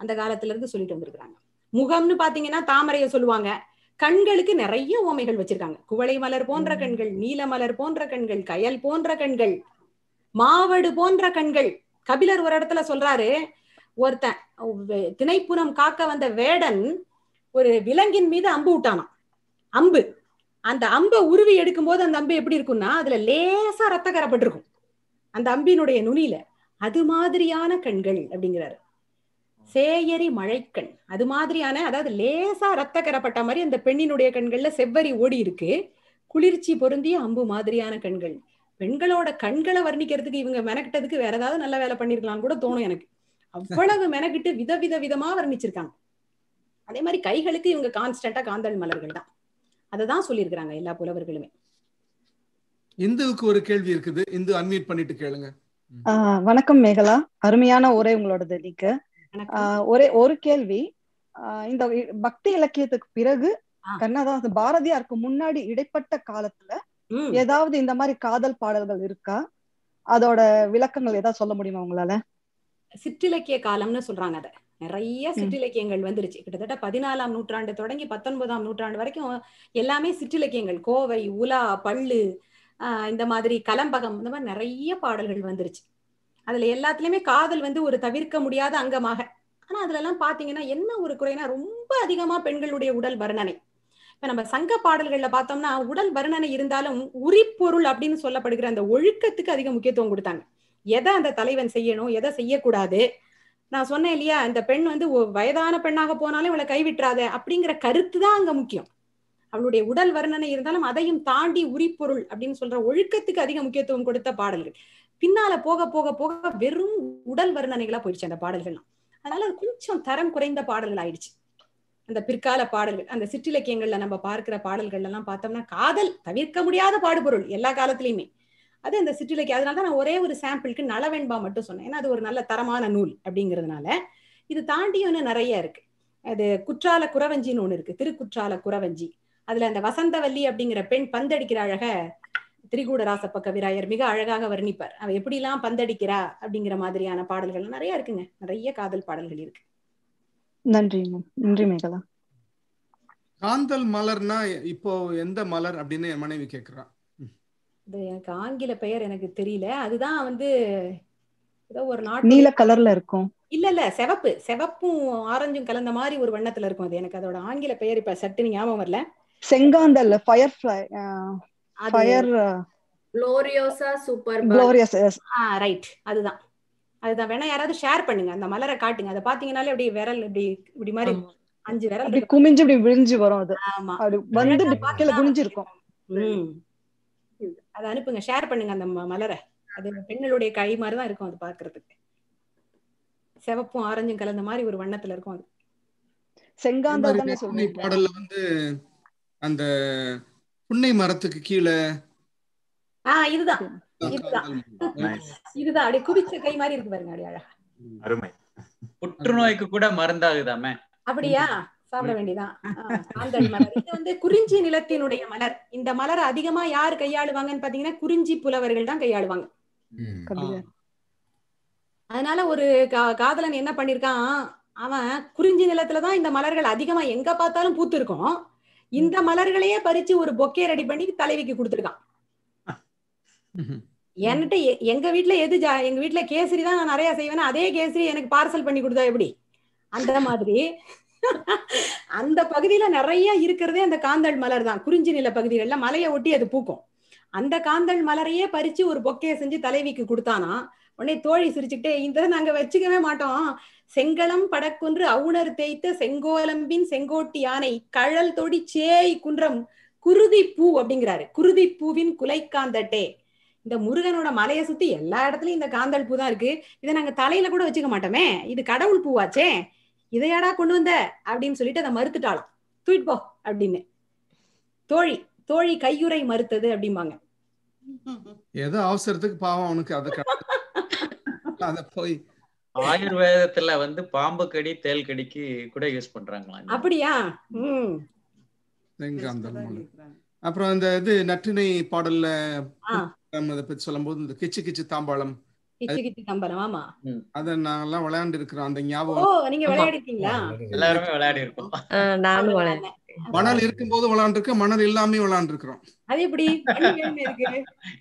அந்த காலத்துல இருந்து சொல்லிட்டு வந்திருக்கிறாங்க முகம்னு பாத்தீங்கன்னா தாமரைய சொல்லுவாங்க கண்களுக்கு நிறைய ஓமைகள் வச்சிருக்காங்க குவளை மலர் போன்ற கண்கள் நீல மலர் போன்ற கண்கள் கயல் போன்ற கண்கள் மாவடு போன்ற கண்கள் கபிலர் ஒரு இடத்துல சொல்றாரு ஒருத்தன் திணைப்புறம் காக்க வந்த வேடன் ஒரு விலங்கின் மீது அம்பு விட்டானான் அம்பு அந்த அம்பை உருவி எடுக்கும் போது அந்த அம்பு எப்படி இருக்கும்னா அதுல லேசா ரத்த கரப்பட்டிருக்கும் அந்த அம்பினுடைய நுனியில அது மாதிரியான கண்கள் அப்படிங்கிறாரு சேயரி மழைக்கண் அது மாதிரியான அதாவது லேசா ரத்த கரப்பட்ட மாதிரி அந்த பெண்ணினுடைய கண்கள்ல செவ்வரி ஓடி இருக்கு குளிர்ச்சி பொருந்திய அம்பு மாதிரியான கண்கள் பெண்களோட கண்களை வர்ணிக்கிறதுக்கு இவங்க மெனக்கிட்டதுக்கு வேற ஏதாவது நல்ல வேலை பண்ணிருக்கலாம்னு கூட தோணும் எனக்கு அவ்வளவு மெனக்கிட்டு வித வித விதமா வர்ணிச்சிருக்காங்க அதே மாதிரி கைகளுக்கு இவங்க கான்ஸ்டன்டா காந்தல் மலர்கள் தான் அததான் சொல்லியிருக்கிறாங்க எல்லா புலவர்களுமே
இந்துவுக்கு ஒரு கேள்வி இருக்குது இந்து அன்மீட் பண்ணிட்டு கேளுங்க
வணக்கம் மேகலா அருமையான உரை உங்களோடது நீங்க ஒரே ஒரு கேள்வி இந்த பக்தி இலக்கியத்துக்கு பிறகு கண்ணதாசு பாரதியாருக்கு முன்னாடி இடைப்பட்ட காலத்துல ஏதாவது இந்த மாதிரி காதல் பாடல்கள் இருக்கா அதோட விளக்கங்கள் ஏதாவது சொல்ல முடியுமா உங்களால
சிற்றிலக்கிய காலம்னு சொல்றாங்க அத நிறைய சிற்றிலக்கியங்கள் வந்துருச்சு கிட்டத்தட்ட பதினாலாம் நூற்றாண்டு தொடங்கி பத்தொன்பதாம் நூற்றாண்டு வரைக்கும் எல்லாமே சிற்றிலக்கியங்கள் கோவை உலா பள்ளு இந்த மாதிரி கலம்பகம் இந்த மாதிரி நிறைய பாடல்கள் வந்துருச்சு அதுல எல்லாத்துலயுமே காதல் வந்து ஒரு தவிர்க்க முடியாத அங்கமாக ஆனா அதுல எல்லாம் பாத்தீங்கன்னா என்ன ஒரு குறைனா ரொம்ப அதிகமா பெண்களுடைய உடல் வர்ணனை இப்ப நம்ம சங்க பாடல்கள்ல பார்த்தோம்னா உடல் வர்ணனை இருந்தாலும் உரிப்பொருள் அப்படின்னு சொல்லப்படுகிற அந்த ஒழுக்கத்துக்கு அதிக முக்கியத்துவம் கொடுத்தாங்க எதை அந்த தலைவன் செய்யணும் எதை செய்யக்கூடாது நான் சொன்னேன் இல்லையா அந்த பெண் வந்து வயதான பெண்ணாக போனாலும் இவளை கைவிட்டுறாத அப்படிங்கிற கருத்து தான் அங்க முக்கியம் அவளுடைய உடல் வர்ணனை இருந்தாலும் அதையும் தாண்டி உரிப்பொருள் அப்படின்னு சொல்ற ஒழுக்கத்துக்கு அதிக முக்கியத்துவம் கொடுத்த பாடல்கள் பின்னால போக போக போக வெறும் உடல் வர்ணனைகளா போயிடுச்சு அந்த பாடல்கள்லாம் அதனால அது கொஞ்சம் தரம் குறைந்த பாடல்கள் ஆயிடுச்சு அந்த பிற்கால பாடல்கள் அந்த சிற்றிலக்கியங்கள்ல நம்ம பார்க்கிற பாடல்கள் எல்லாம் பார்த்தோம்னா காதல் தவிர்க்க முடியாத பாடுபொருள் எல்லா காலத்திலயுமே அது அந்த சிற்றிலக்கியம் அதனாலதான் நான் ஒரே ஒரு சாம்பிளுக்கு நலவெண்பா மட்டும் சொன்னேன் ஏன்னா அது ஒரு நல்ல தரமான நூல் அப்படிங்கிறதுனால இது தாண்டி ஒன்று நிறைய இருக்கு அது குற்றால குறவஞ்சின்னு ஒண்ணு இருக்கு திருக்குற்றால குறவஞ்சி அதுல அந்த வசந்தவல்லி அப்படிங்கிற பெண் பந்தடிக்கிற அழக திரிகூடராசப்ப கவிராயர் மிக அழகாக வர்ணிப்பார் அவ எப்படிலாம் பந்தடிக்கிறா அப்படிங்கிற மாதிரியான பாடல்கள் நிறைய இருக்குங்க நிறைய காதல் பாடல்கள் இருக்கு
நன்றி நன்றி மேகலா
காந்தல் மலர்னா இப்போ எந்த மலர் அப்படின்னு என் மனைவி
கேக்குறான் இது எனக்கு ஆங்கில பெயர் எனக்கு தெரியல அதுதான் வந்து ஏதோ ஒரு நாட்டு நீல கலர்ல இருக்கும் இல்ல இல்ல செவப்பு செவப்பும் ஆரஞ்சும் கலந்த மாதிரி ஒரு வண்ணத்துல இருக்கும் அது எனக்கு அதோட ஆங்கில பெயர் இப்ப சட்டு ஞாபகம் வரல
செங்காந்தல் fire
gloriosa super glorious ah right அதுதான் அதுதான் வேணா யாராவது ஷேர் பண்ணுங்க அந்த மலரை காட்டுங்க அத பாத்தீங்கனாலே அப்படியே விரல் இப்படி இப்படி மாதிரி அஞ்சு விரல் அப்படி
குமிஞ்சு இப்படி விழிஞ்சு வரும் அது ஆமா அப்படி வந்து இப்படி குனிஞ்சு இருக்கும் ம்
அனுப்புங்க ஷேர் பண்ணுங்க அந்த மலரை அது பெண்களுடைய கை மாதிரி தான் இருக்கும் அது பாக்குறதுக்கு சிவப்பும் ஆரஞ்சும் கலந்த மாதிரி ஒரு வண்ணத்துல இருக்கும் அது செங்காந்தா பாடல்ல
வந்து அந்த புன்னை மரத்துக்கு கீழே
ஆஹ் இதுதான் இதுதான் இதுதான் அப்படி கை மாதிரி இருக்கு பாருங்க
அப்படி புற்றுநோய்க்கு கூட மருந்தாகுதாமே
அப்படியா
சாப்பிட வேண்டியதான்
சாந்தல் இது வந்து குறிஞ்சி நிலத்தினுடைய மலர் இந்த மலர் அதிகமா யார் கையாளுவாங்கன்னு பாத்தீங்கன்னா குறிஞ்சி புலவர்கள் தான் கையாளுவாங்க அதனால ஒரு காதலன் என்ன பண்ணிருக்கான் அவன் குறிஞ்சி நிலத்துலதான் இந்த மலர்கள் அதிகமா எங்க பார்த்தாலும் பூத்து இருக்கும் இந்த மலர்களையே பறிச்சு ஒரு பொக்கே ரெடி பண்ணி தலைவிக்கு கொடுத்துருக்கான் என்கிட்ட எங்க வீட்டுல எது எங்க வீட்டுல கேசரி தான் நான் நிறைய செய்வேன் அதே கேசரி எனக்கு பார்சல் பண்ணி கொடுத்தா எப்படி அந்த மாதிரி அந்த பகுதியில நிறைய இருக்கிறதே அந்த காந்தல் மலர் தான் குறிஞ்சி நில பகுதிகள்ல மலையை ஒட்டி அது பூக்கும் அந்த காந்தல் மலரையே பறிச்சு ஒரு பொக்கையை செஞ்சு தலைவிக்கு கொடுத்தானா உடனே தோழி சிரிச்சுக்கிட்டே இந்த நாங்க வச்சுக்கவே மாட்டோம் செங்களம் படக்குன்று அவுணர் தேய்த்த செங்கோலம்பின் செங்கோட்டி யானை கழல் தொடி சேய் குன்றம் குருதி பூ அப்படிங்கிறாரு குருதி பூவின் குலை காந்தட்டே இந்த முருகனோட மலையை சுத்தி எல்லா இடத்துலயும் இந்த காந்தல் பூ தான் இருக்கு இதை நாங்க தலையில கூட வச்சுக்க மாட்டோமே இது கடவுள் பூவாச்சே இதையாடா கொண்டு வந்த அப்படின்னு சொல்லிட்டு அதை மறுத்துட்டாலும் தூக்கிட்டு போ அப்படின்னு தோழி தோழி கையுறை மறுத்தது அப்படிம்பாங்க
ஏதோ அவசரத்துக்கு பாவம் அவனுக்கு
அதை அதை போய்
ஆயுர்வேதத்துல வந்து பாம்பு கடி தேல் கடிக்கு கூட யூஸ் பண்றாங்களா
அப்படியா அப்புறம் அந்த இது நற்றினை பாடல்ல அதை பத்தி சொல்லும் போது இந்த கிச்சு கிச்சு தாம்பாளம் அத நாங்கெல்லாம் விளையாண்டு இருக்கிறோம் அந்த ஞாபகம் நீங்க எல்லாருமே விளையாடி இருக்கோம் நானும் விளையாடுறேன் மணல் இருக்கும்போது விளாண்டுருக்கு மணல் இல்லாம விளையாண்டுருக்கிறோம்
அது எப்படி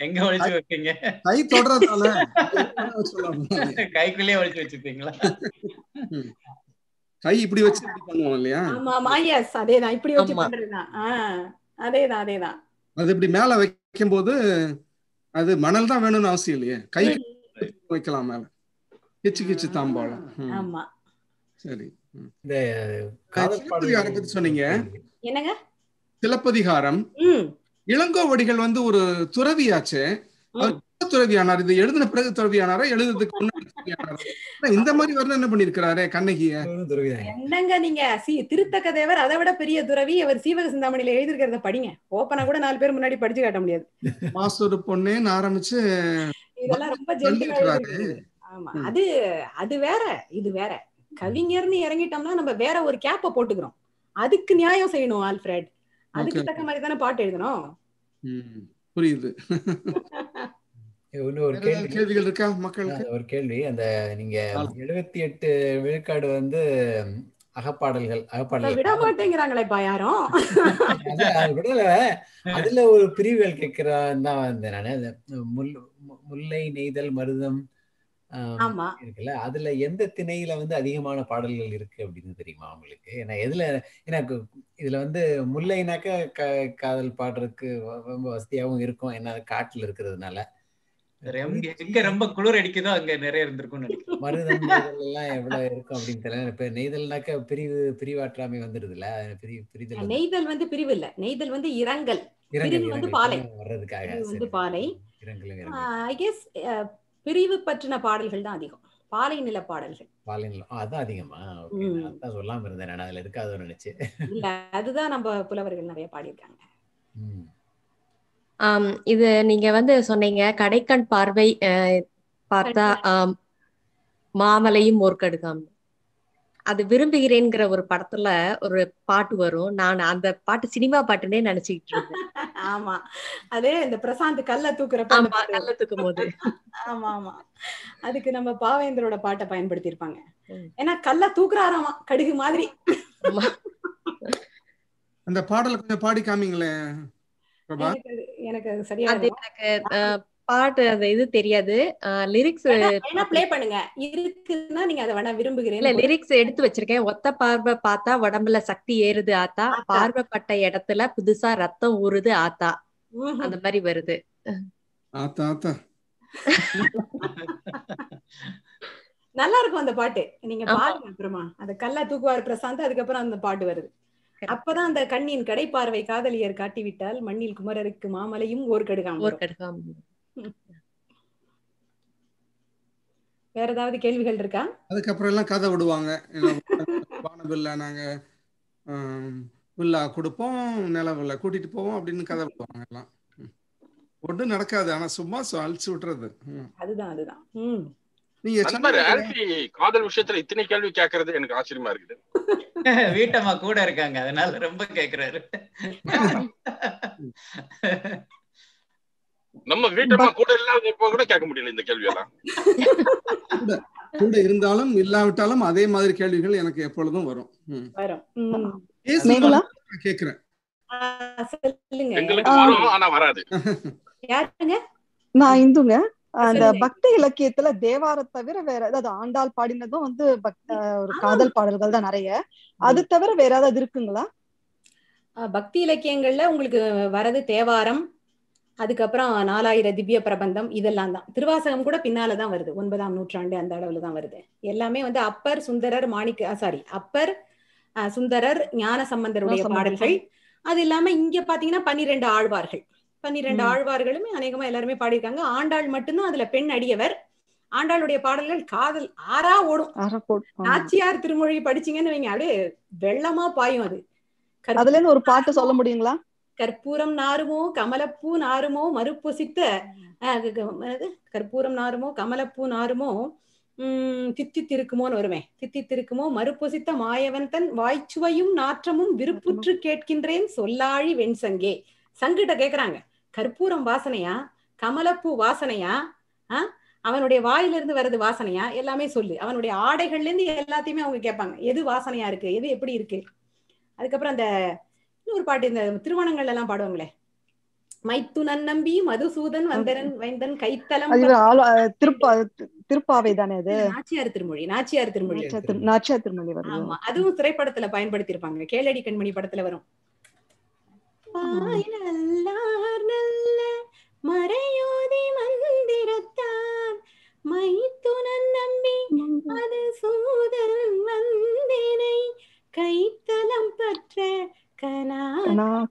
எங்க ஒழிச்சு வைப்பீங்க கை தொடறதால
கைக்குள்ளே ஒழிச்சு வச்சிருப்பீங்களா கை
இப்படி
வச்சு பண்ணுவோம்
இல்லையா
ஆமா
ஆமா எஸ் அதேதான் இப்படி வச்சு பண்றதுதான் அதேதான் அதேதான்
அது இப்படி மேல வைக்கும் போது அது மணல் தான் வேணும்னு அவசியம் இல்லையே கை வைக்கலாம் மேல கிச்சு கிச்சு தாம்பாளம் ஆமா சரி இந்த சிலப்பதிகாரம் பத்தி சொன்னீங்க என்னங்க சிலப்பதிகாரம் இளங்கோவடிகள் வந்து ஒரு துறவியாச்சு துறவியானார் இது எழுதின பிறகு துறவியானாரா எழுதுறதுக்கு முன்னாடி இந்த மாதிரி வரணும் என்ன பண்ணிருக்கிறாரு கண்ணகிய
என்னங்க நீங்க சி திருத்தக்க தேவர் அதை விட பெரிய துறவி அவர் சீவக சிந்தாமணியில எழுதிருக்கிறத படிங்க ஓப்பனா கூட நாலு பேர் முன்னாடி படிச்சு காட்ட முடியாது மாசூர் பொண்ணுன்னு ஆரம்பிச்சு இதெல்லாம் ரொம்ப ஜென்டிலா அது அது வேற இது வேற கவிஞர்னு இறங்கிட்டோம்னா நம்ம வேற ஒரு கேப்ப போட்டுக்கிறோம் அதுக்கு நியாயம் செய்யணும் ஆல்ஃபிரட் அதுக்கு தக்க மாதிரி தானே பாட்டு எழுதணும்
புரியுது ஒரு கேள்வி ஒரு கேள்வி அந்த நீங்க எழுபத்தி எட்டு விழுக்காடு வந்து அகப்பாடல்கள் அகப்பாடல்கள் விட
மாட்டேங்கிறாங்களேப்பா யாரும்
விடல அதுல ஒரு பிரிவுகள் கேட்கிறான் தான் நானு நான் முல்லை நெய்தல் மருதம்
இருக்குல்ல
அதுல எந்த திணையில வந்து அதிகமான பாடல்கள் இருக்கு அப்படின்னு தெரியுமா அவங்களுக்கு ஏன்னா எதுல எனக்கு இதுல வந்து முல்லைனாக்க காதல் பாடுறதுக்கு ரொம்ப வசதியாவும் இருக்கும் என்ன காட்டுல இருக்கிறதுனால
எங்க ரொம்ப குளிர் அடிக்குதோ அங்க நிறைய
இருந்திருக்கும் மருதம் எல்லாம் எவ்வளவு இருக்கும் அப்படின்னு தெரியல இப்ப நெய்தல்னாக்க பிரிவு பிரிவாற்றாமை வந்துடுது இல்ல பிரிதல் நெய்தல்
வந்து பிரிவு இல்ல நெய்தல் வந்து இரங்கல் இரங்கல் வந்து பாலை
வர்றதுக்காக வந்து பாலை
ஐ கெஸ் பிரிவு பற்றின பாடல்கள் தான் அதிகம் பாலை நில பாடல்கள்
பாலை நிலம் அதான் அதிகமா அதான் சொல்லாம இருந்தேன் நான் அதுல இருக்காது
நினைச்சு இல்ல அதுதான் நம்ம புலவர்கள் நிறைய பாடியிருக்காங்க
ஆம் இது நீங்க வந்து சொன்னீங்க கடைக்கண் பார்வை பார்த்தா மாமலையும் ஓர்க்கெடுக்காம் அது விரும்புகிறேங்கிற ஒரு படத்துல ஒரு பாட்டு வரும் நான் அந்த பாட்டு சினிமா பாட்டுன்னே நினைச்சுக்கிட்டு இருக்கேன் ஆமா
அதே இந்த பிரசாந்த் கல்ல தூக்குற
கல்ல தூக்கும் போது
ஆமா ஆமா அதுக்கு நம்ம பாவேந்தரோட பாட்டை பயன்படுத்தி இருப்பாங்க ஏன்னா கல்ல தூக்குறாராமா கடுகு மாதிரி
அந்த பாடல கொஞ்சம் பாடி காமிங்களே
எனக்கு சரியா எனக்கு பாட்டு அந்த இது தெரியாது லிரிக்ஸ் ப்ளே
பண்ணுங்க இருக்குன்னா நீங்க அதை வேணா விரும்புகிறேன் இல்ல லிரிக்ஸ்
எடுத்து வச்சிருக்கேன் ஒத்த பார்வை பார்த்தா உடம்புல சக்தி ஏறுது ஆத்தா பார்வைப்பட்ட இடத்துல புதுசா ரத்தம் ஊறுது ஆத்தா அந்த மாதிரி வருது
ஆத்தா ஆத்தா
நல்லா இருக்கும் அந்த பாட்டு நீங்க பாருங்க அப்புறமா அந்த கல்லா தூக்குவார் பிரசாந்த் அதுக்கப்புறம் அந்த பாட்டு வருது அப்பதான் அந்த கண்ணின் கடை பார்வை காதலியர் காட்டிவிட்டால் மண்ணில் குமரருக்கு மாமலையும் ஓர் கடுகாம் ஓர் கடுகாம் வேற ஏதாவது கேள்விகள் இருக்கா
அதுக்கப்புறம் எல்லாம் கதை விடுவாங்க வானவில்லா நாங்க வில்லா கொடுப்போம் நிலவில்ல கூட்டிட்டு போவோம் அப்படின்னு கதை விடுவாங்க எல்லாம் ஒன்றும் நடக்காது ஆனா சும்மா அழிச்சு விட்டுறது அதுதான் அதுதான்
காதல் விஷயத்துல இத்தனை கேள்வி கேக்குறது எனக்கு ஆச்சரியமா இருக்குது
வீட்டம்மா கூட இருக்காங்க அதனால
ரொம்ப கேக்குறாரு நம்ம வீட்டம்மா கூட இல்லாத இப்ப கூட கேட்க முடியல இந்த எல்லாம்
கூட இருந்தாலும் இல்லாவிட்டாலும் அதே மாதிரி கேள்விகள் எனக்கு எப்பொழுதும்
வரும் கேக்குறேன் நான் இந்துங்க அந்த பக்தி இலக்கியத்துல தேவார தவிர வேற ஏதாவது ஆண்டாள் பாடினதும் வந்து ஒரு காதல் பாடல்கள் தான் நிறைய அது தவிர வேற ஏதாவது இருக்குங்களா
பக்தி இலக்கியங்கள்ல உங்களுக்கு வரது தேவாரம் அதுக்கப்புறம் நாலாயிர திவ்ய பிரபந்தம் இதெல்லாம் தான் திருவாசகம் கூட பின்னாலதான் வருது ஒன்பதாம் நூற்றாண்டு அந்த அளவுல தான் வருது எல்லாமே வந்து அப்பர் சுந்தரர் மாணிக்க சாரி அப்பர் சுந்தரர் ஞான சம்பந்தருடைய பாடல்கள் அது இல்லாம இங்க பாத்தீங்கன்னா பன்னிரெண்டு ஆழ்வார்கள் பன்னிரெண்டு ஆழ்வார்களுமே அநேகமா எல்லாருமே பாடியிருக்காங்க ஆண்டாள் மட்டும்தான் அதுல பெண் அடியவர் ஆண்டாளுடைய பாடல்கள் காதல் ஆறா ஓடும் நாச்சியார் திருமொழி படிச்சீங்கன்னு வைங்க அப்படியே வெள்ளமா பாயும் அது அதுல ஒரு பாட்டு சொல்ல முடியுங்களா கற்பூரம் நாருமோ கமலப்பூ நாருமோ மறுப்பொசித்த கற்பூரம் நாருமோ கமலப்பூ நாருமோ உம் தித்தித்திருக்குமோன்னு வருமே திருக்குமோ மறுப்பொசித்த மாயவன் தன் வாய்ச்சுவையும் நாற்றமும் விருப்புற்று கேட்கின்றேன் சொல்லாழி வெண்சங்கே சங்கிட்ட கேக்குறாங்க கற்பூரம் வாசனையா கமலப்பூ வாசனையா ஆஹ் அவனுடைய வாயிலிருந்து வர்றது வாசனையா எல்லாமே சொல்லு அவனுடைய ஆடைகள்ல இருந்து எல்லாத்தையுமே அவங்க கேட்பாங்க எது வாசனையா இருக்கு எது எப்படி இருக்கு அதுக்கப்புறம் அந்த இன்னொரு பாட்டு இந்த திருமணங்கள்ல எல்லாம் பாடுவாங்களே மைத்துனன் நம்பி மதுசூதன் வந்தரன் வைந்தன் கைத்தலம்
திருப்பாவை தானே அது
நாச்சியார் திருமொழி நாச்சியார் திருமொழி
நாச்சியார் திருமொழி ஆமா
அதுவும் திரைப்படத்துல பயன்படுத்தி கேளடி கண்மணி படத்துல வரும் நல்ல மறையோதி மந்திரத்தான் மைத்துனன் நம்பி மதுசூதன் வந்தினை கைத்தலம் பற்ற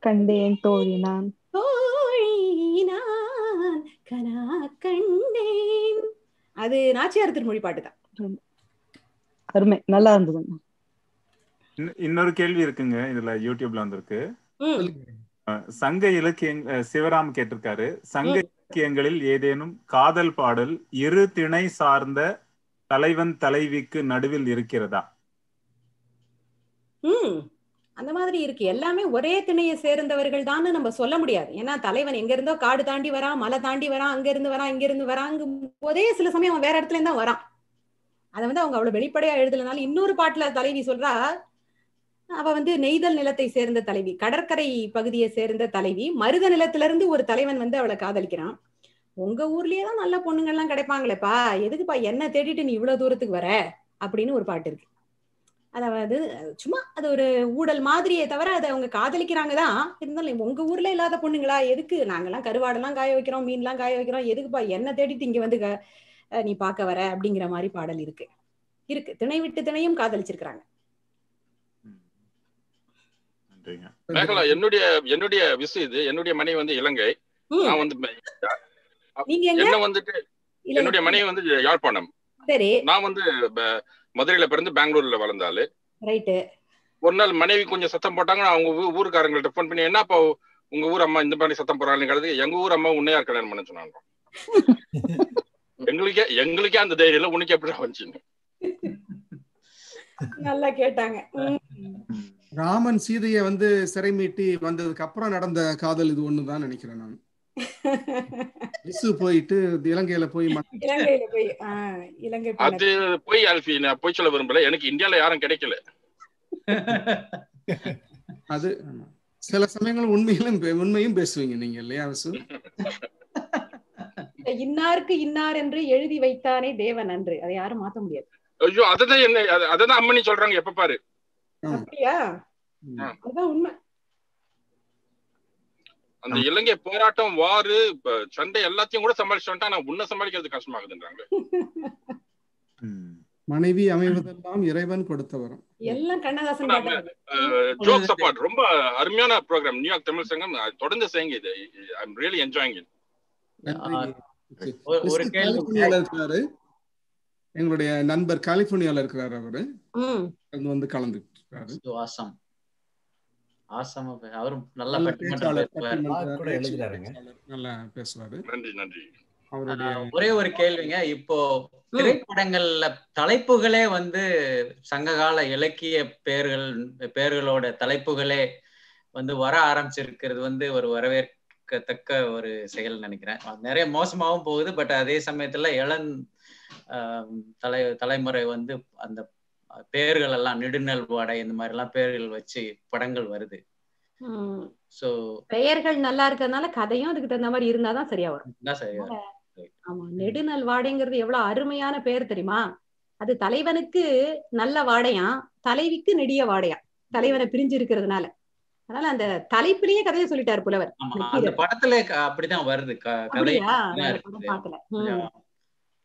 கண்டேன் தோழி நான்
கனா கண்டேன் அது நாச்சியார் திருமொழி
அருமை நல்லா இருந்தது
இன்னொரு கேள்வி இருக்குங்க இதுல யூடியூப்ல வந்திருக்கு சங்க இலக்கிய சிவராம் கேட்டிருக்காரு சங்க இலக்கியங்களில் ஏதேனும் காதல் பாடல் இரு திணை சார்ந்த தலைவன் தலைவிக்கு நடுவில் இருக்கிறதா
அந்த மாதிரி இருக்கு எல்லாமே ஒரே திணையை சேர்ந்தவர்கள் தான் நம்ம சொல்ல முடியாது ஏன்னா தலைவன் எங்க இருந்தோ காடு தாண்டி வரான் மலை தாண்டி வரான் அங்க இருந்து வரான் இங்க இருந்து வராங்கும் போதே சில சமயம் அவன் வேற இடத்துல இருந்தா வரான் அதை வந்து அவங்க அவ்வளவு வெளிப்படையா எழுதலனால இன்னொரு பாட்டுல தலைவி சொல்றா அவ வந்து நெய்தல் நிலத்தை சேர்ந்த தலைவி கடற்கரை பகுதியை சேர்ந்த தலைவி மருத நிலத்திலிருந்து ஒரு தலைவன் வந்து அவளை காதலிக்கிறான் உங்க ஊர்லயே தான் நல்ல பொண்ணுங்கள்லாம் கிடைப்பாங்களேப்பா எதுக்குப்பா என்ன தேடிட்டு நீ இவ்வளவு தூரத்துக்கு வர அப்படின்னு ஒரு பாட்டு இருக்கு அதாவது சும்மா அது ஒரு ஊடல் மாதிரியே தவிர அதை அவங்க காதலிக்கிறாங்க தான் இருந்தாலும் உங்க ஊர்ல இல்லாத பொண்ணுங்களா எதுக்கு நாங்கெல்லாம் கருவாடெல்லாம் காய வைக்கிறோம் மீன்லாம் காய வைக்கிறோம் எதுக்குப்பா என்ன தேடிட்டு இங்க வந்து நீ பார்க்க வர அப்படிங்கிற மாதிரி பாடல் இருக்கு இருக்கு திணை விட்டு திணையும் காதலிச்சிருக்கிறாங்க
என்னுடைய என்னுடைய விஷயம் இது என்னுடைய மனைவி வந்து இலங்கை நான் வந்து என்ன வந்துட்டு என்னுடைய மனைவி வந்து யாழ்ப்பாணம் சரி நான் வந்து மதுரையில பிறந்து பெங்களூர்ல வளர்ந்தாலு ரைட்டு ஒரு நாள் மனைவி கொஞ்சம் சத்தம் போட்டாங்கன்னா அவங்க ஊருக்காரங்கள்ட்ட ஃபோன் பண்ணி என்ன இப்போ உங்க ஊர் அம்மா இந்த மாதிரி சத்தம் போறாங்கன்னு எங்க ஊர் அம்மா உன்னையார் கல்யாணம் பண்ண சொன்னாங்க எங்களுக்கே எங்களுக்கே அந்த தைரியம் உனக்கு எப்படி வந்துச்சு
நல்லா கேட்டாங்க
ராமன் சீதையை வந்து சிறை மீட்டி வந்ததுக்கு அப்புறம் நடந்த காதல் இது ஒண்ணுதான் நினைக்கிறேன் நான் ரிசு போயிட்டு இலங்கையில போய்
இலங்கையில போய் இலங்கை அது
போய் அல்ஃபி நான் போய் சொல்ல விரும்பல எனக்கு இந்தியால யாரும் கிடைக்கல
அது சில சமயங்கள் உண்மையிலும் உண்மையும் பேசுவீங்க நீங்க இல்லையா விசு
இன்னாருக்கு இன்னார் என்று எழுதி வைத்தானே தேவன் அன்று அதை யாரும் மாத்த முடியாது
ஐயோ அதுதான் என்ன அதான் அம்மனி சொல்றாங்க எப்ப பாரு அப்படியா அதுதான் உண்மை அந்த இலங்கை போராட்டம் வாரு சண்டை எல்லாத்தையும் கூட சமாளிச்சு வந்துட்டா நான் உன்ன சமாளிக்கிறது கஷ்டமாகுதுன்றாங்க
மனைவி அமைவதெல்லாம் இறைவன் கொடுத்தவரும்
எல்லாம்
கண்ணதாசன் ஜோக் சப்பாட் ரொம்ப அருமையான ப்ரோக்ராம் நியூயார்க் தமிழ் சங்கம் தொடர்ந்து செய்யுங்க இது ஐ அம் ரியலி என்ஜாயிங்
ஒரு கேள்வி
எங்களுடைய நண்பர் கலிபோர்னியால இருக்கிறார் அவரு வந்து கலந்துட்டு
ஆசாம அவரும் நல்ல நன்றி நன்றி ஒரே ஒரு கேள்விங்க இப்போ திரைப்படங்கள்ல தலைப்புகளே வந்து சங்ககால இலக்கிய பேர்கள் பேர்களோட தலைப்புகளே வந்து வர ஆரம்பிச்சிருக்கிறது வந்து ஒரு வரவேற்கத்தக்க ஒரு செயல் நினைக்கிறேன் நிறைய மோசமாகவும் போகுது பட் அதே சமயத்துல இளன் தலை தலைமுறை வந்து அந்த பேர்கள் எல்லாம் நெடுநல் வாடை இந்த மாதிரி எல்லாம் பேர்கள் வச்சு படங்கள் வருது சோ
பெயர்கள் நல்லா இருக்கிறதுனால கதையும் அதுக்கு தகுந்த மாதிரி இருந்தாதான் சரியா வரும் ஆமா நெடுநல் வாடைங்கிறது எவ்வளவு அருமையான பெயர் தெரியுமா அது தலைவனுக்கு நல்ல வாடையா தலைவிக்கு நெடிய வாடையா தலைவனை பிரிஞ்சு இருக்கிறதுனால அதனால அந்த தலைப்பிலேயே கதையை சொல்லிட்டாரு புலவர் அந்த
படத்துல அப்படிதான் வருது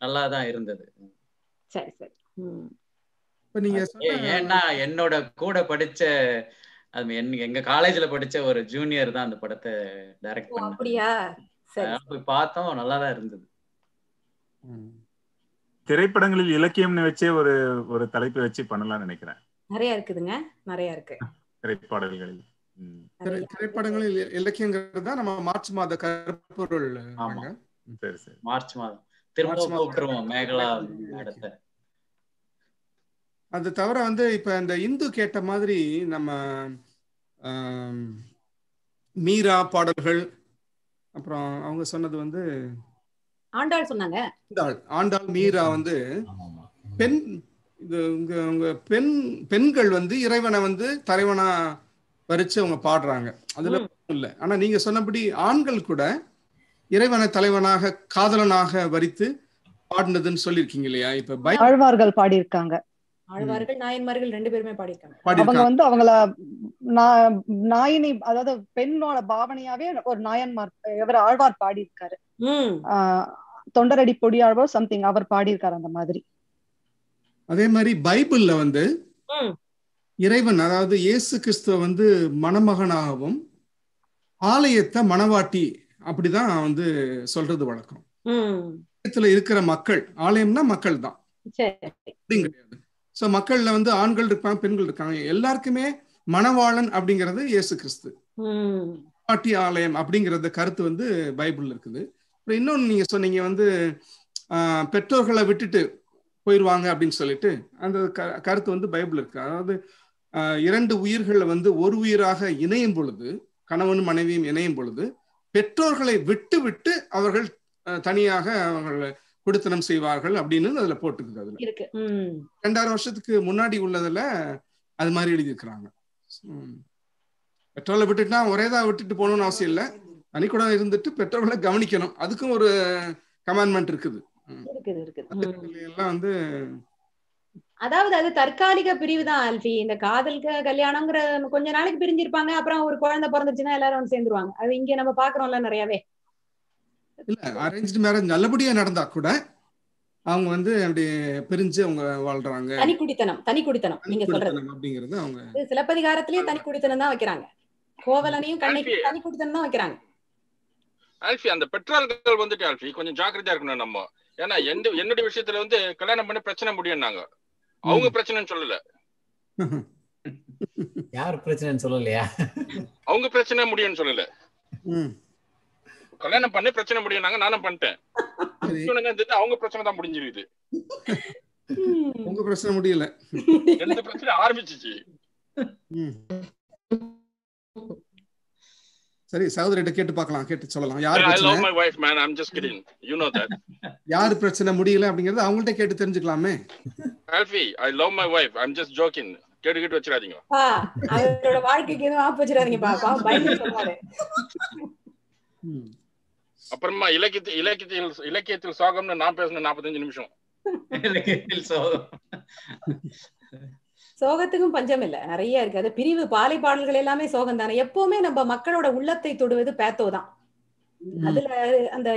நல்லாதான் இருந்தது
சரி சரி ஏன்னா
என்னோட கூட படிச்ச அது எங்க காலேஜ்ல படிச்ச ஒரு ஜூனியர் தான் அந்த படத்தை டைரக்ட் பண்ண அப்படியா போய் பார்த்தோம் நல்லா தான் இருந்தது
திரைப்படங்களில் இலக்கியம்னு வச்சே ஒரு ஒரு தலைப்பு வச்சு பண்ணலாம்னு நினைக்கிறேன்
நிறைய இருக்குதுங்க நிறைய இருக்கு
திரைப்பாடல்களில்
திரைப்படங்களில் இலக்கியங்கிறது தான் நம்ம மார்ச் மாத கருப்பொருள்
சரி சரி மார்ச் மாதம் திரும்ப கூப்பிட்டுருவோம் மேகலா இடத்தை
அது தவிர வந்து இப்ப இந்த இந்து கேட்ட மாதிரி நம்ம மீரா பாடல்கள் அப்புறம் அவங்க சொன்னது வந்து
ஆண்டாள் சொன்னாங்க ஆண்டாள்
ஆண்டாள் மீரா வந்து பெண் இது உங்க உங்க பெண் பெண்கள் வந்து இறைவனை வந்து தலைவனா வரிச்சு அவங்க பாடுறாங்க அதுல இல்லை ஆனா நீங்க சொன்னபடி ஆண்கள் கூட இறைவனை தலைவனாக காதலனாக வரித்து பாடினதுன்னு சொல்லியிருக்கீங்க இல்லையா இப்ப
ஆழ்வார்கள் பாடியிருக்காங்க ஆழ்வார்கள்
நாயன்மார்கள் ரெண்டு பேருமே
பாடியிருக்காங்க
அவங்க வந்து அவங்கள நாயினி அதாவது பெண்ணோட பாவனையாவே ஒரு நாயன்மார் இவர் ஆழ்வார் பாடியிருக்காரு தொண்டரடி பொடியாழ்வார் சம்திங் அவர் பாடியிருக்காரு அந்த மாதிரி
அதே மாதிரி பைபிள்ல வந்து இறைவன் அதாவது இயேசு கிறிஸ்துவ வந்து மணமகனாகவும் ஆலயத்தை மணவாட்டி அப்படிதான் வந்து சொல்றது
வழக்கம்
இருக்கிற மக்கள் ஆலயம்னா மக்கள் தான்
கிடையாது
ஸோ மக்கள்ல வந்து ஆண்கள் இருப்பாங்க பெண்கள் இருக்காங்க எல்லாருக்குமே மணவாளன் அப்படிங்கிறது இயேசு கிறிஸ்து பாட்டி ஆலயம் அப்படிங்கிறத கருத்து வந்து பைபிள் இருக்குது அப்புறம் இன்னொன்று நீங்க சொன்னீங்க வந்து பெற்றோர்களை விட்டுட்டு போயிடுவாங்க அப்படின்னு சொல்லிட்டு அந்த கருத்து வந்து பைபிள் இருக்கு அதாவது இரண்டு உயிர்களை வந்து ஒரு உயிராக இணையும் பொழுது கணவனும் மனைவியும் இணையும் பொழுது பெற்றோர்களை விட்டு விட்டு அவர்கள் தனியாக அவர்கள் குடித்தனம் செய்வார்கள் அப்படின்னு அதுல போட்டுக்குது அதுல ரெண்டாயிரம் வருஷத்துக்கு முன்னாடி உள்ளதுல அது மாதிரி எழுதியிருக்கிறாங்க பெட்ரோலை விட்டுட்டுனா ஒரே தான் விட்டுட்டு போகணும்னு அவசியம் இல்லை தனி இருந்துட்டு பெட்ரோலை கவனிக்கணும் அதுக்கும் ஒரு கமாண்ட்மெண்ட் இருக்குது எல்லாம் வந்து
அதாவது அது தற்காலிக பிரிவு தான் ஆல்ஃபி இந்த காதலுக்கு கல்யாணம்ங்கிற கொஞ்ச நாளைக்கு பிரிஞ்சிருப்பாங்க அப்புறம் ஒரு குழந்தை பிறந்துச்சுன்னா எல்லாரும் சேர்ந்துருவாங்க அது இங்க நம்ம பாக்குறோம்ல நிறையவே
இல்ல அரேஞ்ச்டு மேரேஜ் நல்லபடியா நடந்தா கூட அவங்க வந்து அப்படி பிரிஞ்சு அவங்க வாழ்றாங்க தனி
குடித்தனம் தனி குடித்தனம் நீங்க சொல்றது
அப்படிங்கிறது அவங்க
சிலப்பதிகாரத்திலேயே தனி குடித்தனம் தான் வைக்கிறாங்க கோவலனையும் கண்ணைக்கு தனி குடித்தனம் தான் வைக்கிறாங்க
ஆல்ஃபி அந்த பெற்றோர்கள் வந்துட்டு ஆல்ஃபி கொஞ்சம் ஜாக்கிரதையா இருக்கணும் நம்ம ஏன்னா எந்த என்னுடைய விஷயத்துல வந்து கல்யாணம் பண்ணி பிரச்சனை முடியும் நாங்க அவங்க பிரச்சனைன்னு சொல்லல
யார் பிரச்சனைன்னு சொல்லலையா
அவங்க பிரச்சனை முடியும்னு சொல்லல கல்யாணம் பண்ணி பிரச்சனை முடியும் நானும் பண்ணிட்டேன் அவங்க பிரச்சனை தான் முடிஞ்சிருக்கு
உங்க பிரச்சனை முடியல
எந்த பிரச்சனை ஆரம்பிச்சிச்சு
சரி சகோதரிட்ட கேட்டு பார்க்கலாம் கேட்டு சொல்லலாம் யார் பிரச்சனை my
wife man I am just kidding you know that
யார் பிரச்சனை முடியல அப்படிங்கறது அவங்கள்ட்ட கேட்டு தெரிஞ்சுக்கலாமே
ஆல்ஃபி I love my wife I am just joking கேட்டு கேட்டு வச்சிராதீங்க
அவரோட
வாழ்க்கைக்கு என்ன ஆப்பு வச்சிராதீங்க பாப்பா பயந்து சொல்றாரு
அப்புறமா இலக்கியத்தில் இலக்கியத்தில் இலக்கியத்தில் சோகம்னு நான் பேசின நாற்பத்தஞ்சு நிமிஷம் இலக்கியத்தில்
சோகம்
சோகத்துக்கும் பஞ்சம் இல்ல நிறைய இருக்கு அது பிரிவு பாலை பாடல்கள் எல்லாமே சோகம் தானே எப்பவுமே நம்ம மக்களோட உள்ளத்தை தொடுவது பேத்தோ தான் அதுல அந்த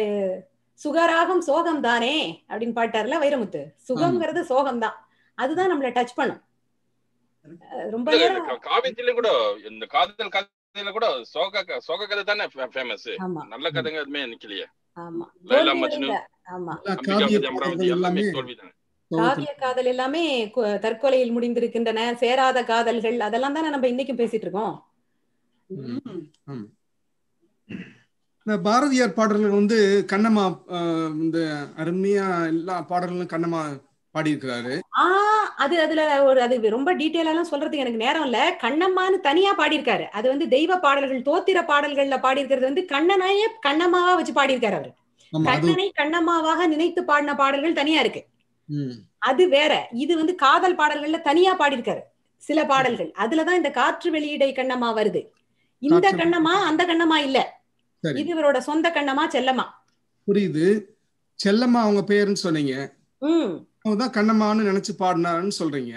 சுகராகும் சோகம் தானே அப்படின்னு பாட்டாருல வைரமுத்து சுகம்ங்கிறது சோகம் தான் அதுதான் நம்மள டச் பண்ணும் ரொம்ப
நேரம் காவியத்திலே கூட இந்த காதல் கதையில கூட சோக சோக கதை தானே ஃபேமஸ் நல்ல கதைங்க எதுவுமே
நிக்கலையே எல்லாமே
காதல் எல்லாமே தற்கொலையில் முடிந்திருக்கின்றன சேராத காதல்கள் அதெல்லாம் தானே நம்ம இன்னைக்கும் பேசிட்டு இருக்கோம்
இந்த பாரதியார் பாடல்கள் வந்து கண்ணம்மா இந்த அருமையா எல்லா பாடல்களும் கண்ணம்மா பாடியிருக்கிறாரு
அது அதுல ஒரு அது ரொம்ப டீட்டெயிலா எல்லாம் சொல்றதுக்கு எனக்கு நேரம் இல்ல கண்ணம்மான்னு தனியா பாடியிருக்காரு அது வந்து தெய்வ பாடல்கள் தோத்திர பாடல்கள்ல பாடியிருக்கிறது வந்து கண்ணனாயே கண்ணம்மாவா வச்சு பாடியிருக்காரு அவரு கண்ணனை கண்ணம்மாவாக நினைத்து பாடின பாடல்கள் தனியா இருக்கு அது வேற இது வந்து காதல் பாடல்கள்ல தனியா பாடியிருக்காரு சில பாடல்கள் அதுலதான் இந்த காற்று வெளியீடை கண்ணம்மா வருது இந்த கண்ணம்மா அந்த கண்ணம்மா இல்ல இது இவரோட சொந்த கண்ணம்மா செல்லம்மா
புரியுது செல்லம்மா அவங்க பேருன்னு சொன்னீங்க தான் கண்ணம்மான்னு நினைச்சு பாடினாருன்னு சொல்றீங்க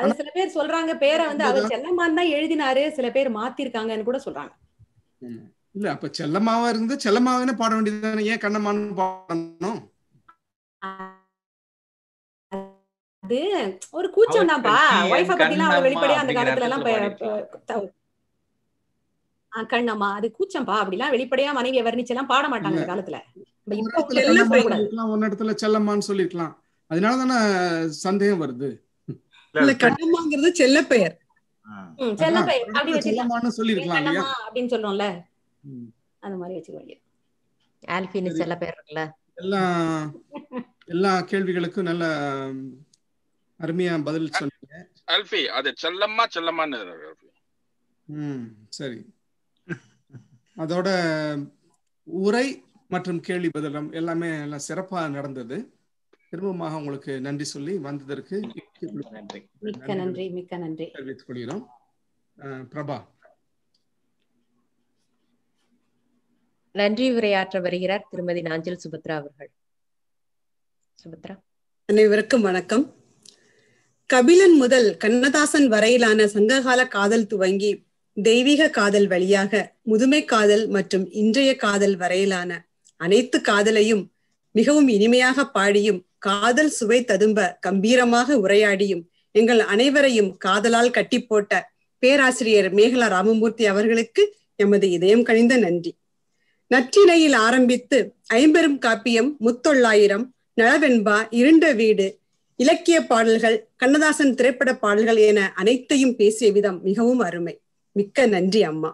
அது சில பேர் சொல்றாங்க பேரை வந்து அவர் செல்லம்மான் தான் எழுதினாரு சில பேர் மாத்திருக்காங்கன்னு கூட சொல்றாங்க
இல்ல அப்ப செல்லம்மாவா இருந்து செல்லமாவே பாட வேண்டியது ஏன் கண்ணம்மான்னு பாடணும்
அது ஒரு கூச்சம் தான்ப்பா ஒய்ஃப பத்திலாம் அவர் வெளிப்படையா அந்த காலத்துல எல்லாம்
கண்ணம்மா அது கூச்சம்பா அப்படிலாம் வெளிப்படையா மனைவியை வர்ணிச்சு எல்லாம் பாட மாட்டாங்க அந்த காலத்துல
ஒன்னு இடத்துல செல்லம்மான்னு சொல்லிருக்கலாம் அதனால தானே சந்தேகம் வருது இல்ல கண்ணம்மாங்கிறது செல்ல பெயர்
செல்ல பெயர்
அப்படின்னு
சொல்றோம்ல அந்த மாதிரி வச்சுக்கோங்க ஆல்பின்னு செல்ல பெயர்
இருக்குல்ல எல்லா எல்லா கேள்விகளுக்கும் நல்ல அருமையா பதில் சொன்னீங்க
ஆல்பி அது செல்லம்மா செல்லம்மான்னு
ம் சரி அதோட உரை மற்றும் கேள்வி பதிலம் எல்லாமே நல்லா சிறப்பாக நடந்தது திரும்பமாக உங்களுக்கு நன்றி சொல்லி வந்ததற்கு மிக்க நன்றி மிக்க நன்றி தெரிவித்துக் கொள்கிறோம் பிரபா
நன்றி உரையாற்ற வருகிறார்
திருமதி நாஞ்சல் சுபத்ரா அவர்கள் சுபத்ரா அனைவருக்கும் வணக்கம் கபிலன் முதல் கண்ணதாசன் வரையிலான சங்ககால காதல் துவங்கி தெய்வீக காதல் வழியாக முதுமை காதல் மற்றும் இன்றைய காதல் வரையிலான அனைத்து காதலையும் மிகவும் இனிமையாக பாடியும் காதல் சுவை ததும்ப கம்பீரமாக உரையாடியும் எங்கள் அனைவரையும் காதலால் கட்டி போட்ட பேராசிரியர் மேகலா ராமமூர்த்தி அவர்களுக்கு எமது இதயம் கழிந்த நன்றி நற்றிணையில் ஆரம்பித்து ஐம்பெரும் காப்பியம் முத்தொள்ளாயிரம் நலவெண்பா இருண்ட வீடு இலக்கிய பாடல்கள் கண்ணதாசன் திரைப்பட பாடல்கள் என அனைத்தையும் பேசிய விதம் மிகவும் அருமை மிக்க நன்றி அம்மா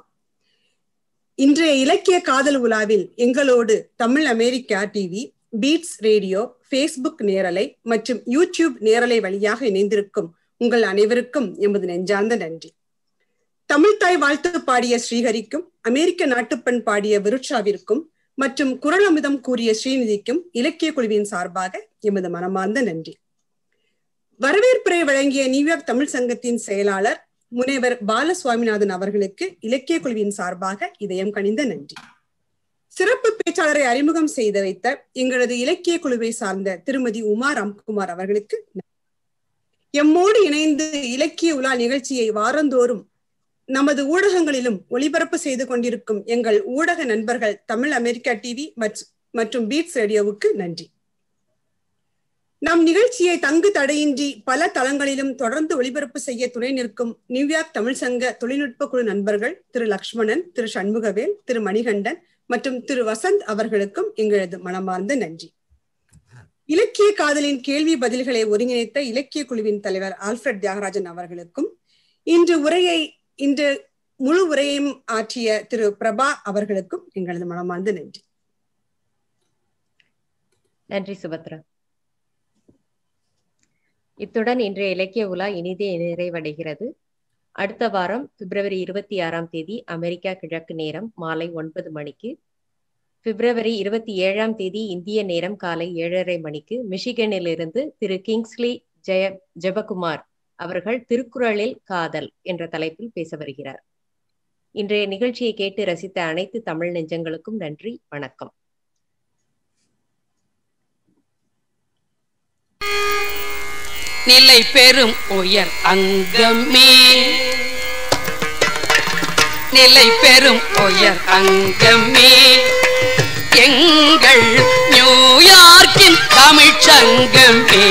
இன்றைய இலக்கிய காதல் உலாவில் எங்களோடு Tamil America TV beats radio Facebook நேரலை மற்றும் யூடியூப் நேரலை வழியாக இணைந்திருக்கும் உங்கள் அனைவருக்கும் எமது நெஞ்சார்ந்த நன்றி தமிழ்தாய் வாழ்த்து பாடிய ஸ்ரீஹரிக்கும் அமெரிக்க நாட்டுப்பண் பாடிய விருட்சாவிற்கும் மற்றும் குரல் அமிதம் கூறிய ஸ்ரீநிதிக்கும் இலக்கிய குழுவின் சார்பாக எமது மனமார்ந்த நன்றி வரவேற்புரை வழங்கிய நியூயார்க் தமிழ் சங்கத்தின் செயலாளர் முனைவர் பால சுவாமிநாதன் அவர்களுக்கு இலக்கிய குழுவின் சார்பாக இதயம் கணிந்த நன்றி சிறப்பு பேச்சாளரை அறிமுகம் செய்து வைத்த எங்களது இலக்கிய குழுவை சார்ந்த திருமதி உமா ராம்குமார் அவர்களுக்கு எம்மோடு இணைந்து இலக்கிய உலா நிகழ்ச்சியை வாரந்தோறும் நமது ஊடகங்களிலும் ஒளிபரப்பு செய்து கொண்டிருக்கும் எங்கள் ஊடக நண்பர்கள் தமிழ் அமெரிக்கா டிவி மற்றும் பீட்ஸ் ரேடியோவுக்கு நன்றி நம் நிகழ்ச்சியை தங்கு தடையின்றி பல தளங்களிலும் தொடர்ந்து ஒளிபரப்பு செய்ய துணை நிற்கும் நியூயார்க் தமிழ் சங்க தொழில்நுட்ப குழு நண்பர்கள் திரு லக்ஷ்மணன் திரு சண்முகவேல் திரு மணிகண்டன் மற்றும் திரு வசந்த் அவர்களுக்கும் எங்களது மனமார்ந்த நன்றி இலக்கிய காதலின் கேள்வி பதில்களை ஒருங்கிணைத்த இலக்கிய குழுவின் தலைவர் ஆல்ஃபிரட் தியாகராஜன் அவர்களுக்கும் இன்று உரையை இன்று முழு உரையையும் ஆற்றிய திரு பிரபா அவர்களுக்கும் எங்களது மனமார்ந்த நன்றி நன்றி சுபத்ரா
இத்துடன் இன்றைய இலக்கிய உலா இனிதே நிறைவடைகிறது அடுத்த வாரம் பிப்ரவரி இருபத்தி ஆறாம் தேதி அமெரிக்கா கிழக்கு நேரம் மாலை ஒன்பது மணிக்கு பிப்ரவரி இருபத்தி ஏழாம் தேதி இந்திய நேரம் காலை ஏழரை மணிக்கு இருந்து திரு கிங்ஸ்லி ஜெய ஜெபகுமார் அவர்கள் திருக்குறளில் காதல் என்ற தலைப்பில் பேச வருகிறார் இன்றைய நிகழ்ச்சியை கேட்டு ரசித்த அனைத்து தமிழ் நெஞ்சங்களுக்கும் நன்றி வணக்கம்
நிலை பெறும் உயர் அங்கமே நிலை பெறும் உயர் அங்கமே எங்கள் நியூயார்க்கின் தமிழ்ச்சங்கமே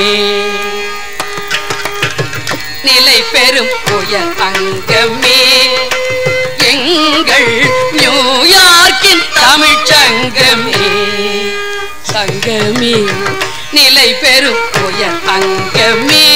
நிலை பெறும் உயர் அங்கமே எங்கள் நியூயார்க்கின் தமிழ்ச்சங்கமே சங்கமே நிலை பெறும் ยตังก็มี